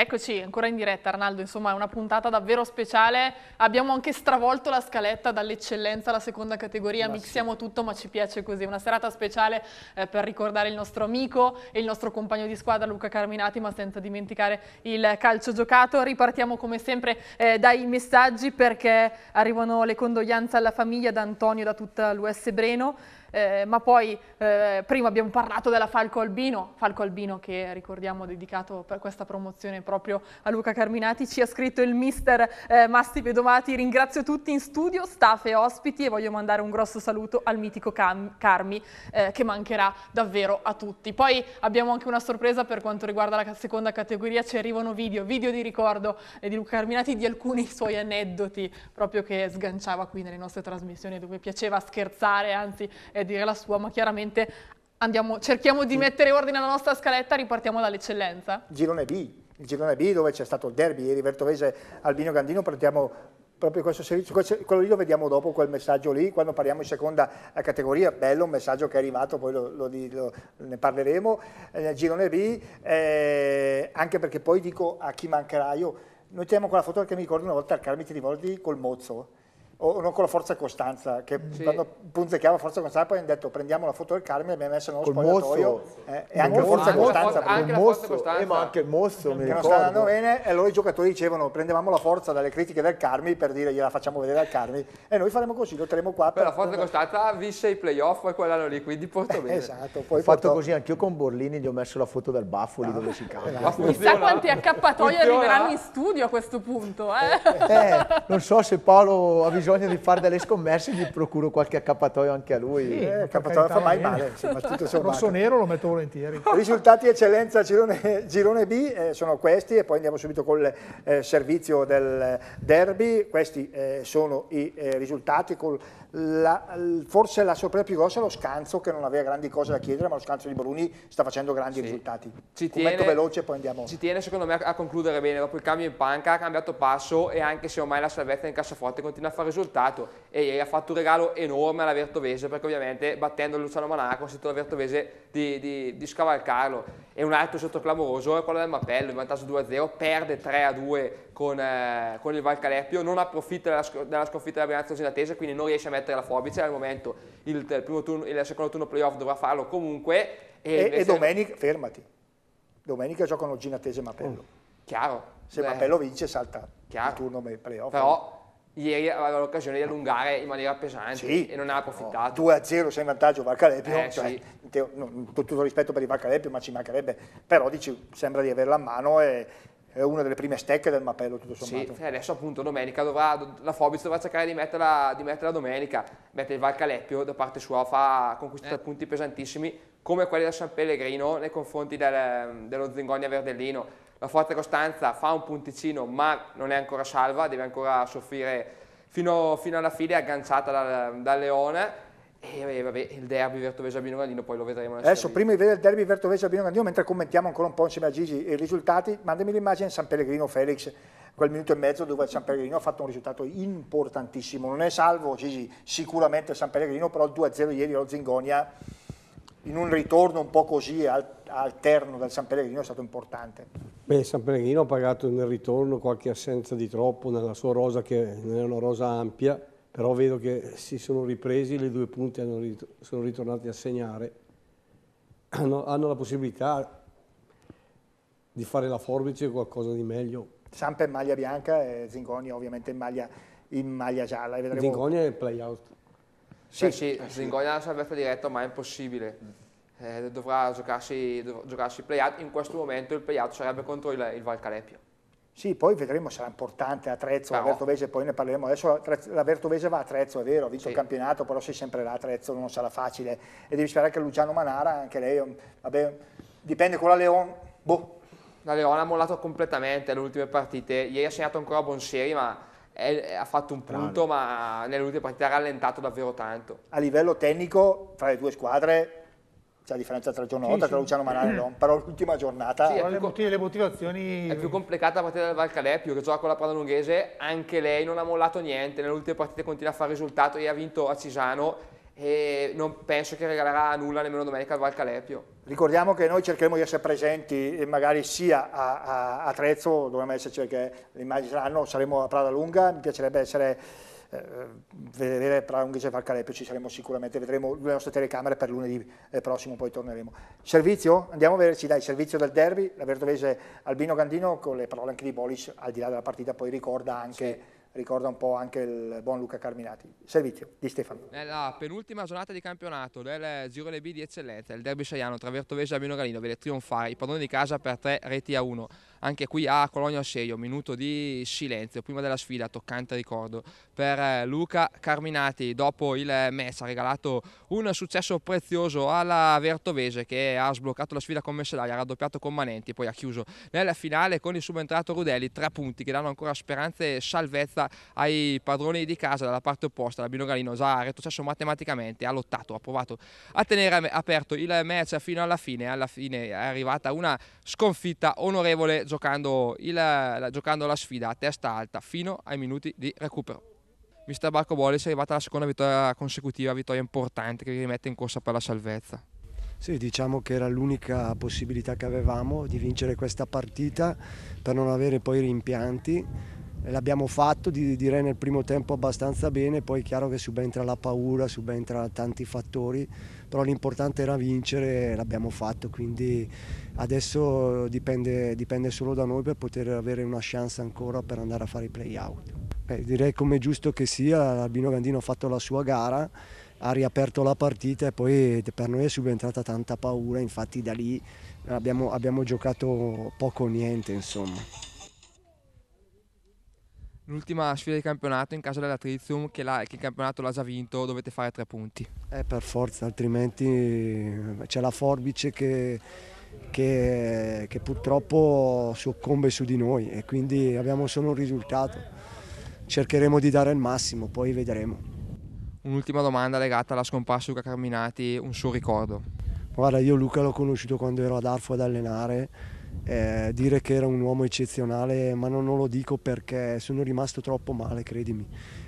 Eccoci, ancora in diretta Arnaldo, insomma è una puntata davvero speciale, abbiamo anche stravolto la scaletta dall'eccellenza alla seconda categoria, ma mixiamo sì. tutto ma ci piace così, una serata speciale eh, per ricordare il nostro amico e il nostro compagno di squadra Luca Carminati ma senza dimenticare il calcio giocato, ripartiamo come sempre eh, dai messaggi perché arrivano le condoglianze alla famiglia da Antonio e da tutta l'US Breno, eh, ma poi eh, prima abbiamo parlato della Falco Albino, Falco Albino che ricordiamo dedicato per questa promozione proprio a Luca Carminati, ci ha scritto il mister eh, Masti Pedomati, ringrazio tutti in studio, staff e ospiti e voglio mandare un grosso saluto al mitico Cam Carmi eh, che mancherà davvero a tutti. Poi abbiamo anche una sorpresa per quanto riguarda la seconda categoria, ci arrivano video, video di ricordo eh, di Luca Carminati di alcuni suoi aneddoti proprio che sganciava qui nelle nostre trasmissioni dove piaceva scherzare, anzi e dire la sua, ma chiaramente andiamo, cerchiamo di mettere ordine alla nostra scaletta, e ripartiamo dall'eccellenza. Girone B, il girone B dove c'è stato il derby, ieri Vertovese Albino Gandino, prendiamo proprio questo servizio, quello lì lo vediamo dopo, quel messaggio lì, quando parliamo in seconda categoria, bello un messaggio che è arrivato, poi lo, lo, lo, ne parleremo, eh, nel girone B, eh, anche perché poi dico a chi mancherà io, noi teniamo quella foto che mi ricordo una volta al Carmine Rivoldi col Mozzo, o non con la forza e costanza, che sì. quando punzecchiava forza e costanza poi hanno detto prendiamo la foto del Carmine e l'abbiamo messa nello Col spogliatoio eh, e anche, mosso, forza anche, costanza, anche la forza e costanza, eh, ma anche il mosso, mi che non sta andando bene e allora i giocatori dicevano prendevamo la forza dalle critiche del Carmi per dire gliela facciamo vedere al Carmi e noi faremo così, lo terremo qua. Per, per la forza e costanza visse i playoff e quell'anno lì, quindi porto bene. esatto, poi ho fatto portò... così, anch'io con Borlini gli ho messo la foto del baffo lì no. dove si cambia. Esatto. Esatto. Chissà quanti accappatoi arriveranno in studio a questo punto. Eh? eh non so se Paolo ha bisogno bisogno di fare delle scommesse gli procuro qualche accappatoio anche a lui. Sì, eh, accappatoio fa mai male. Eh. Il rosso nero lo metto volentieri. Risultati eccellenza girone, girone B eh, sono questi e poi andiamo subito col eh, servizio del derby. Questi eh, sono i eh, risultati con la, forse la sorpresa più grossa è lo scanzo che non aveva grandi cose da chiedere ma lo scanzo di Bruni sta facendo grandi sì. risultati. Ci tiene, veloce poi andiamo. Ci tiene secondo me a concludere bene dopo il cambio in panca, ha cambiato passo e anche se ormai la salvezza in cassaforte continua a fare risultati risultato e ha fatto un regalo enorme alla Vertovese perché ovviamente battendo Luciano Manaco ha consentito alla Vertovese di, di, di, scavalcarlo e un altro sottoclamoroso è eh, quello del Mappello in vantaggio 2-0 perde 3-2 con, eh, con, il Valcalepio non approfitta della, della sconfitta della Brianza Osinatese quindi non riesce a mettere la forbice al momento il, il, turno, il secondo turno playoff dovrà farlo comunque e, e, e domenica, fermati domenica giocano Ginatese e Mappello oh, chiaro se Beh. Mappello vince salta Chiaro. il turno playoff però ieri aveva l'occasione di allungare in maniera pesante sì, e non ne ha approfittato. No, 2-0 sei in vantaggio Valcalepio, eh, cioè, sì. te, no, tutto rispetto per il Valcalepio, ma ci mancherebbe, però dici, sembra di averla a mano e è una delle prime stecche del mappello tutto sommato. Sì, adesso appunto domenica dovrà, la Fobis dovrà cercare di metterla, di metterla domenica, mentre il Valcalepio da parte sua fa conquistare eh. punti pesantissimi come quelli da San Pellegrino nei confronti del, dello Zingonia Verdellino la forte Costanza fa un punticino ma non è ancora salva, deve ancora soffrire fino, fino alla fine agganciata dal, dal Leone e vabbè, il derby Vertovesa-Bino-Gandino poi lo vedremo adesso prima di vedere il derby Vertovesa-Bino-Gandino mentre commentiamo ancora un po' insieme a Gigi i risultati mandami l'immagine San Pellegrino-Felix quel minuto e mezzo dove il San Pellegrino ha fatto un risultato importantissimo non è salvo Gigi sicuramente San Pellegrino però il 2-0 ieri allo Zingonia in un ritorno un po' così alterno dal San Pellegrino è stato importante. Beh, San Pellegrino ha pagato nel ritorno qualche assenza di troppo nella sua rosa che non è una rosa ampia, però vedo che si sono ripresi, le due punte rit sono ritornati a segnare, hanno, hanno, la possibilità di fare la forbice o qualcosa di meglio. Sampa in maglia bianca e Zingoni ovviamente in maglia, in maglia gialla. Zingoni è il play out. Sì, eh, sì, Zingonia salvezza diretta ma è impossibile. Eh, dovrà giocarsi, il play-out, in questo momento il play-out sarebbe contro il, il Valcalepio. Sì, poi vedremo, sarà importante a Trezzo, la Vertovese, poi ne parleremo. Adesso la Vertovese va a Trezzo, è vero, ha vinto sì. il campionato, però sei sempre là a Trezzo, non sarà facile. E devi sperare che Luciano Manara, anche lei, mm, vabbè, dipende con la Leon, boh. La Leon ha mollato completamente le ultime partite, ieri ha segnato ancora Bonseri, ma è, ha fatto un punto, Bravo. ma nell'ultima partita ha rallentato davvero tanto. A livello tecnico, fra le due squadre, c'è la differenza tra giorno 8 sì, sì. tra Luciano Manale no, eh. però l'ultima giornata... Sì, è più, le motivazioni... È più complicata la partita del Valcalepio, che gioca con la Pradalunghese, anche lei non ha mollato niente, nelle ultime partite continua a fare risultato e ha vinto a Cisano e non penso che regalerà nulla nemmeno domenica al Valcalepio. Ricordiamo che noi cercheremo di essere presenti eh, magari sia a, a, a Trezzo, dove esserci perché l'immagine saranno, saremo a Prada Lunga, mi piacerebbe essere eh, vedere Prada Lunga e Valcalepio, ci saremo sicuramente, vedremo le nostre telecamere per lunedì eh, prossimo, poi torneremo. Servizio? Andiamo a vederci, dai, servizio del derby, la Verdovese Albino Gandino con le parole anche di Bolis, al di là della partita, poi ricorda anche... Sì ricorda un po' anche il buon Luca Carminati. Servizio di Stefano. Nella eh, penultima giornata di campionato del Giro B di Eccellenza, il derby saiano tra Vertovese e Abino Galino vede trionfare i padroni di casa per tre reti a uno. Anche qui a Cologno Sceglio, minuto di silenzio prima della sfida, toccante ricordo per eh, Luca Carminati. Dopo il match ha regalato un successo prezioso alla Vertovese che ha sbloccato la sfida con Messelaria, ha raddoppiato con Manenti, poi ha chiuso nella finale con il subentrato Rudelli. Tre punti che danno ancora speranze e salvezza ai padroni di casa dalla parte opposta. La Bino Galino già ha retrocesso matematicamente, ha lottato, ha provato a tenere aperto il match fino alla fine. Alla fine è arrivata una sconfitta onorevole giocando, il, la, giocando la sfida a testa alta fino ai minuti di recupero. Mister Barco Bolis è arrivata la seconda vittoria consecutiva, vittoria importante che vi rimette in corsa per la salvezza. Sì, diciamo che era l'unica possibilità che avevamo di vincere questa partita per non avere poi rimpianti. L'abbiamo fatto, direi nel primo tempo abbastanza bene, poi è chiaro che subentra la paura, subentra tanti fattori però l'importante era vincere e l'abbiamo fatto, quindi adesso dipende, dipende solo da noi per poter avere una chance ancora per andare a fare i play-out. Beh, direi come giusto che sia, Albino Gandino ha fatto la sua gara, ha riaperto la partita e poi per noi è subentrata tanta paura, infatti da lì abbiamo, abbiamo giocato poco o niente insomma l'ultima sfida di campionato in casa della Trizium che, la, che il campionato l'ha già vinto dovete fare tre punti eh, per forza altrimenti eh, c'è la forbice che, che, che purtroppo soccombe su di noi e quindi abbiamo solo un risultato cercheremo di dare il massimo poi vedremo Un'ultima domanda legata alla scomparsa di Luca Carminati, un suo ricordo. Guarda, io Luca l'ho conosciuto quando ero ad Arfo ad allenare eh, dire che era un uomo eccezionale, ma non, non, lo dico perché sono rimasto troppo male, credimi.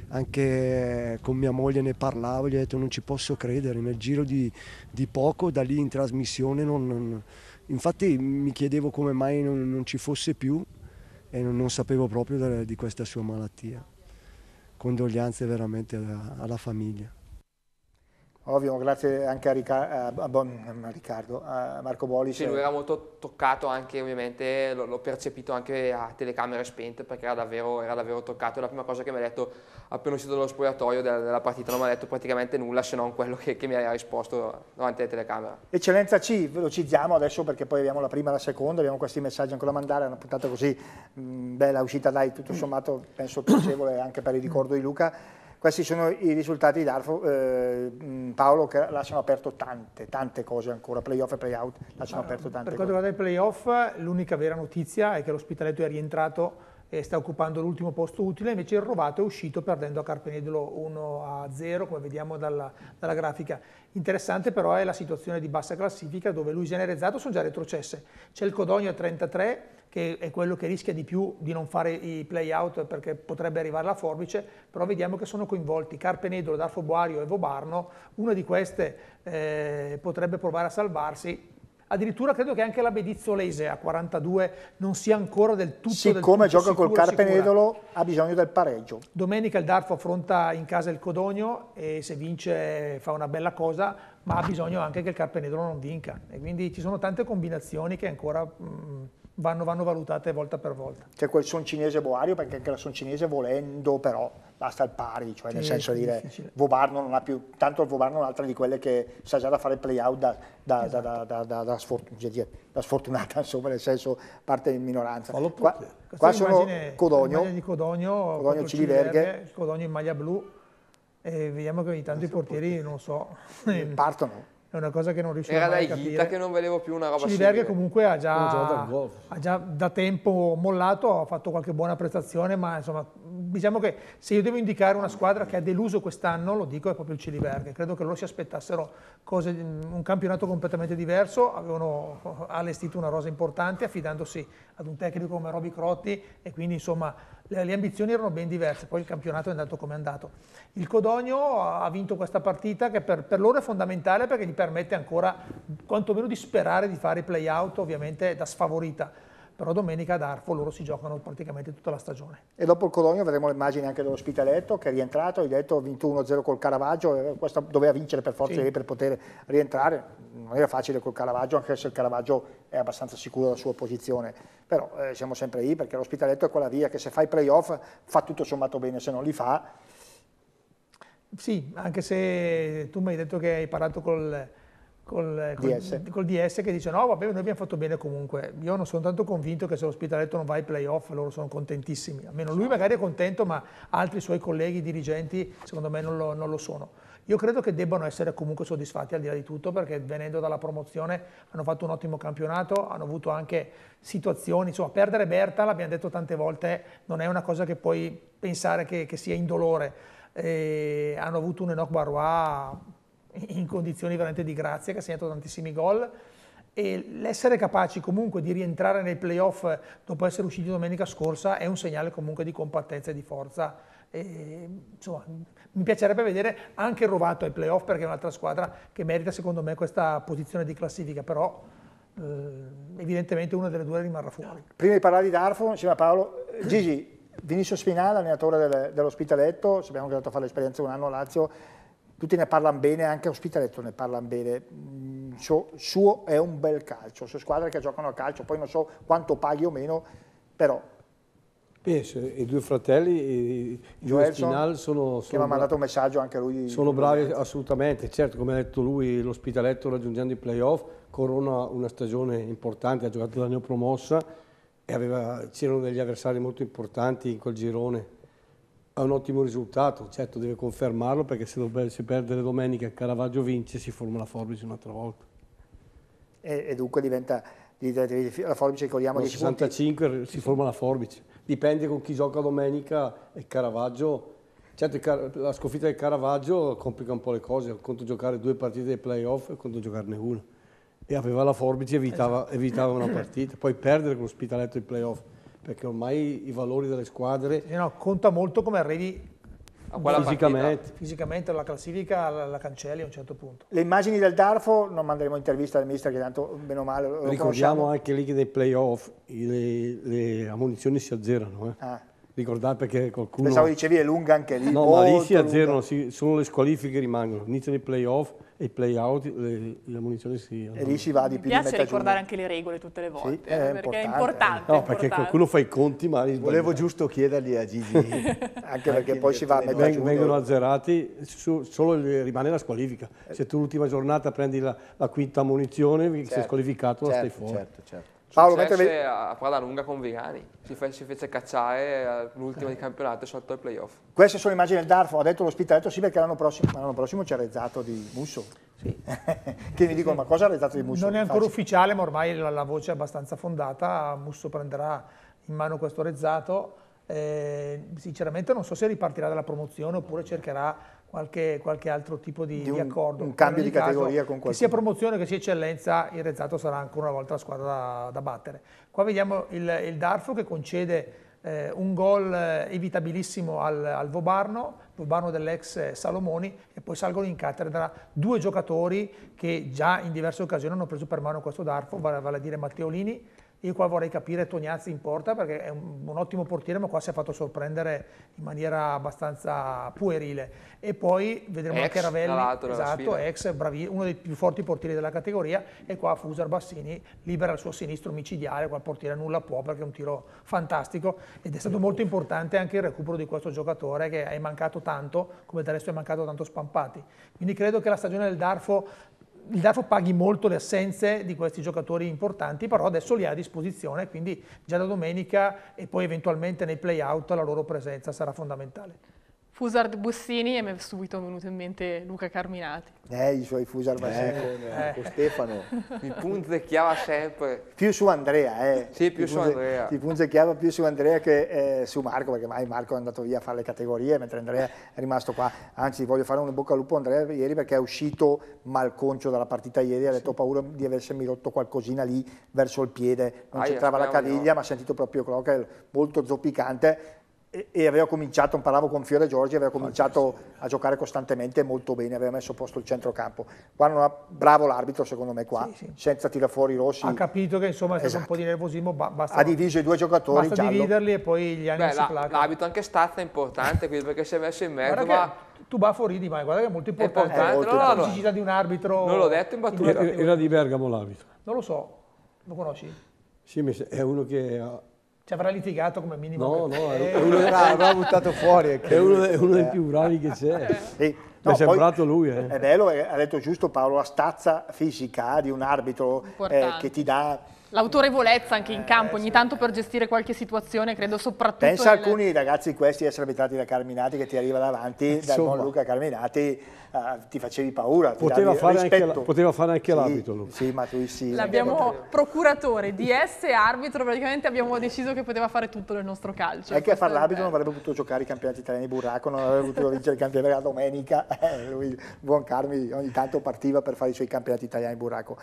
Anche con mia moglie ne parlavo, gli ho detto non ci posso credere, nel giro di, di poco da lì in trasmissione non, non... Infatti mi chiedevo come mai non, non ci fosse più e non, sapevo proprio di questa sua malattia. Condoglianze veramente alla, alla famiglia. Ovvio, grazie anche a, Ricca a, bon a Riccardo, a Marco Bolic. Sì, lui era molto toccato anche, ovviamente, l'ho percepito anche a telecamere spente perché era davvero, era davvero toccato. La prima cosa che mi ha detto appena uscito dallo spogliatoio della, della partita non mi ha detto praticamente nulla se non quello che, che mi ha risposto davanti alla telecamera. Eccellenza C, velocizziamo adesso perché poi abbiamo la prima e la seconda, abbiamo questi messaggi ancora da mandare, una puntata così mh, bella, uscita dai, tutto sommato penso piacevole anche per il ricordo di Luca. Questi sono i risultati di Darfo, eh, Paolo, che lasciano aperto tante, tante cose ancora, playoff e playout lasciano aperto tante per cose. Per quanto riguarda i playoff, l'unica vera notizia è che l'ospitaletto è rientrato e sta occupando l'ultimo posto utile, invece il Rovato è uscito perdendo a Carpenedolo 1-0, come vediamo dalla, dalla, grafica. Interessante però è la situazione di bassa classifica, dove Luisiana e Rezzato sono già retrocesse. C'è il Codogno a 33, che è quello che rischia di più di non fare i play-out perché potrebbe arrivare la forbice, però vediamo che sono coinvolti Carpenedolo, Darfo Boario e Vobarno, una di queste eh, potrebbe provare a salvarsi, addirittura credo che anche la Bedizzolese a 42 non sia ancora del tutto siccome del Siccome gioca sicura, col Carpenedolo sicura. ha bisogno del pareggio domenica il Darfo affronta in casa il Codogno e se vince fa una bella cosa ma ha bisogno anche che il Carpenedolo non vinca e quindi ci sono tante combinazioni che ancora mh, mm, vanno, vanno valutate volta per volta. C'è quel son cinese boario, perché anche la son cinese volendo però basta al pari, cioè nel sì, senso di dire Vobarno non ha più, tanto il Vobarno è un'altra di quelle che sa già da fare il play-out da, da, esatto. da, da, sfortunata, insomma nel senso parte in minoranza. Qua, Questa qua sono Codogno, di Codogno, Codogno Verghe, Codogno in maglia blu e vediamo che ogni tanto non i portieri, portiere. non so, partono è una cosa che non riuscivo mai a capire. Era da Ghita che non vedevo più una roba Ciliberga comunque ha già, ha già da tempo mollato, ha fatto qualche buona prestazione, ma insomma diciamo che se io devo indicare una squadra che ha deluso quest'anno, lo dico, è proprio il Ciliberg. Credo che loro si aspettassero cose, mm, un campionato completamente diverso, avevano allestito una rosa importante affidandosi ad un tecnico come Roby Crotti e quindi insomma le, le ambizioni erano ben diverse, poi il campionato è andato come è andato. Il Codogno ha vinto questa partita che per, per loro è fondamentale perché gli permette ancora quantomeno di sperare di fare i play-out ovviamente da sfavorita però domenica ad Arfo loro si giocano praticamente tutta la stagione. E dopo il Codogno vedremo le immagini anche dell'ospitaletto che è rientrato, hai detto 21-0 col Caravaggio, eh, questa doveva vincere per forza sì. per poter rientrare, non era facile col Caravaggio anche se il Caravaggio è abbastanza sicuro della sua posizione, però eh, siamo sempre lì perché l'ospitaletto è quella via che se fa i playoff fa tutto sommato bene, se non li fa... Sì, anche se tu mi hai detto che hai parlato col col, eh, col, DS. col, DS. che dice no vabbè noi abbiamo fatto bene comunque io non sono tanto convinto che se lo Spitaletto non va ai playoff loro sono contentissimi almeno lui esatto. magari è contento ma altri suoi colleghi dirigenti secondo me non lo, non lo sono io credo che debbano essere comunque soddisfatti al di là di tutto perché venendo dalla promozione hanno fatto un ottimo campionato hanno avuto anche situazioni insomma perdere Berta l'abbiamo detto tante volte non è una cosa che puoi pensare che, che sia indolore eh, hanno avuto un Enoch Barrois in condizioni veramente di grazia, che ha segnato tantissimi gol e l'essere capaci comunque di rientrare nei playoff eh, dopo essere usciti domenica scorsa è un segnale comunque di compattezza e di forza. E, insomma, mi piacerebbe vedere anche il Rovato ai playoff perché è un'altra squadra che merita secondo me questa posizione di classifica, però eh, evidentemente una delle due rimarrà fuori. Prima di parlare di Darfo, insieme a Paolo, eh, Gigi, Vinicio Spinale, allenatore dell'ospitaletto, sappiamo che è andato a fare l'esperienza un anno a Lazio, tutti ne parlano bene, anche Ospitaletto ne parlano bene, mm, suo, suo è un bel calcio, su squadre che giocano a calcio, poi non so quanto paghi o meno, però Penso, i due fratelli, Joel Spinal, sono, sono... Che mi ha mandato un messaggio anche lui. Sono bravi momento. assolutamente, certo, come ha detto lui, l'ospitaletto raggiungendo i playoff, corona una stagione importante, ha giocato la neopromossa e c'erano degli avversari molto importanti in quel girone ha un ottimo risultato, certo deve confermarlo perché se dovesse perdere domenica e Caravaggio vince si forma la forbice un'altra volta. E, e, dunque diventa la forbice ricordiamo no, 65 punti. si forma la forbice, dipende con chi gioca domenica e Caravaggio. Certo la sconfitta del Caravaggio complica un po' le cose, conto giocare due partite dei playoff e conto giocarne una. E aveva la forbice evitava, esatto. evitava una partita, poi perdere con l'ospitaletto i playoff perché ormai i valori delle squadre... No, conta molto come arrivi fisicamente. fisicamente la classifica la, la, cancelli a un certo punto. Le immagini del Darfo non manderemo intervista al mister che tanto bene o male lo Ricordiamo conosciamo. anche lì che dei playoff le, le ammunizioni si azzerano. Eh. Ah. Ricordate perché qualcuno... Pensavo dicevi è lunga anche lì. No, ma lì si azzerano, si, solo le squalifiche rimangono. Inizio dei playoff e i play out le, la munizione si... E lì ci va di più Mi piace ricordare giugno. anche le regole tutte le volte, sì, è perché importante. è importante. No, è perché qualcuno fa i conti male. Volevo giusto chiedergli a Gigi, anche, anche perché poi ci va a metà giugno. Vengono azzerati, su, solo rimane la squalifica. Se tu l'ultima giornata prendi la, la quinta munizione, certo, sei squalificato, certo, la stai fuori. Certo, certo. Paolo, mentre vedi... a Prada Lunga con Vigani, si fece, si fece cacciare eh, l'ultima di campionato sotto il playoff. Queste sono immagini del Darfo, ha detto l'ospite, ha detto sì perché l'anno prossimo, l'anno prossimo c'è Rezzato di Musso. Sì. che mi dicono, ma cosa ha Rezzato di Musso? Non è ancora Facci. ufficiale, ma ormai la, la, voce è abbastanza fondata, Musso prenderà in mano questo Rezzato, eh, sinceramente non so se ripartirà dalla promozione oppure cercherà qualche, qualche altro tipo di, di, un, di accordo. Un cambio di categoria con qualcuno. Che sia promozione che sia eccellenza, il Rezzato sarà ancora una volta la squadra da, da battere. Qua vediamo il, il Darfo che concede eh, un gol eh, evitabilissimo al, al Vobarno, Vobarno dell'ex eh, Salomoni, e poi salgono in cattedra due giocatori che già in diverse occasioni hanno preso per mano questo Darfo, vale, vale a dire Matteolini, io qua vorrei capire Tognazzi in porta perché è un, un, ottimo portiere, ma qua si è fatto sorprendere in maniera abbastanza puerile. E poi vedremo ex, anche Ravelli, esatto, ex, bravi, uno dei più forti portieri della categoria. E qua Fusar Bassini libera il suo sinistro micidiale, qua il portiere nulla può perché è un tiro fantastico. Ed è stato molto importante anche il recupero di questo giocatore che è mancato tanto, come del resto è mancato tanto Spampati. Quindi credo che la stagione del Darfo il DAFO paghi molto le assenze di questi giocatori importanti, però adesso li ha a disposizione, quindi già da domenica e poi eventualmente nei play-out la loro presenza sarà fondamentale. Fusard Bossini e mi è subito venuto in mente Luca Carminati. Eh, i suoi Fusard eh, con, eh, eh. con Stefano. Mi punzecchiava sempre. Più su Andrea, eh. Sì, più ti su punze, Andrea. Ti punzecchiava più su Andrea che eh, su Marco, perché mai Marco è andato via a fare le categorie, mentre Andrea è rimasto qua. Anzi, voglio fare un bocca al lupo a Andrea ieri perché è uscito malconcio dalla partita ieri, ha detto sì. paura di aversi rotto qualcosina lì verso il piede. Non Aia, c'entrava la caviglia, no. ma ha sentito proprio Crocker molto zoppicante e, aveva cominciato, parlavo con Fiore Giorgi, aveva cominciato a giocare costantemente molto bene, aveva messo a posto il centrocampo. Qua non ha, bravo l'arbitro secondo me qua, sì, sì. senza tirare fuori i rossi. Ha capito che insomma esatto. un po' di nervosismo, basta, ha diviso i due giocatori, basta giallo. dividerli e poi gli hanno la, L'abito anche Stazza è importante qui perché si è messo in mezzo, ma... Tu Baforidi, ma guarda che è molto importante, è importante. Eh, eh la criticità di un arbitro... Non l'ho detto in battuta. Era di Bergamo l'arbitro. Non lo so, lo conosci? Sì, è uno che ha ci cioè, avrà litigato come minimo. No, no, è eh, uno, l'ha buttato fuori. È, che... è, uno, è uno, dei eh. più bravi che c'è. Eh. Sì. No, Mi è sembrato lui. Eh. È bello, ha detto giusto Paolo, la stazza fisica di un arbitro eh, che ti dà L'autorevolezza anche in eh, campo, eh, ogni tanto per gestire qualche situazione, credo soprattutto... Pensa nelle... alcuni ragazzi questi essere abitati da Carminati che ti arriva davanti, da dal buon Luca Carminati, uh, ti facevi paura, ti poteva, fare anche, la, poteva fare anche, sì, l'abito lui. Sì, ma tu sì. L'abbiamo procuratore, DS, e arbitro, praticamente abbiamo deciso che poteva fare tutto nel nostro calcio. Anche a fare l'arbitro non avrebbe potuto giocare i campionati italiani Burraco, non avrebbe potuto vincere il campionato della domenica, eh, lui, buon Carmi ogni tanto partiva per fare i suoi campionati italiani Burraco.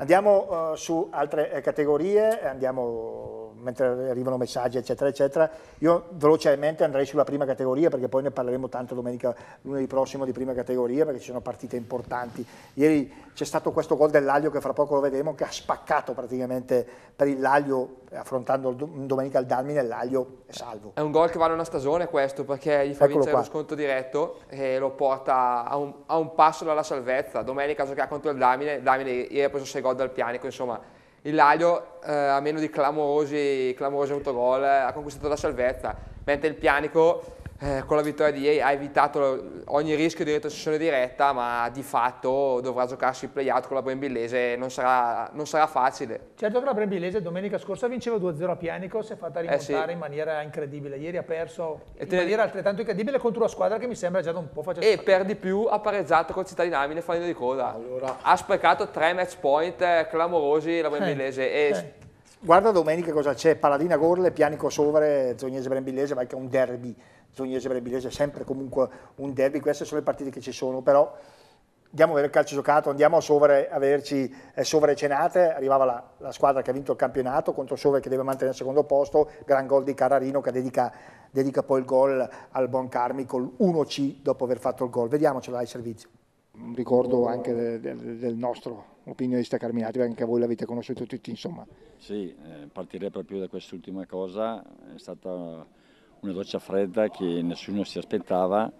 Andiamo uh, su altre eh, categorie, andiamo mentre arrivano messaggi eccetera eccetera, io velocemente andrei sulla prima categoria perché poi ne parleremo tanto domenica, lunedì prossimo di prima categoria perché ci sono partite importanti. Ieri c'è stato questo gol dell'Aglio che fra poco lo vedremo che ha spaccato praticamente per il Laglio affrontando domenica il Darmine l'Aglio è salvo. È un gol che vale una stagione questo perché gli fa Eccolo vincere qua. lo sconto diretto e lo porta a un, a un passo dalla salvezza. Domenica giocherà contro il Darmine, Darmine ieri ha preso 6 gol dal Pianico, insomma il Laglio, eh, a meno di clamorosi, clamorosi autogol, ha conquistato la salvezza, mentre il Pianico eh, con la vittoria di ieri ha evitato ogni rischio di retrocessione diretta, ma di fatto dovrà giocarsi il play-out con la Brembillese, non sarà, non sarà facile. Certo che la Brembillese domenica scorsa vinceva 2-0 a Pianico, si è fatta rimontare eh sì. in maniera incredibile, ieri ha perso e in te... maniera altrettanto incredibile contro una squadra che mi sembra già da un po' facile. E per di più ha pareggiato con Città Dinamine fallendo di coda, allora. ha sprecato tre match point eh, clamorosi la Brembillese eh. e... Guarda domenica cosa c'è, Paladina Gorle, Pianico Sovere, Zognese Brembillese, ma anche un derby Tognese Brebiglese è sempre comunque un derby, queste sono le partite che ci sono, però andiamo a vedere il calcio giocato, andiamo a sovere, a averci eh, sovere cenate, arrivava la, la, squadra che ha vinto il campionato contro Sovere che deve mantenere il secondo posto, gran gol di Carrarino che dedica, dedica poi il gol al Bon Carmi con 1C dopo aver fatto il gol, vediamocelo ai servizi. Un ricordo anche del, del, del nostro opinionista Carminati, perché anche voi l'avete conosciuto tutti insomma. Sì, eh, partirei proprio da quest'ultima cosa, è stata una doccia fredda che nessuno si aspettava.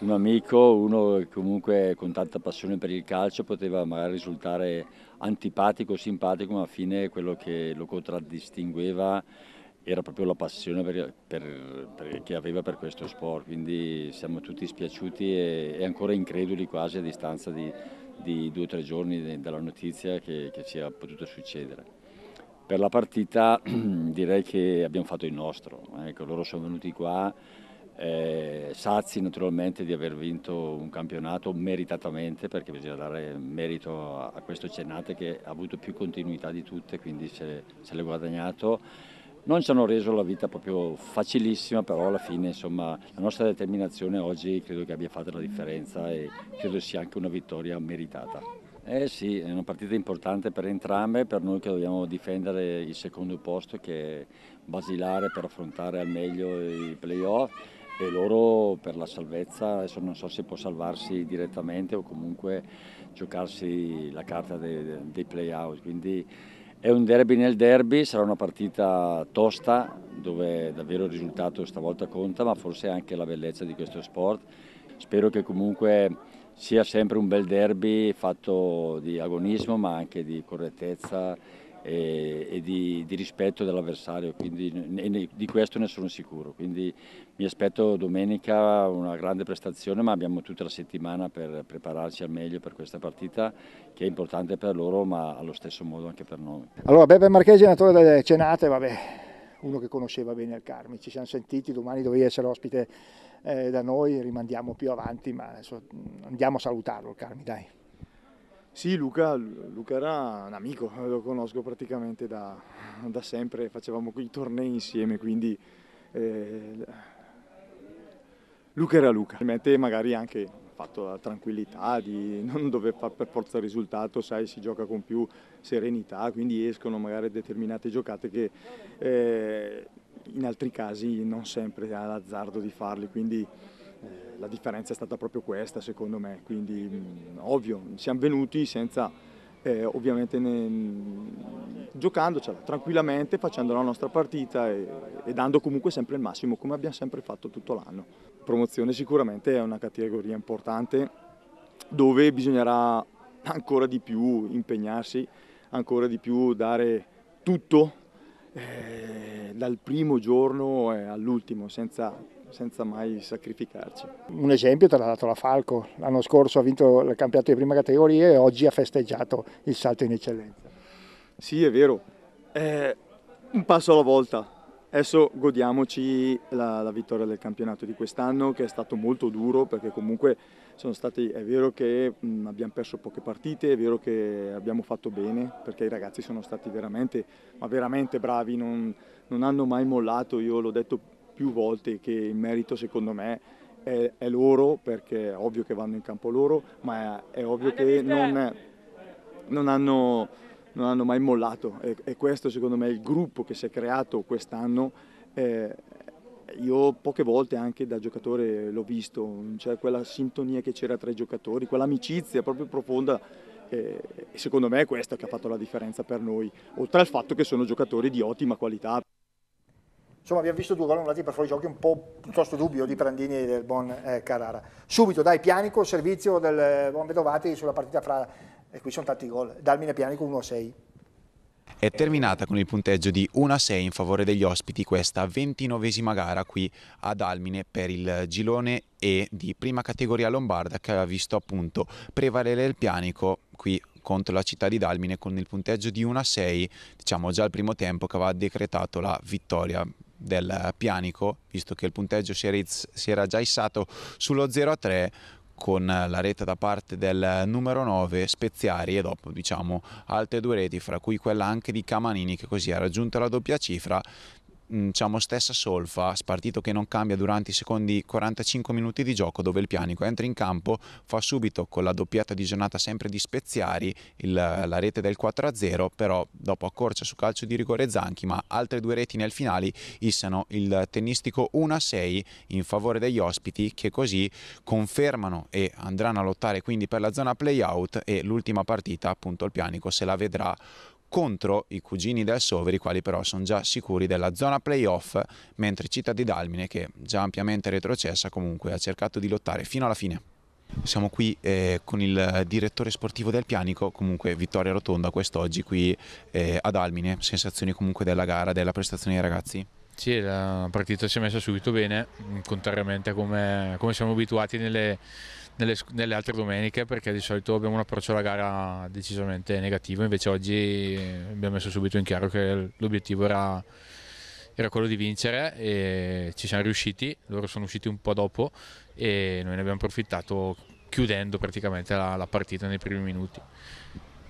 Un amico, uno che comunque con tanta passione per il calcio poteva magari risultare antipatico o simpatico, ma alla fine quello che lo contraddistingueva era proprio la passione per, per, per, che aveva per questo sport, quindi siamo tutti spiaciuti e, e ancora increduli quasi a distanza di, di due o tre giorni dalla notizia che, che ci potuto succedere per la partita direi che abbiamo fatto il nostro. Eh, ecco, loro sono venuti qua eh, sazi naturalmente di aver vinto un campionato meritatamente perché bisogna dare merito a, questo Cennate che ha avuto più continuità di tutte, quindi se, se l'è guadagnato. Non ci hanno reso la vita proprio facilissima, però alla fine insomma, la nostra determinazione oggi credo che abbia fatto la differenza e credo sia anche una vittoria meritata. Eh sì, è una partita importante per entrambe, per noi che dobbiamo difendere il secondo posto che è basilare per affrontare al meglio i playoff e loro per la salvezza, adesso non so se può salvarsi direttamente o comunque giocarsi la carta dei, dei playout, quindi è un derby nel derby, sarà una partita tosta dove davvero il risultato stavolta conta ma forse anche la bellezza di questo sport, spero che comunque sia sempre un bel derby fatto di agonismo ma anche di correttezza e, e di, di, rispetto dell'avversario, quindi di questo ne sono sicuro. Quindi mi aspetto domenica una grande prestazione, ma abbiamo tutta la settimana per prepararci al meglio per questa partita che è importante per loro, ma allo stesso modo anche per noi. Allora, Beppe Marchesi, natore delle Cenate, vabbè, uno che conosceva bene il Carmi, ci siamo sentiti, domani dovevi essere ospite eh, da noi, rimandiamo più avanti, ma adesso mm, andiamo a salutarlo, Carmi, dai. Sì, Luca, Luca era un amico, lo conosco praticamente da, da sempre, facevamo i tornei insieme, quindi eh, Luca era Luca. Mette magari anche fatto la tranquillità di non dover fare per forza risultato, sai, si gioca con più serenità, quindi escono magari determinate giocate che... Eh, in altri casi non sempre ha l'azzardo di farli, quindi eh, la differenza è stata proprio questa secondo me, quindi mm, ovvio, siamo venuti senza eh, ovviamente ne, giocandocela cioè, tranquillamente, facendo la nostra partita e, e, dando comunque sempre il massimo come abbiamo sempre fatto tutto l'anno. Promozione sicuramente è una categoria importante dove bisognerà ancora di più impegnarsi, ancora di più dare tutto eh, dal primo giorno all'ultimo, senza, senza mai sacrificarci. Un esempio te l'ha dato la Falco, l'anno scorso ha vinto il campionato di prima categoria e oggi ha festeggiato il salto in eccellenza. Sì, è vero, è un passo alla volta. Adesso godiamoci la, la vittoria del campionato di quest'anno che è stato molto duro perché comunque Stati, è vero che mh, mm, abbiamo perso poche partite, è vero che abbiamo fatto bene perché i ragazzi sono stati veramente, veramente bravi, non, non, hanno mai mollato, io l'ho detto più volte che il merito secondo me è, è, loro perché è ovvio che vanno in campo loro, ma è, è ovvio che non, non, hanno, non, hanno, mai mollato e, e questo secondo me è il gruppo che si è creato quest'anno. Eh, io poche volte anche da giocatore l'ho visto, cioè quella sintonia che c'era tra i giocatori, quell'amicizia proprio profonda e secondo me è questa che ha fatto la differenza per noi, oltre al fatto che sono giocatori di ottima qualità. Insomma, abbiamo visto due gol annullati per fuori giochi un po' piuttosto dubbio di Prandini e del buon eh, Carrara. Subito dai Pianico, servizio del eh, buon Vedovati sulla partita fra, e qui sono tanti gol, Dalmine Pianico 1-6. È terminata con il punteggio di 1-6 a in favore degli ospiti questa ventinovesima gara qui ad Almine per il gilone E di prima categoria lombarda che ha visto appunto prevalere il pianico qui contro la città di Dalmine con il punteggio di 1-6, a diciamo già al primo tempo che aveva decretato la vittoria del Pianico, visto che il punteggio si era, già issato sullo 0-3, a con la rete da parte del numero 9 Speziari e dopo diciamo altre due reti fra cui quella anche di Camanini che così ha raggiunto la doppia cifra diciamo, stessa solfa, spartito che non cambia durante i secondi 45 minuti di gioco, dove il pianico entra in campo, fa subito con la doppiata di giornata sempre di Speziari il, la rete del 4-0, però dopo accorcia su calcio di rigore Zanchi, ma altre due reti nel finale issano il tennistico 1-6 in favore degli ospiti che così confermano e andranno a lottare quindi per la zona play-out e l'ultima partita appunto il pianico se la vedrà contro i cugini del Soveri, i quali però sono già sicuri della zona playoff, mentre Città di Dalmine, che già ampiamente retrocessa, comunque ha cercato di lottare fino alla fine. Siamo qui eh, con il direttore sportivo del Pianico, comunque vittoria rotonda quest'oggi qui eh, ad Almine, sensazioni comunque della gara, della prestazione dei ragazzi? Sì, la partita si è messa subito bene, contrariamente a come, come siamo abituati nelle, nelle, nelle, altre domeniche perché di solito abbiamo un approccio alla gara decisamente negativo, invece oggi abbiamo messo subito in chiaro che l'obiettivo era, era quello di vincere e ci siamo riusciti, loro sono usciti un po' dopo e noi ne abbiamo approfittato chiudendo praticamente la, la partita nei primi minuti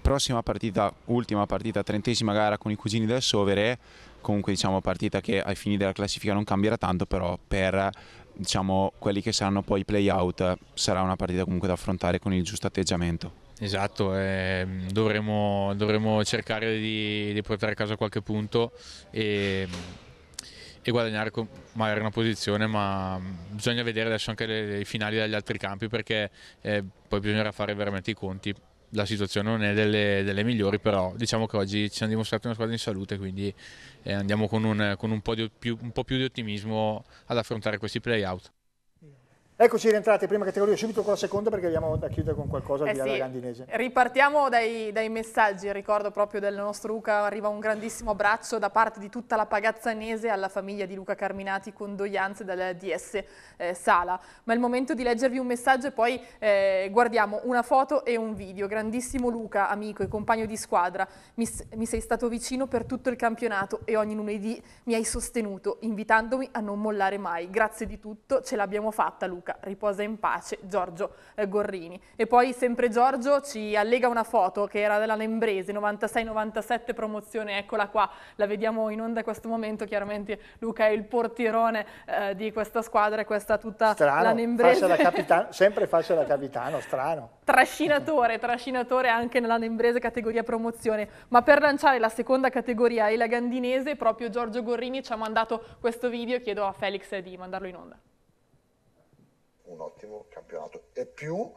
prossima partita, ultima partita, trentesima gara con i cugini del Sovere, comunque diciamo partita che ai fini della classifica non cambierà tanto, però per diciamo, quelli che saranno poi i play-out, sarà una partita comunque da affrontare con il giusto atteggiamento. Esatto, eh, dovremo, dovremo, cercare di, di, portare a casa qualche punto e, e, guadagnare magari una posizione, ma bisogna vedere adesso anche le finali dagli altri campi perché eh, poi bisognerà fare veramente i conti la situazione non è delle, delle, migliori, però diciamo che oggi ci hanno dimostrato una squadra in salute, quindi eh, andiamo con, un, con un, po più, un po' più di ottimismo ad affrontare questi play out. Eccoci rientrati, prima categoria, subito con la seconda perché abbiamo da chiudere con qualcosa eh di sì. Grandinese. Ripartiamo dai, dai, messaggi, ricordo proprio del nostro Luca, arriva un grandissimo abbraccio da parte di tutta la pagazzanese alla famiglia di Luca Carminati, condoglianze dal DS eh, Sala. Ma è il momento di leggervi un messaggio e poi eh, guardiamo una foto e un video. Grandissimo Luca, amico e compagno di squadra, mi, mi sei stato vicino per tutto il campionato e ogni lunedì mi hai sostenuto, invitandomi a non mollare mai. Grazie di tutto, ce l'abbiamo fatta Luca. Lucca riposa in pace Giorgio eh, Gorrini. E poi sempre Giorgio ci allega una foto che era della Lembrese, 96-97 promozione, eccola qua, la vediamo in onda in questo momento, chiaramente Luca è il portierone eh, di questa squadra e questa tutta strano, la Lembrese. Faccia sempre faccia da capitano, strano. Trascinatore, trascinatore anche nella Lembrese categoria promozione, ma per lanciare la seconda categoria e la Gandinese proprio Giorgio Gorrini ci ha mandato questo video, chiedo a Felix di mandarlo in onda un ottimo campionato. E più,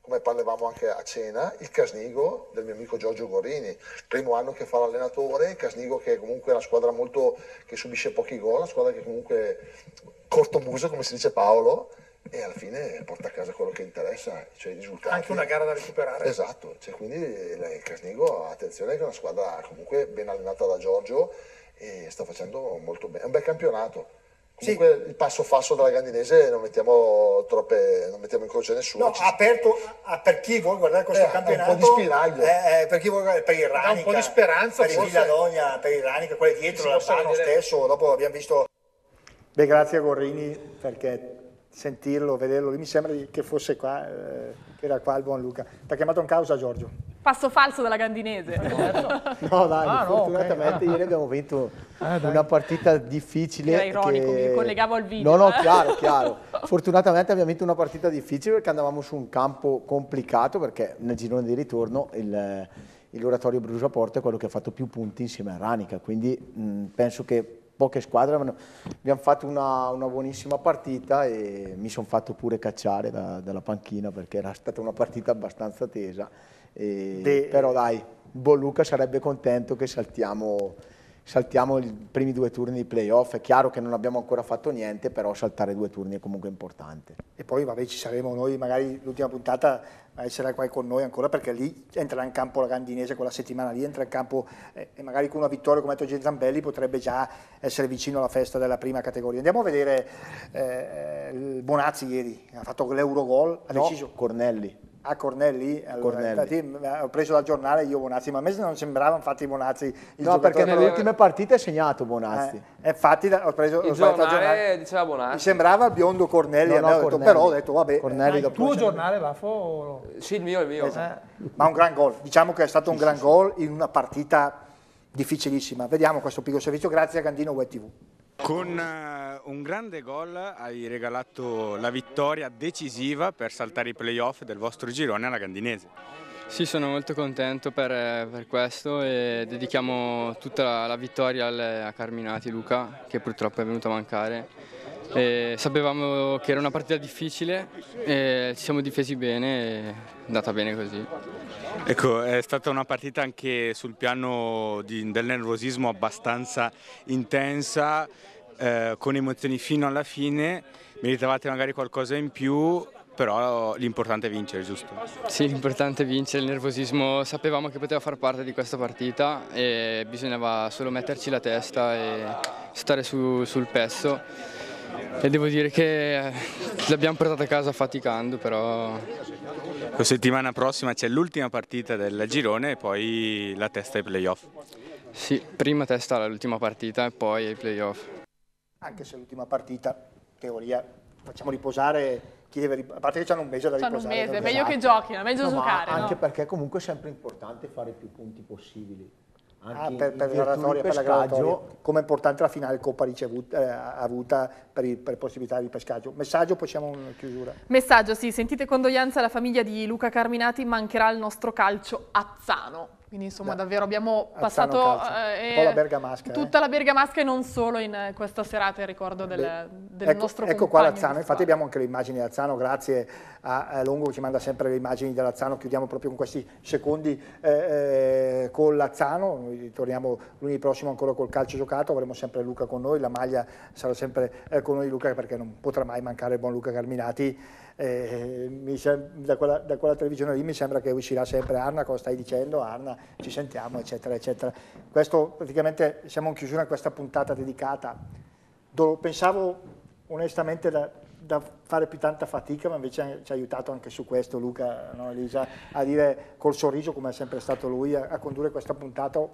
come parlavamo anche a cena, il Casnigo del mio amico Giorgio Gorini, primo anno che fa l'allenatore, Casnigo che comunque una squadra molto, che subisce pochi gol, una squadra che comunque corto muso, come si dice Paolo, e alla fine porta a casa quello che interessa, cioè i risultati. Anche una gara da recuperare. Esatto, cioè, quindi il Casnigo, attenzione, che è una squadra comunque ben allenata da Giorgio e sta facendo molto bene. È un bel campionato. Comunque sì. il passo falso della Grandinese non mettiamo, troppe, non mettiamo in croce nessuno. No, ci... aperto a, per chi vuole guardare questo eh, campionato. Un po' di spiraglio. Eh, eh, per chi vuole guardare, per il Ranica. un po' di speranza. Per forse. il Villadonia, per il Ranica, quelli dietro, l'Albano stesso, dopo abbiamo visto... Beh, grazie a Gorrini perché sentirlo, vederlo, mi sembra che fosse qua, eh, che era qua il buon Luca. Ti ha chiamato in causa Giorgio? Passo falso della Gandinese. no dai, ah, fortunatamente no, okay. ieri abbiamo vinto ah, una partita difficile. Era ironico, che... mi collegavo al video. No, no, eh. chiaro, chiaro. Fortunatamente abbiamo vinto una partita difficile perché andavamo su un campo complicato perché nel girone di ritorno il eh, l'oratorio Brugia è quello che ha fatto più punti insieme a Ranica, quindi mh, penso che poche squadre, abbiamo fatto una, una buonissima partita e mi sono fatto pure cacciare da, dalla panchina perché era stata una partita abbastanza tesa, e, De... però dai, Bolluca sarebbe contento che saltiamo saltiamo i primi due turni di playoff, è chiaro che non abbiamo ancora fatto niente, però saltare due turni è comunque importante. E poi vabbè ci saremo noi, magari l'ultima puntata eh, sarà qua con noi ancora perché lì entrerà in campo la Gandinese quella settimana, lì entra in campo eh, e magari con una vittoria come ha detto Zambelli potrebbe già essere vicino alla festa della prima categoria. Andiamo a vedere eh, Bonazzi ieri, ha fatto l'Eurogol, ha no, deciso... Cornelli. A Cornelli? Cornelli. Infatti, eh, ho preso dal giornale io Bonazzi, ma a me non sembrava infatti Bonazzi il No, perché nelle però... ultime partite ha segnato Bonazzi. Eh, eh infatti ho preso il ho giornale, giornale diceva Bonazzi. Mi sembrava biondo Cornelli, no, no, Cornelli. Detto, però ho detto vabbè. Cornelli eh, il tuo cioè giornale va fuori? Sì, il mio, il mio. Esatto. Eh. Ma un gran gol, diciamo che è stato un gran gol in una partita difficilissima. Vediamo questo piccolo servizio, grazie a Gandino TV. Con eh, un grande gol hai regalato la vittoria decisiva per saltare i playoff del vostro girone alla Gandinese. Sì, sono molto contento per, eh, per questo e dedichiamo tutta la, la vittoria al, eh, a Carminati Luca che purtroppo è venuto a mancare. E sapevamo che era una partita difficile e ci siamo difesi bene e è andata bene così. Ecco, è stata una partita anche sul piano di, del nervosismo abbastanza intensa, eh, con emozioni fino alla fine, meritavate magari qualcosa in più, però l'importante è vincere, giusto? Sì, l'importante è vincere, il nervosismo sapevamo che poteva far parte di questa partita e bisognava solo metterci la testa e stare su, sul pezzo e devo dire che l'abbiamo portata a casa faticando però... La settimana prossima c'è l'ultima partita del girone e poi la testa ai playoff. Sì, prima testa all'ultima partita e poi ai playoff anche se l'ultima partita, in teoria, facciamo riposare chi a parte che hanno un mese da riposare. C'hanno un mese, meglio esatto. che giochino, meglio no, giocare. Anche no? perché comunque è sempre importante fare più punti possibili. Ah, per, per, la per, per, la graduatoria, come è importante la finale Coppa ricevuta, eh, avuta per, il, per possibilità di pescaggio. Messaggio, possiamo siamo chiusura. Messaggio, sì, sentite condoglianza alla famiglia di Luca Carminati, mancherà il nostro calcio azzano. Quindi insomma da, davvero abbiamo passato eh, la bergamasca, eh, eh. tutta eh. la bergamasca e non solo in eh, questa serata, il ricordo del, Beh, del ecco, nostro Ecco qua l'Azzano, infatti abbiamo anche le immagini dell'Azzano, grazie a, a Longo ci manda sempre le immagini dell'Azzano, chiudiamo proprio con questi secondi eh, con l'Azzano, noi torniamo lunedì prossimo ancora col calcio giocato, avremo sempre Luca con noi, la maglia sarà sempre con noi Luca perché non potrà mai mancare il buon Luca Carminati eh, sem- da, quella, da, quella, televisione lì mi sembra che uscirà sempre Arna, cosa stai dicendo Arna, ci sentiamo, eccetera, eccetera. Questo praticamente siamo in chiusura a questa puntata dedicata. Do- pensavo onestamente da, da fare più tanta fatica, ma invece ci ha aiutato anche su questo Luca, no, Elisa, a dire col sorriso, come è sempre stato lui, a, a condurre questa puntata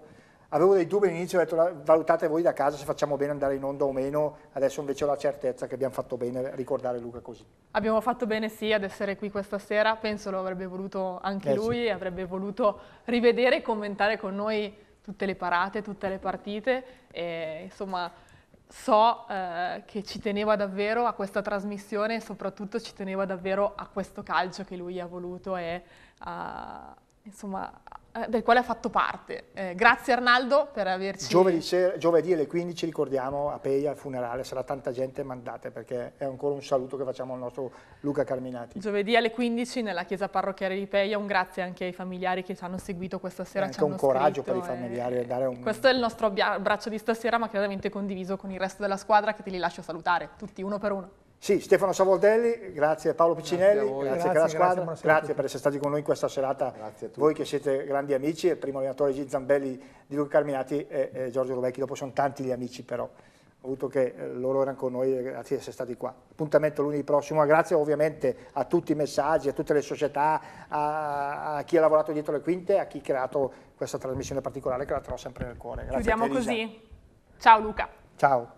avevo dei dubbi all'inizio, ho detto valutate voi da casa se facciamo bene andare in onda o meno, adesso invece ho la certezza che abbiamo fatto bene ricordare Luca così. Abbiamo fatto bene sì ad essere qui questa sera, penso lo avrebbe voluto anche eh, lui, sì. avrebbe voluto rivedere e commentare con noi tutte le parate, tutte le partite e insomma so eh, che ci teneva davvero a questa trasmissione e soprattutto ci teneva davvero a questo calcio che lui ha voluto e a, insomma del eh, quale ha fatto parte. Eh, grazie Arnaldo per averci... Giovedì, giovedì alle 15 ricordiamo a Peia il funerale, sarà tanta gente mandata perché è ancora un saluto che facciamo al nostro Luca Carminati. Giovedì alle 15 nella chiesa parrocchiale di Peia, un grazie anche ai familiari che ci hanno seguito questa sera. È anche un coraggio scritto, per i familiari. Eh, dare un... Questo è il nostro abbraccio di stasera ma chiaramente condiviso con il resto della squadra che te li lascio salutare, tutti uno per uno. Sì, Stefano Savoldelli, grazie Paolo Piccinelli, grazie, grazie, grazie, grazie squadra, grazie, per essere stati con noi in questa serata, Grazie a tutti. voi che siete grandi amici, il primo allenatore G. Zambelli di Luca Carminati e, e Giorgio Rovecchi, dopo sono tanti gli amici però, ho avuto che eh, loro erano con noi, grazie di essere stati qua. Appuntamento lunedì prossimo, grazie ovviamente a tutti i messaggi, a tutte le società, a, a chi ha lavorato dietro le quinte, a chi ha creato questa trasmissione particolare che la trovo sempre nel cuore. Grazie Chiudiamo così, ciao Luca. Ciao.